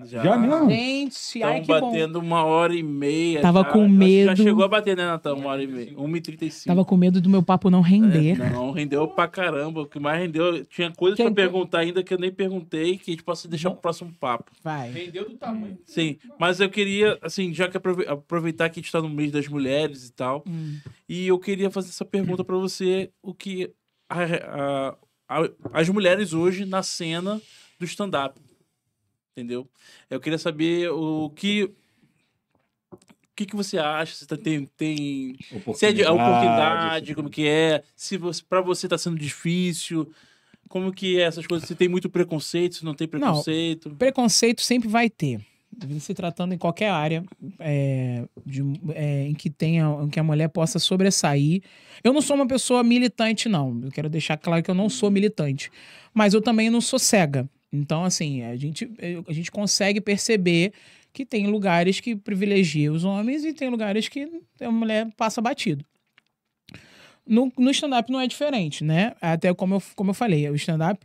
Já, já mesmo? Gente, ai, que batendo uma hora e meia. Tava já. com medo. Já chegou a bater, né, Natal? Uma hora e meia. e trinta e cinco Tava com medo do meu papo não render. É, não, rendeu pra caramba. O que mais rendeu... Tinha coisas Quem... pra perguntar ainda que eu nem perguntei, que a gente possa deixar pro próximo papo. Vai. Rendeu do tamanho. Sim, mas eu queria, assim, já que aproveitar que a gente tá no mês das mulheres e tal, hum. e eu queria fazer essa pergunta pra você, o que a, a, as mulheres hoje na cena do stand-up. Entendeu? Eu queria saber o que. O que, que você acha? Se tá, tem. tem se é, é a oportunidade, assim. como que é? Se para você está sendo difícil. Como que é essas coisas? Se tem muito preconceito, se não tem preconceito? Não, preconceito sempre vai ter se tratando em qualquer área é, de, é, em, que tenha, em que a mulher possa sobressair. Eu não sou uma pessoa militante, não. Eu quero deixar claro que eu não sou militante. Mas eu também não sou cega. Então, assim, a gente, é, a gente consegue perceber que tem lugares que privilegiam os homens e tem lugares que a mulher passa batido. No, no stand-up não é diferente, né? Até como eu, como eu falei, o stand-up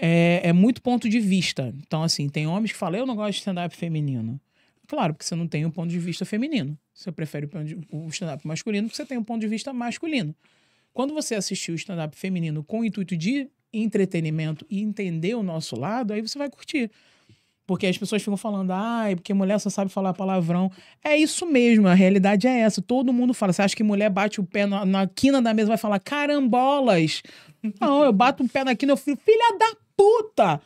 é, é muito ponto de vista. Então, assim, tem homens que falam, eu não gosto de stand-up feminino. Claro, porque você não tem um ponto de vista feminino. Você prefere o stand-up masculino porque você tem um ponto de vista masculino. Quando você assistiu o stand-up feminino com o intuito de entretenimento e entender o nosso lado, aí você vai curtir. Porque as pessoas ficam falando, ai, ah, porque mulher só sabe falar palavrão. É isso mesmo, a realidade é essa. Todo mundo fala. Você acha que mulher bate o pé na, na quina da mesa e vai falar carambolas? Não, eu bato o pé na quina, eu fico, filha da puta!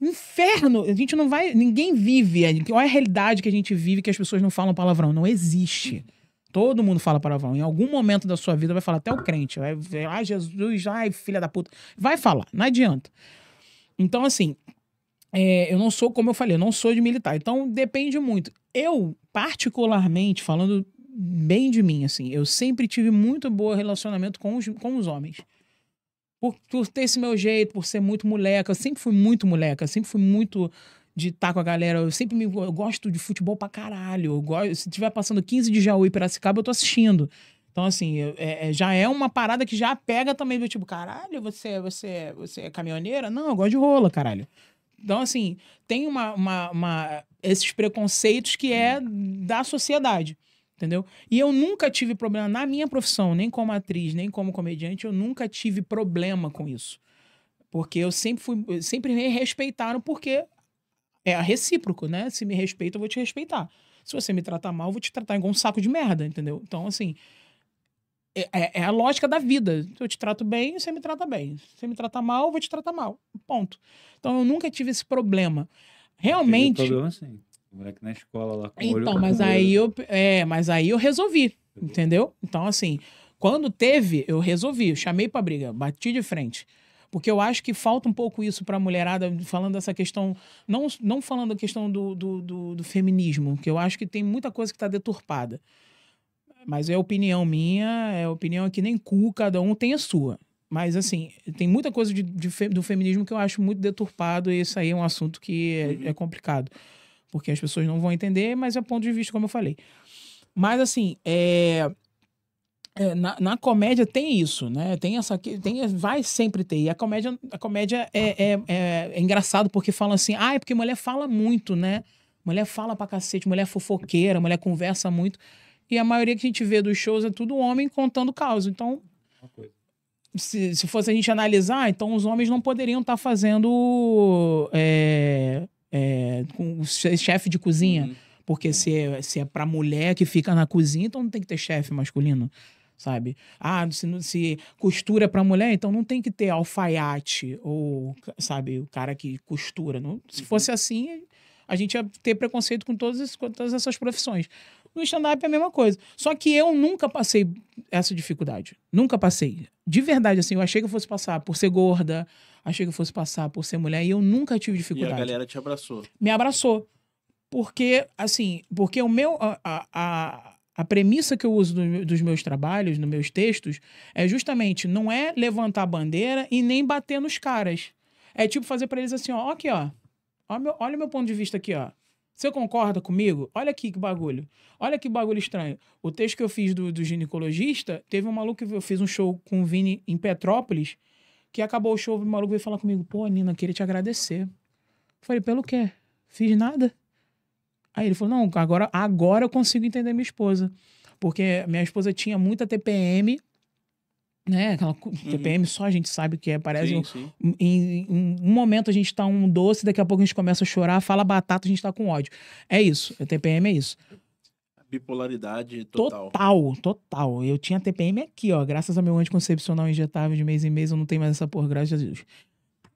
Inferno! A gente não vai. Ninguém vive. Olha a realidade que a gente vive que as pessoas não falam palavrão. Não existe. Todo mundo fala palavrão. Em algum momento da sua vida vai falar, até o crente. Vai, ai, ah, Jesus, ai, filha da puta. Vai falar, não adianta. Então, assim, é, eu não sou, como eu falei, eu não sou de militar. Então, depende muito. Eu, particularmente, falando bem de mim, assim, eu sempre tive muito bom relacionamento com os, com os homens por, por ter esse meu jeito, por ser muito moleca. Eu sempre fui muito moleca, sempre fui muito de estar tá com a galera. Eu sempre me, eu gosto de futebol pra caralho. Eu gosto, se tiver passando 15 de Jaú e Piracicaba, eu tô assistindo. Então, assim, é, é, já é uma parada que já pega também do tipo, caralho, você, você, você é caminhoneira? Não, eu gosto de rola, caralho. Então, assim, tem uma, uma, uma esses preconceitos que é da sociedade entendeu? E eu nunca tive problema na minha profissão, nem como atriz, nem como comediante, eu nunca tive problema com isso. Porque eu sempre fui, sempre me respeitaram porque é recíproco, né? Se me respeita, eu vou te respeitar. Se você me tratar mal, eu vou te tratar igual um saco de merda, entendeu? Então, assim, é, é, é a lógica da vida. Eu te trato bem, você me trata bem. Se você me tratar mal, eu vou te tratar mal. Ponto. Então, eu nunca tive esse problema. Realmente. Problema, sim. O moleque na escola lá com Então, mas aí eu, é, mas aí eu resolvi, entendeu? Então, assim, quando teve, eu resolvi, eu chamei pra briga, bati de frente. Porque eu acho que falta um pouco isso para a mulherada, falando dessa questão, não, não falando a questão do, do, do, do feminismo, que eu acho que tem muita coisa que está deturpada. Mas é opinião minha, é opinião que nem cu, cada um tem a sua. Mas, assim, tem muita coisa de, de, do feminismo que eu acho muito deturpado e isso aí é um assunto que é, uhum. é complicado porque as pessoas não vão entender, mas é ponto de vista, como eu falei. Mas assim, é... É, na, na, comédia tem isso, né? Tem essa tem vai sempre ter. E a comédia, a comédia é, é, é, é engraçado porque fala assim, ah, é porque mulher fala muito, né? Mulher fala pra cacete, mulher é fofoqueira, mulher conversa muito. E a maioria que a gente vê dos shows é tudo homem contando causa. Então, se, se fosse a gente analisar, então os homens não poderiam estar tá fazendo é, é, com o chefe de cozinha. Uhum. Porque se é, se é pra mulher que fica na cozinha, então não tem que ter chefe masculino, sabe? Ah, se, se costura é pra mulher, então não tem que ter alfaiate ou, sabe, o cara que costura. Não, se uhum. fosse assim, a gente ia ter preconceito com todas, com todas essas profissões. No stand-up é a mesma coisa. Só que eu nunca passei essa dificuldade. Nunca passei. De verdade, assim, eu achei que eu fosse passar por ser gorda, achei que eu fosse passar por ser mulher e eu nunca tive dificuldade. E a galera te abraçou. Me abraçou. Porque, assim, porque o meu. A, a, a premissa que eu uso do, dos meus trabalhos, nos meus textos, é justamente não é levantar a bandeira e nem bater nos caras. É tipo fazer para eles assim, ó, aqui, ó. Ó meu, olha o meu ponto de vista aqui, ó. Você concorda comigo? Olha aqui que bagulho. Olha que bagulho estranho. O texto que eu fiz do, do ginecologista, teve um maluco que eu fiz um show com o Vini em Petrópolis. Que acabou o show, o maluco veio falar comigo, pô, Nina, queria te agradecer. falei, pelo quê? Fiz nada. Aí ele falou, não, agora, agora eu consigo entender minha esposa. Porque minha esposa tinha muita TPM, né? Aquela uhum. TPM só a gente sabe o que é. Parece sim, um, sim. Em, em, um momento a gente tá um doce, daqui a pouco a gente começa a chorar, fala batata, a gente tá com ódio. É isso. A TPM é isso. Bipolaridade total. Total, total. Eu tinha TPM aqui, ó. Graças ao meu anticoncepcional injetável de mês em mês, eu não tenho mais essa porra, graças a Deus.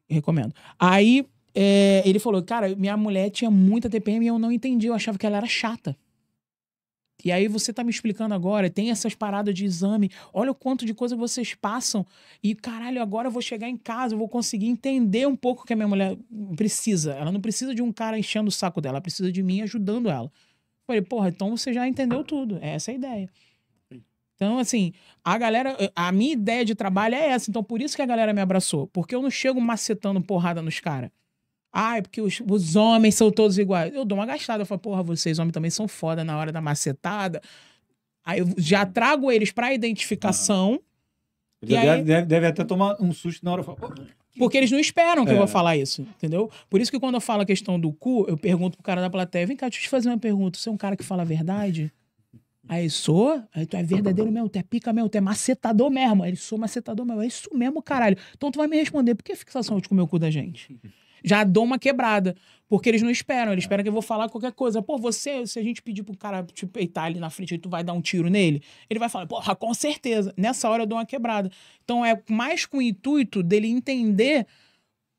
Recomendo. Aí é, ele falou, cara, minha mulher tinha muita TPM e eu não entendi, eu achava que ela era chata. E aí você tá me explicando agora, tem essas paradas de exame, olha o quanto de coisa vocês passam. E caralho, agora eu vou chegar em casa, eu vou conseguir entender um pouco o que a minha mulher precisa. Ela não precisa de um cara enchendo o saco dela, ela precisa de mim ajudando ela. Falei, porra, então você já entendeu tudo. É essa é a ideia. Então, assim, a galera, eh, a minha ideia de trabalho é essa. Então, por isso que a galera me abraçou. Porque eu não chego macetando porrada nos caras. ai porque os, os, homens são todos iguais. Eu dou uma gastada. Eu falo, porra, vocês homens também são foda na hora da macetada. Aí eu já trago eles pra identificação. Ah. deve, aí... deve, deve, até tomar um susto na hora. Falo, porque eles não esperam que é. eu vou falar isso, entendeu? Por isso que quando eu falo a questão do cu, eu pergunto pro cara da plateia: vem cá, deixa eu te fazer uma pergunta. Você é um cara que fala a verdade? Aí sou, aí tu é verdadeiro mesmo, tu é pica mesmo, tu é macetador mesmo. Aí sou macetador mesmo, é isso mesmo, caralho. Então tu vai me responder, por que fixação de comer o cu da gente? já dou uma quebrada. Porque eles não esperam, eles esperam que eu vou falar qualquer coisa. Pô, você, se a gente pedir pro cara te peitar ali na frente, tu vai dar um tiro nele, ele vai falar, porra, com certeza. Nessa hora eu dou uma quebrada. Então é mais com o intuito dele entender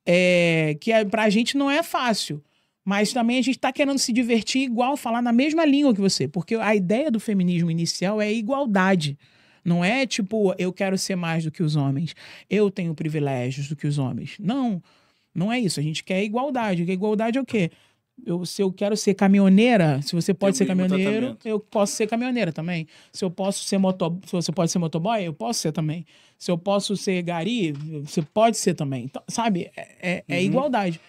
é, que é, pra gente não é fácil. Mas também a gente tá querendo se divertir igual, falar na mesma língua que você. Porque a ideia do feminismo inicial é igualdade. Não é tipo, eu quero ser mais do que os homens, eu tenho privilégios do que os homens. Não. Não. Não é isso. A gente quer igualdade. É igualdade é o quê? Eu, se eu quero ser caminhoneira, se você pode Tem ser caminhoneiro, tratamento. eu posso ser caminhoneira também. Se eu posso ser moto, se você pode ser motoboy, eu posso ser também. Se eu posso ser gari, você pode ser também. Então, sabe? É, é, é uhum. igualdade.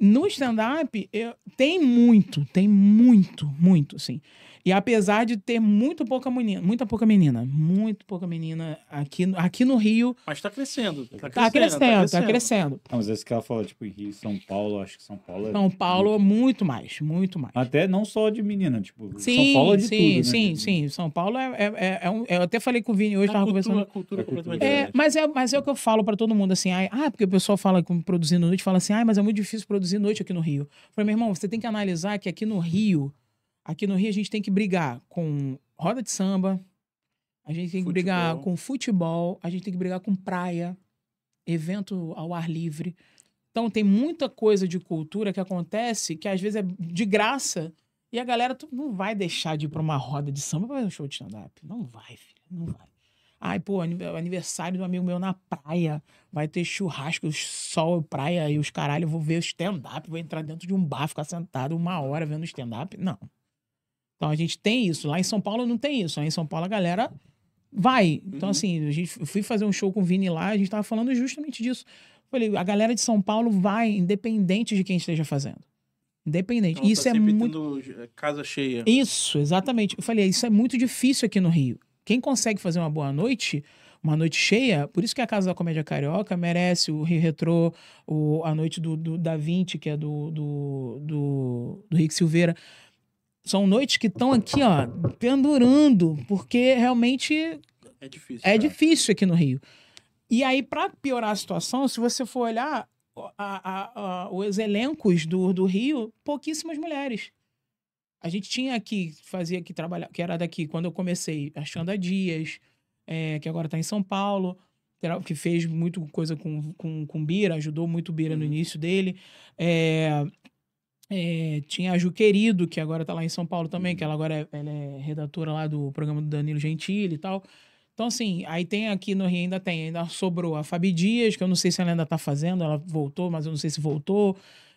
No stand-up, tem muito, tem muito, muito, sim. E apesar de ter muito pouca menina, muita pouca menina, muito pouca menina aqui, aqui no Rio. Mas tá crescendo. Tá crescendo, tá crescendo. Tá crescendo. Tá crescendo. Não, ah, mas esse é que ela fala, tipo, em Rio, São Paulo, acho que São Paulo é. São Paulo muito, é muito mais, muito mais. Até não só de menina, tipo, sim, São Paulo é de sim, tudo, né? Sim, sim, São Paulo é, é, é, é um, Eu até falei com o Vini hoje, a tava cultura, conversando. Cultura, cultura é, mas, é, mas é o que eu falo pra todo mundo, assim, ai, ah, porque o pessoal fala com produzindo noite, fala assim, ah, mas é muito difícil produzir noite aqui no Rio. Eu falei, meu irmão, você tem que analisar que aqui no Rio Aqui no Rio a gente tem que brigar com roda de samba, a gente tem que futebol. brigar com futebol, a gente tem que brigar com praia, evento ao ar livre. Então tem muita coisa de cultura que acontece que às vezes é de graça e a galera não vai deixar de ir para uma roda de samba para fazer um show de stand-up. Não vai, filho, não vai. Ai, pô, é aniversário de um amigo meu na praia. Vai ter churrasco, sol, praia e os caralho. Eu vou ver stand-up, vou entrar dentro de um bar, ficar sentado uma hora vendo stand-up. Não. Então a gente tem isso. Lá em São Paulo não tem isso. Lá em São Paulo a galera vai. Então, uhum. assim, a gente, eu fui fazer um show com o Vini lá, a gente tava falando justamente disso. Falei, a galera de São Paulo vai, independente de quem esteja fazendo. Independente. Então, tá isso tá é muito. Eh, casa cheia. Isso, exatamente. Eu falei, isso é muito difícil aqui no Rio. Quem consegue fazer uma boa noite, uma noite cheia, por isso que a Casa da Comédia Carioca merece o Rio Retrô, o, a noite do, do da 20, que é do, do, do, do Rick Silveira são noites que estão aqui, ó, pendurando, porque realmente é difícil, é, é. difícil aqui no Rio. E aí, para piorar a situação, se você for olhar a, a, os elencos do, do Rio, pouquíssimas mulheres. A gente tinha aqui, fazia aqui trabalhar, que era daqui, quando eu comecei, a Xanda Dias, é, que agora está em São Paulo, que fez muito coisa com, com, com Bira, ajudou muito o Bira uhum. no início dele. É, é, tinha a Ju Querido, que agora tá lá em São Paulo também, que uhum. ela agora é, ela é redatora lá do programa do Danilo Gentili e tal. Então, assim, aí tem aqui no Rio, ainda tem, ainda sobrou a Fabi Dias, que eu não sei se ela ainda tá fazendo, ela voltou, mas eu não sei se voltou.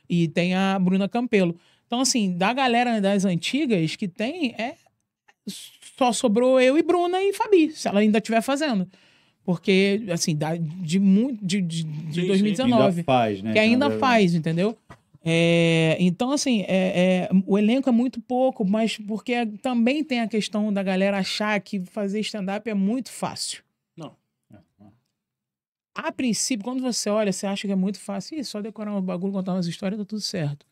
E tem a Bruna Campelo. Então, assim, da galera das antigas que tem, é só sobrou eu e Bruna e Fabi, se ela ainda estiver fazendo. Porque, assim, de, de, de, de 2019. Ainda faz, né? Que ainda faz, entendeu? É, então, assim, é, é, o elenco é muito pouco, mas porque também tem a questão da galera achar que fazer stand-up é muito fácil. Não. É, a princípio, quando você olha, você acha que é muito fácil. Ih, só decorar um bagulho, contar umas histórias, tá tudo certo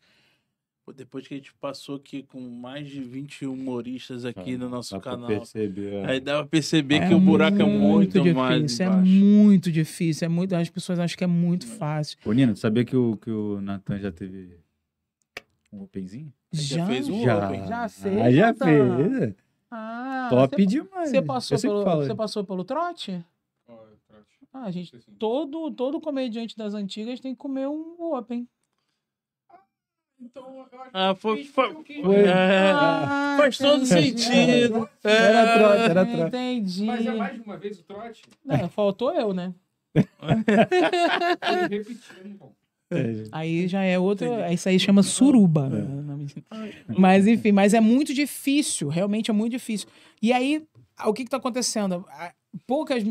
depois que a gente passou aqui com mais de 20 humoristas aqui é, no nosso canal. Perceber. É. Aí dá pra perceber é que o buraco é muito, mais difícil, É muito difícil, é muito, as pessoas acham que é muito fácil. Ô Nino, sabia que o, que o Natan já teve um openzinho? Já, já fez um já, open. Já ah, fez. Ah, já tá. fez. Ah, Top você, demais. Você passou, pelo, você passou pelo trote? É ah, gente, todo, todo comediante das antigas tem que comer um open. Então, ah, foi, foi, foi, foi. É, ah, faz todo sentido. É, era trote, era trote. Entendi. Mas é mais de uma vez o trote? Não, faltou eu, né? É. aí já é outro. Isso aí chama suruba. É. Mas enfim, mas é muito difícil, realmente é muito difícil. E aí, o que está acontecendo? Poucas.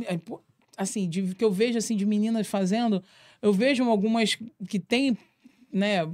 Assim, de, que eu vejo assim, de meninas fazendo, eu vejo algumas que têm, né,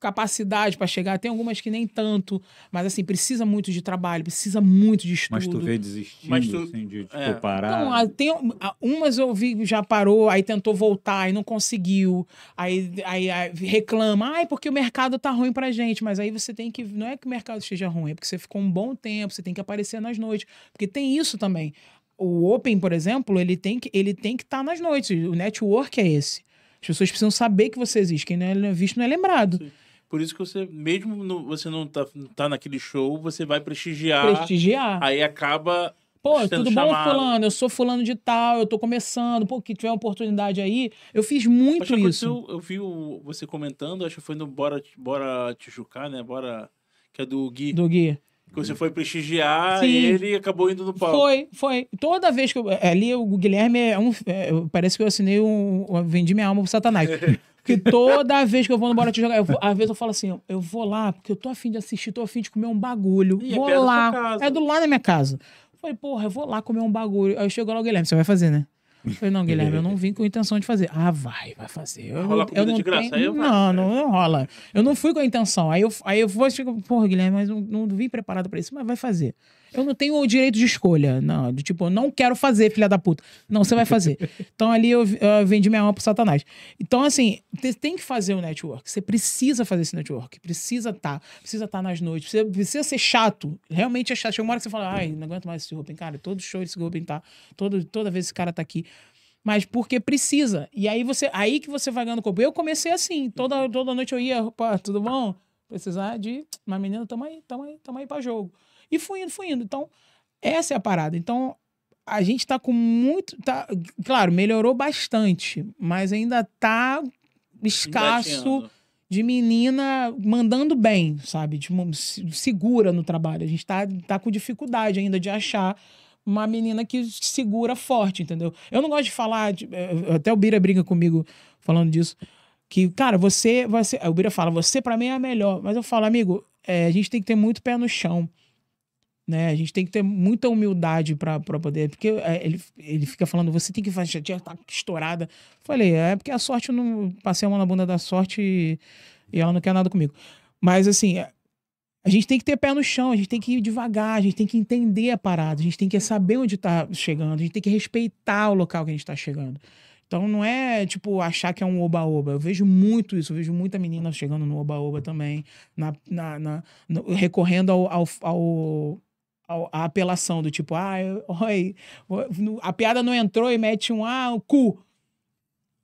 capacidade para chegar, tem algumas que nem tanto, mas assim, precisa muito de trabalho, precisa muito de estudo. Mas tu vê desistindo, mas tu, assim, de, de tipo, é. parar? Não, tem, umas eu vi já parou, aí tentou voltar e não conseguiu, aí, aí, aí reclama, ai, ah, é porque o mercado tá ruim pra gente, mas aí você tem que, não é que o mercado esteja ruim, é porque você ficou um bom tempo, você tem que aparecer nas noites, porque tem isso também. O Open, por exemplo, ele tem que ele tem que estar tá nas noites, o network é esse. As pessoas precisam saber que você existe, quem não é, é visto não é lembrado. Sim. Por isso que você, mesmo no, você não tá, tá naquele show, você vai prestigiar. Prestigiar. Aí acaba. Pô, tudo chamado. bom, fulano? Eu sou fulano de tal, eu tô começando. Pô, que tiver oportunidade aí. Eu fiz muito acho isso. Eu vi o, você comentando, acho que foi no Bora, Bora Tijucá, né? Bora... Que é do Gui. Do Gui. Que você foi prestigiar Sim. e ele acabou indo no palco. Foi, foi. Toda vez que eu. Ali o Guilherme é um. É, parece que eu assinei um. Eu vendi minha alma pro Satanás. Que toda vez que eu vou no Bora Te Jogar, vou, às vezes eu falo assim, eu vou lá porque eu tô afim de assistir, tô afim de comer um bagulho. E é vou é lá. É do lado da minha casa. falei, porra, eu vou lá comer um bagulho. Aí chegou lá o Guilherme, você vai fazer, né? falei, não, Guilherme, eu não vim com a intenção de fazer. Ah, vai, vai fazer. Eu, rola eu, não de graça, tenho... Não, não, não, rola. Eu não fui com a intenção. Aí eu, aí eu vou, chego, porra, Guilherme, mas não, não vim preparado pra isso, mas vai fazer. Eu não tenho o direito de escolha. Não, de, tipo, eu não quero fazer, filha da puta. Não, você vai fazer. então ali eu, eu, vendi minha alma pro Satanás. Então, assim, você tem que fazer o network. Você precisa fazer esse network. Precisa estar. Tá, precisa estar tá nas noites. Precisa, precisa, ser chato. Realmente é chato. Chega uma hora que você fala, ai, não aguento mais esse Rubem. Cara, todo show esse Rubem tá. Todo, toda vez esse cara tá aqui mas porque precisa. E aí você, aí que você vai ganhando corpo. Eu comecei assim, toda, toda noite eu ia, opa, tudo bom? Precisar de uma menina, tamo aí, tamo aí, tamo aí pra jogo. E fui indo, fui indo. Então, essa é a parada. Então, a gente tá com muito. Tá, claro, melhorou bastante, mas ainda tá escasso de menina mandando bem, sabe? De, segura no trabalho. A gente tá, tá com dificuldade ainda de achar uma menina que segura forte, entendeu? Eu não gosto de falar. De, eh, eh, até o Bira brinca comigo falando disso. Que, cara, você. você o Bira fala, você para mim é a melhor. Mas eu falo, amigo, é, a gente tem que ter muito pé no chão né? A gente tem que ter muita humildade para poder. Porque é, ele, ele fica falando, você tem que fazer, já tá estourada. Falei, é porque a sorte, eu não passei a mão na bunda da sorte e, e ela não quer nada comigo. Mas assim, é, a gente tem que ter pé no chão, a gente tem que ir devagar, a gente tem que entender a parada, a gente tem que saber onde tá chegando, a gente tem que respeitar o local que a gente tá chegando. Então não é tipo achar que é um oba-oba. Eu vejo muito isso, eu vejo muita menina chegando no oba-oba também, na, na, na no, recorrendo ao, ao, ao a, a apelação do tipo, ah, oi, a piada não entrou e mete um ah, o cu.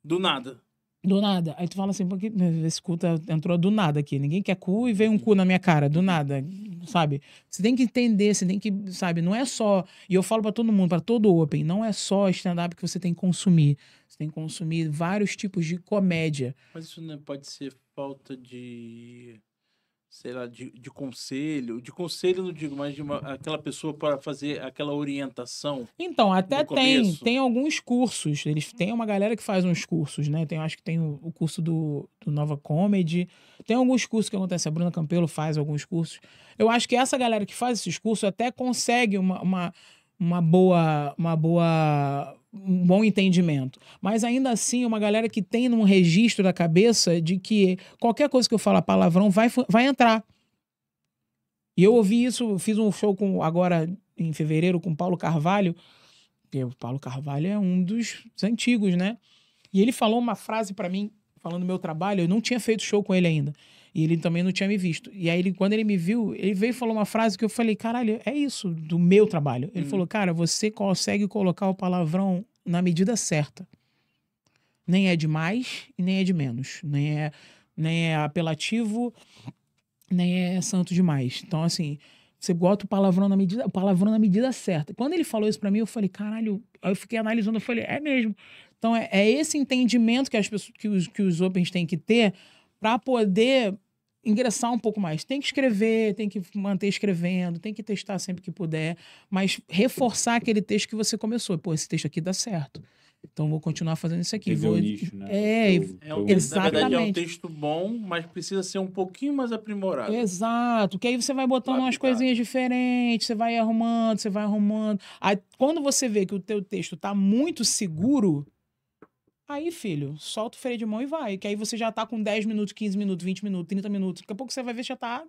Do nada. Do nada. Aí tu fala assim, porque né, esse cu entrou do nada aqui. Ninguém quer cu e veio um cu na minha cara, do nada, sabe? Você tem que entender, você tem que, sabe? Não é só. E eu falo para todo mundo, para todo open, não é só stand-up que você tem que consumir. Você tem que consumir vários tipos de comédia. Mas isso não é, pode ser falta de sei lá, de, de conselho, de conselho não digo, mas de uma, aquela pessoa para fazer aquela orientação. Então, até tem, tem alguns cursos, eles tem uma galera que faz uns cursos, né? Tem, acho que tem o, o curso do, do, Nova Comedy, tem alguns cursos que acontece, a Bruna Campelo faz alguns cursos. Eu acho que essa galera que faz esses cursos até consegue uma, uma, uma boa uma boa um bom entendimento. Mas ainda assim, uma galera que tem num registro da cabeça de que qualquer coisa que eu falar palavrão vai, vai entrar. E eu ouvi isso, fiz um show com agora em fevereiro com Paulo Carvalho, que o Paulo Carvalho é um dos antigos, né? E ele falou uma frase para mim, falando do meu trabalho, eu não tinha feito show com ele ainda. E ele também não tinha me visto. E aí, ele, quando ele me viu, ele veio e falou uma frase que eu falei: caralho, é isso do meu trabalho. Ele hum. falou: cara, você consegue colocar o palavrão na medida certa. Nem é de mais e nem é de menos. Nem é, nem é apelativo, nem é santo demais. Então, assim, você bota o palavrão na medida, o palavrão na medida certa. Quando ele falou isso para mim, eu falei, caralho, aí eu fiquei analisando, eu falei, é mesmo. Então é, é esse entendimento que as pessoas, que os, que os opens têm que ter para poder ingressar um pouco mais. Tem que escrever, tem que manter escrevendo, tem que testar sempre que puder, mas reforçar aquele texto que você começou. Pô, esse texto aqui dá certo. Então vou continuar fazendo isso aqui. Vou... Nicho, né? É, eu, é um, exatamente. Na verdade é um texto bom, mas precisa ser um pouquinho mais aprimorado. Exato, que aí você vai botando umas coisinhas diferentes, você vai arrumando, você vai arrumando. Aí quando você vê que o teu texto está muito seguro, Aí, filho, solta o freio de mão e vai. Que aí você já tá com 10 minutos, 15 minutos, 20 minutos, 30 minutos. Daqui a pouco você vai ver que já tá.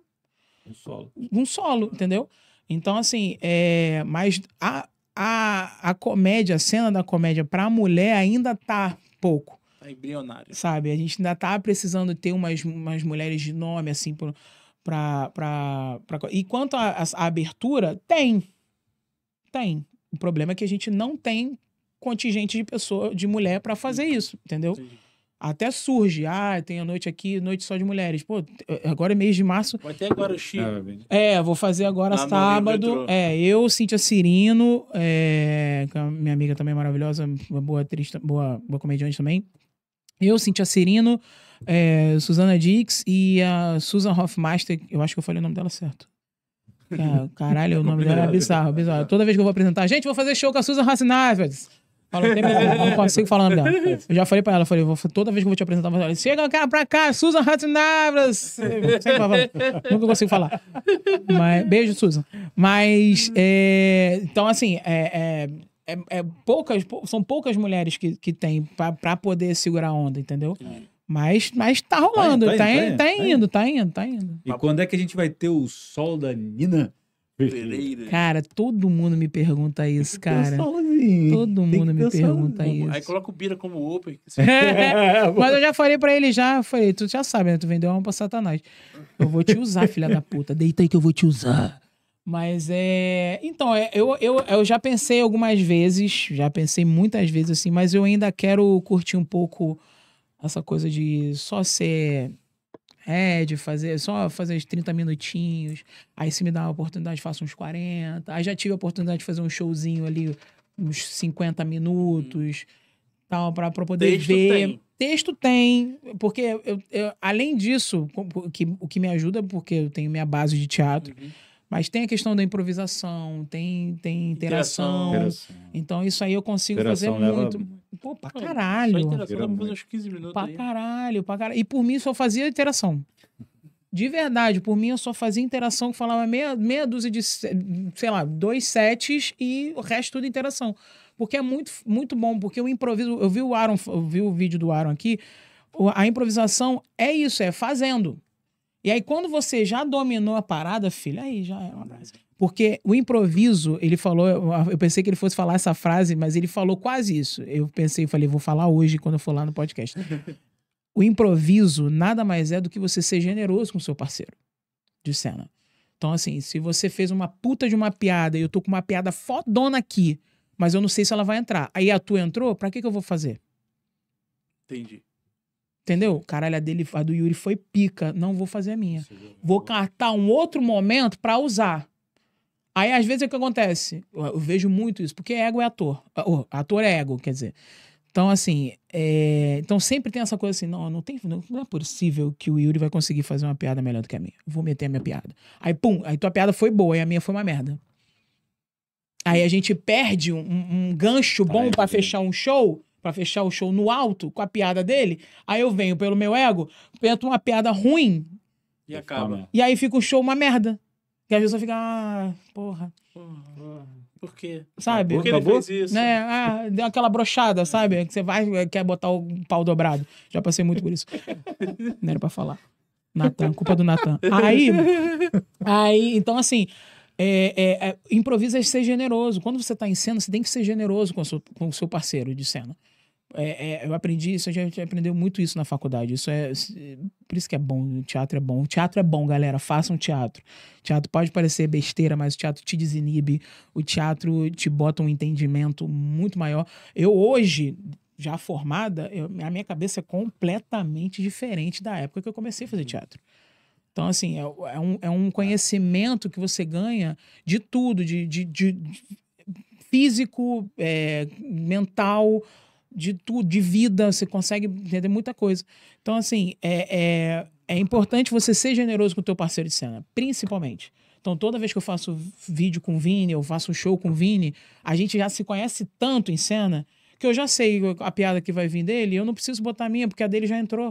Um solo. Um solo, entendeu? Então, assim, é... mas a, a, a comédia, a cena da comédia pra mulher ainda tá pouco. Tá embrionário. Sabe? A gente ainda tá precisando ter umas, umas mulheres de nome, assim, pra. pra, pra, pra... E quanto à abertura, tem. Tem. O problema é que a gente não tem contingente de pessoa, de mulher para fazer isso, entendeu? Até surge, ah, tem a noite aqui, noite só de mulheres. Pô, agora é mês de março. Vai ter agora o Chico. É. Né, é, vou fazer agora sábado. É, eu, Cintia Cirino, é, é minha amiga também maravilhosa, uma boa atriz, boa, boa comediante também. Eu, Cintia Cirino, é, Susana Dix e a Susan Hoffmeister, eu acho que eu falei o nome dela certo. Caralho, o é nome dela é bizarro, bizarro. Toda vez que eu vou apresentar, gente, vou fazer show com a Susan Hoffmeister. Fala, tem não consigo falar nada dela. Eu já falei pra ela, eu falei, toda vez que eu vou te apresentar, eu falei, assim, chega cara pra cá, Susan Ratnabras. Nunca consigo falar. Mas, beijo, Susan. Mas, é, então, assim, é, é, é, é poucas, são poucas mulheres que, que tem pra, pra poder segurar a onda, entendeu? É. Mas, mas tá rolando, tá, tá, tá, tá indo, tá, indo, tá indo, E quando é que a gente vai ter o sol da Nina? Pereira. Cara, todo mundo me pergunta isso, cara. O sol da Todo mundo me pergunta isso. Aí coloca o Bira como opa é, mas eu já falei pra ele já, falei, tu já sabe, né? Tu vendeu alma pra Satanás. Eu vou te usar, filha da puta. Deita aí que eu vou te usar. Mas é. Então, é, eu, eu, eu já pensei algumas vezes, já pensei muitas vezes assim, mas eu ainda quero curtir um pouco essa coisa de só ser. É, de fazer, só fazer uns 30 minutinhos. Aí se me dá uma oportunidade, faço uns 40. Aí já tive a oportunidade de fazer um showzinho ali, uns 50 minutos, hum. tal, para poder texto ver. Tem. Texto tem, porque eu, eu, além disso, que, o que me ajuda, porque eu tenho minha base de teatro, uhum. mas tem a questão da improvisação, tem, tem interação, interação. Então isso aí eu consigo interação fazer leva... muito. Pô, pra caralho. Só interação dá pra fazer uns 15 minutos. Pra aí. caralho, pra caralho. E por mim só fazia interação. De verdade, por mim eu só fazia interação que falava meia, meia dúzia de, sei lá, dois sets e o resto tudo interação. Porque é muito, muito bom, porque o improviso. Eu vi o Aaron, eu vi o vídeo do Aaron aqui. A improvisação é isso, é fazendo. E aí, quando você já dominou a parada, filho, aí já é uma frase. Porque o improviso, ele falou, eu pensei que ele fosse falar essa frase, mas ele falou quase isso. Eu pensei, falei, vou falar hoje quando eu for lá no podcast. o improviso nada mais é do que você ser generoso com o seu parceiro de cena. Então, assim, se você fez uma puta de uma piada e eu tô com uma piada fodona aqui, mas eu não sei se ela vai entrar. Aí a tua entrou, pra que, que eu vou fazer? Entendi. Entendeu? Caralho, a, dele, a do Yuri foi pica. Não vou fazer a minha. vou cartar um outro momento para usar. Aí, às vezes, é o que acontece? Eu, eu vejo muito isso, porque ego é ator. Oh, ator é ego, quer dizer. Então, assim, é... então sempre tem essa coisa assim, não, não, tem, não é possível que o Yuri vai conseguir fazer uma piada melhor do que a minha. Vou meter a minha piada. Aí, pum, aí tua piada foi boa e a minha foi uma merda. Aí a gente perde um, um gancho tá, bom para fechar um show, para fechar o show no alto com a piada dele. Aí eu venho pelo meu ego, pento uma piada ruim. E acaba. E aí fica o show uma merda. E a pessoa fica, ah, porra. porra por quê? Sabe? Por que ele fez isso? Né? Ah, deu aquela brochada, sabe? Que você vai quer botar o pau dobrado. Já passei muito por isso. Não era pra falar. Natan, culpa do Natan. Aí, aí, então assim, é, é, é, improvisa e ser generoso. Quando você está em cena, você tem que ser generoso com, com o seu parceiro de cena. É, é, eu aprendi isso, a gente aprendeu muito isso na faculdade. Isso é. Por isso que é bom, o teatro é bom. O teatro é bom, galera. Façam um teatro. O teatro pode parecer besteira, mas o teatro te desinibe, o teatro te bota um entendimento muito maior. Eu hoje, já formada, eu, a minha cabeça é completamente diferente da época que eu comecei a fazer uhum. teatro. Então, assim, é, é um, é um conhecimento que você ganha de tudo, de, de, de, de físico, é, mental de tudo, de vida, você consegue entender muita coisa. Então, assim, é, é, é importante você ser generoso com o teu parceiro de cena, principalmente. Então, toda vez que eu faço vídeo com o Vini, eu faço um show com o Vini, a gente já se conhece tanto em cena que eu já sei a piada que vai vir dele, eu não preciso botar a minha, porque a dele já entrou.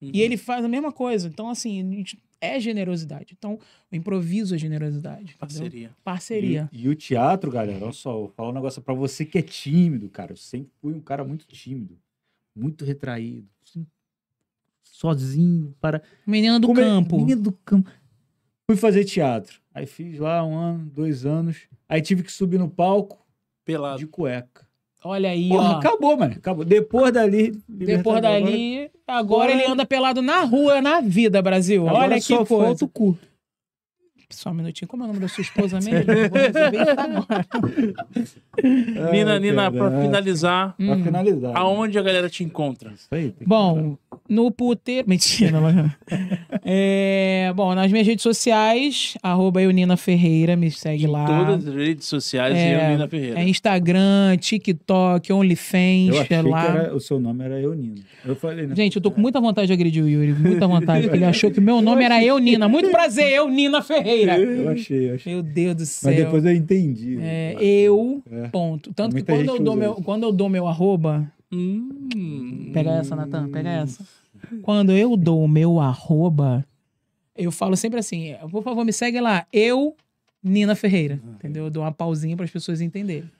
Uhum. E ele faz a mesma coisa. Então, assim, é generosidade. Então, o improviso é generosidade. Parceria. Entendeu? Parceria. E, e, o teatro, galera, olha só, vou falar um negócio pra você que é tímido, cara. Eu sempre fui um cara muito tímido, muito retraído, assim, sozinho, para. Menina do campo. Menina do campo. Fui fazer teatro. Aí fiz lá um ano, dois anos. Aí tive que subir no palco. Pelado. De cueca. Olha aí, Porra, ó. acabou, mano. Acabou. Depois dali. Depois dali, agora, agora, ele anda pelado na rua, na vida, Brasil. Agora Olha que coisa. cu. Só um minutinho, como é o nome da sua esposa mesmo? vou resolver isso agora. Nina, Nina, pra finalizar, hum. pra hum, finalizar. Né? Aonde a galera te encontra? Isso aí. Bom, no puteiro. Mentira, é, bom, nas minhas redes sociais, arroba Eunina Ferreira, me segue em lá. Todas as redes sociais é, Eunina Ferreira. É Instagram, TikTok, OnlyFans, eu achei é lá. Que era, o seu nome era Eunina. Eu falei, né? Gente, eu tô com muita vontade de agredir o Yuri, muita vontade, porque ele achou que meu nome era Eunina. Muito prazer, Eunina Ferreira. Eu achei, eu achei. Meu Deus do céu. Mas depois eu entendi. Né? É, eu, é. ponto. Tanto muita que quando eu, dou meu, quando eu dou meu arroba, Hum, pega essa, Natan, pega essa. Quando eu dou o meu arroba, eu falo sempre assim: por favor, me segue lá. Eu, Nina Ferreira. Ah. Entendeu? Eu dou uma pausinha para as pessoas entenderem.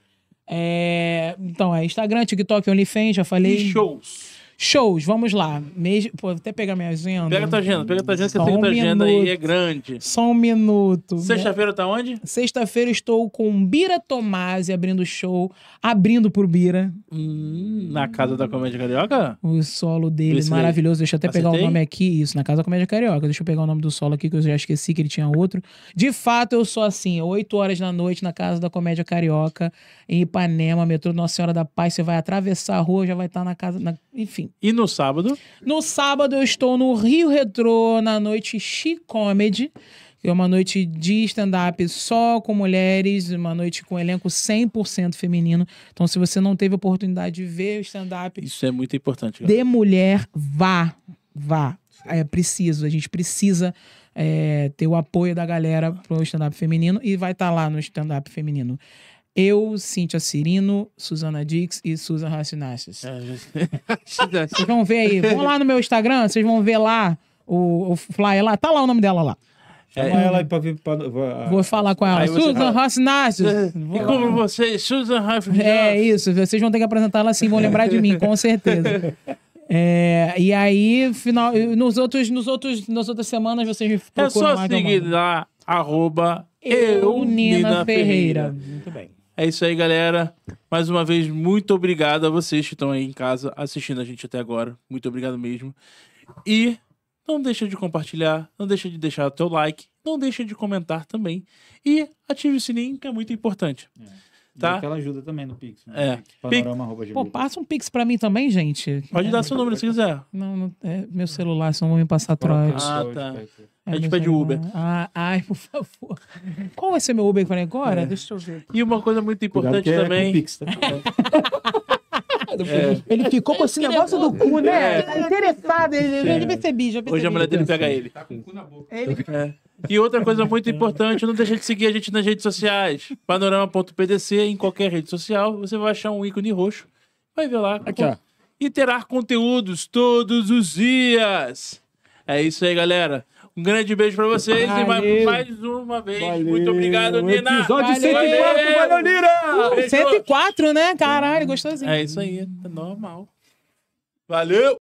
É, então, é Instagram, TikTok, OnlyFans, já falei. E shows. Shows, vamos lá. Mesmo, pô, vou até pegar minha agenda. Pega tua agenda, pega tua agenda, que um a tua minuto. agenda aí é grande. Só um minuto. Sexta-feira tá onde? Sexta-feira estou com Bira Tomasi abrindo show, abrindo por Bira. Hum, na Casa da Comédia Carioca? O solo dele, Esse maravilhoso. Deixa eu até Acertei? pegar o nome aqui. Isso, na Casa da Comédia Carioca. Deixa eu pegar o nome do solo aqui, que eu já esqueci que ele tinha outro. De fato, eu sou assim, 8 horas da noite na Casa da Comédia Carioca, em Ipanema, metrô Nossa Senhora da Paz. Você vai atravessar a rua, já vai estar tá na casa. Na enfim. E no sábado? No sábado eu estou no Rio Retrô, na noite She Comedy. É uma noite de stand-up só com mulheres, uma noite com elenco 100% feminino. Então, se você não teve oportunidade de ver o stand-up. Isso é muito importante. Galera. De mulher, vá. Vá. É preciso. A gente precisa é, ter o apoio da galera pro stand-up feminino e vai estar tá lá no stand-up feminino. Eu, Cíntia Cirino, Suzana Dix e Susan Racinastas. É, vocês vão ver aí. Vão lá no meu Instagram, vocês vão ver lá o, o flyer lá. Tá lá o nome dela lá. É, Chama é, ela é. pra vir pra, pra, Vou falar com ela. Susan Rossinastes. E como você, Susan Rossinastes. É isso, vocês vão ter que apresentar ela assim, vão lembrar de mim, com certeza. É, e aí, final, nos outros, nos outros, nas outras semanas, vocês me procuram É só seguir lá, arroba eu, eu Nina, Nina Ferreira. Ferreira. Muito bem. É isso aí, galera. Mais uma vez, muito obrigado a vocês que estão aí em casa assistindo a gente até agora. Muito obrigado mesmo. E não deixa de compartilhar, não deixa de deixar o teu like, não deixa de comentar também. E ative o sininho, que é muito importante. É. Tá? E aquela ajuda também no Pix. Né? É. Panorama, Pix. Pô, passa um Pix pra mim também, gente. Pode é. dar seu número se quiser. Não, não é meu celular, senão vão me passar atrás. Ah, tá a gente pede Uber. Ah, ai, por favor. Qual vai ser meu Uber falei agora? É. Deixa eu ver. E uma coisa muito importante é também. Pix, tá? é. Ele ficou com esse negócio do cu, né? É. Tá interessado, ele, ele percebi, já percebi. Hoje a mulher dele pega ele. Tá com o cu na boca. Ele... É. E outra coisa muito importante, não deixa de seguir a gente nas redes sociais. Panorama.pdc, em qualquer rede social, você vai achar um ícone roxo. Vai ver lá. Aqui, ó. E terá conteúdos todos os dias. É isso aí, galera. Um grande beijo pra vocês valeu. e mais, mais uma vez. Valeu. Muito obrigado, Nina. Episódio 104, valeu, Nina! Uh, 104, né? Caralho, gostosinho. É isso aí, é normal. Valeu!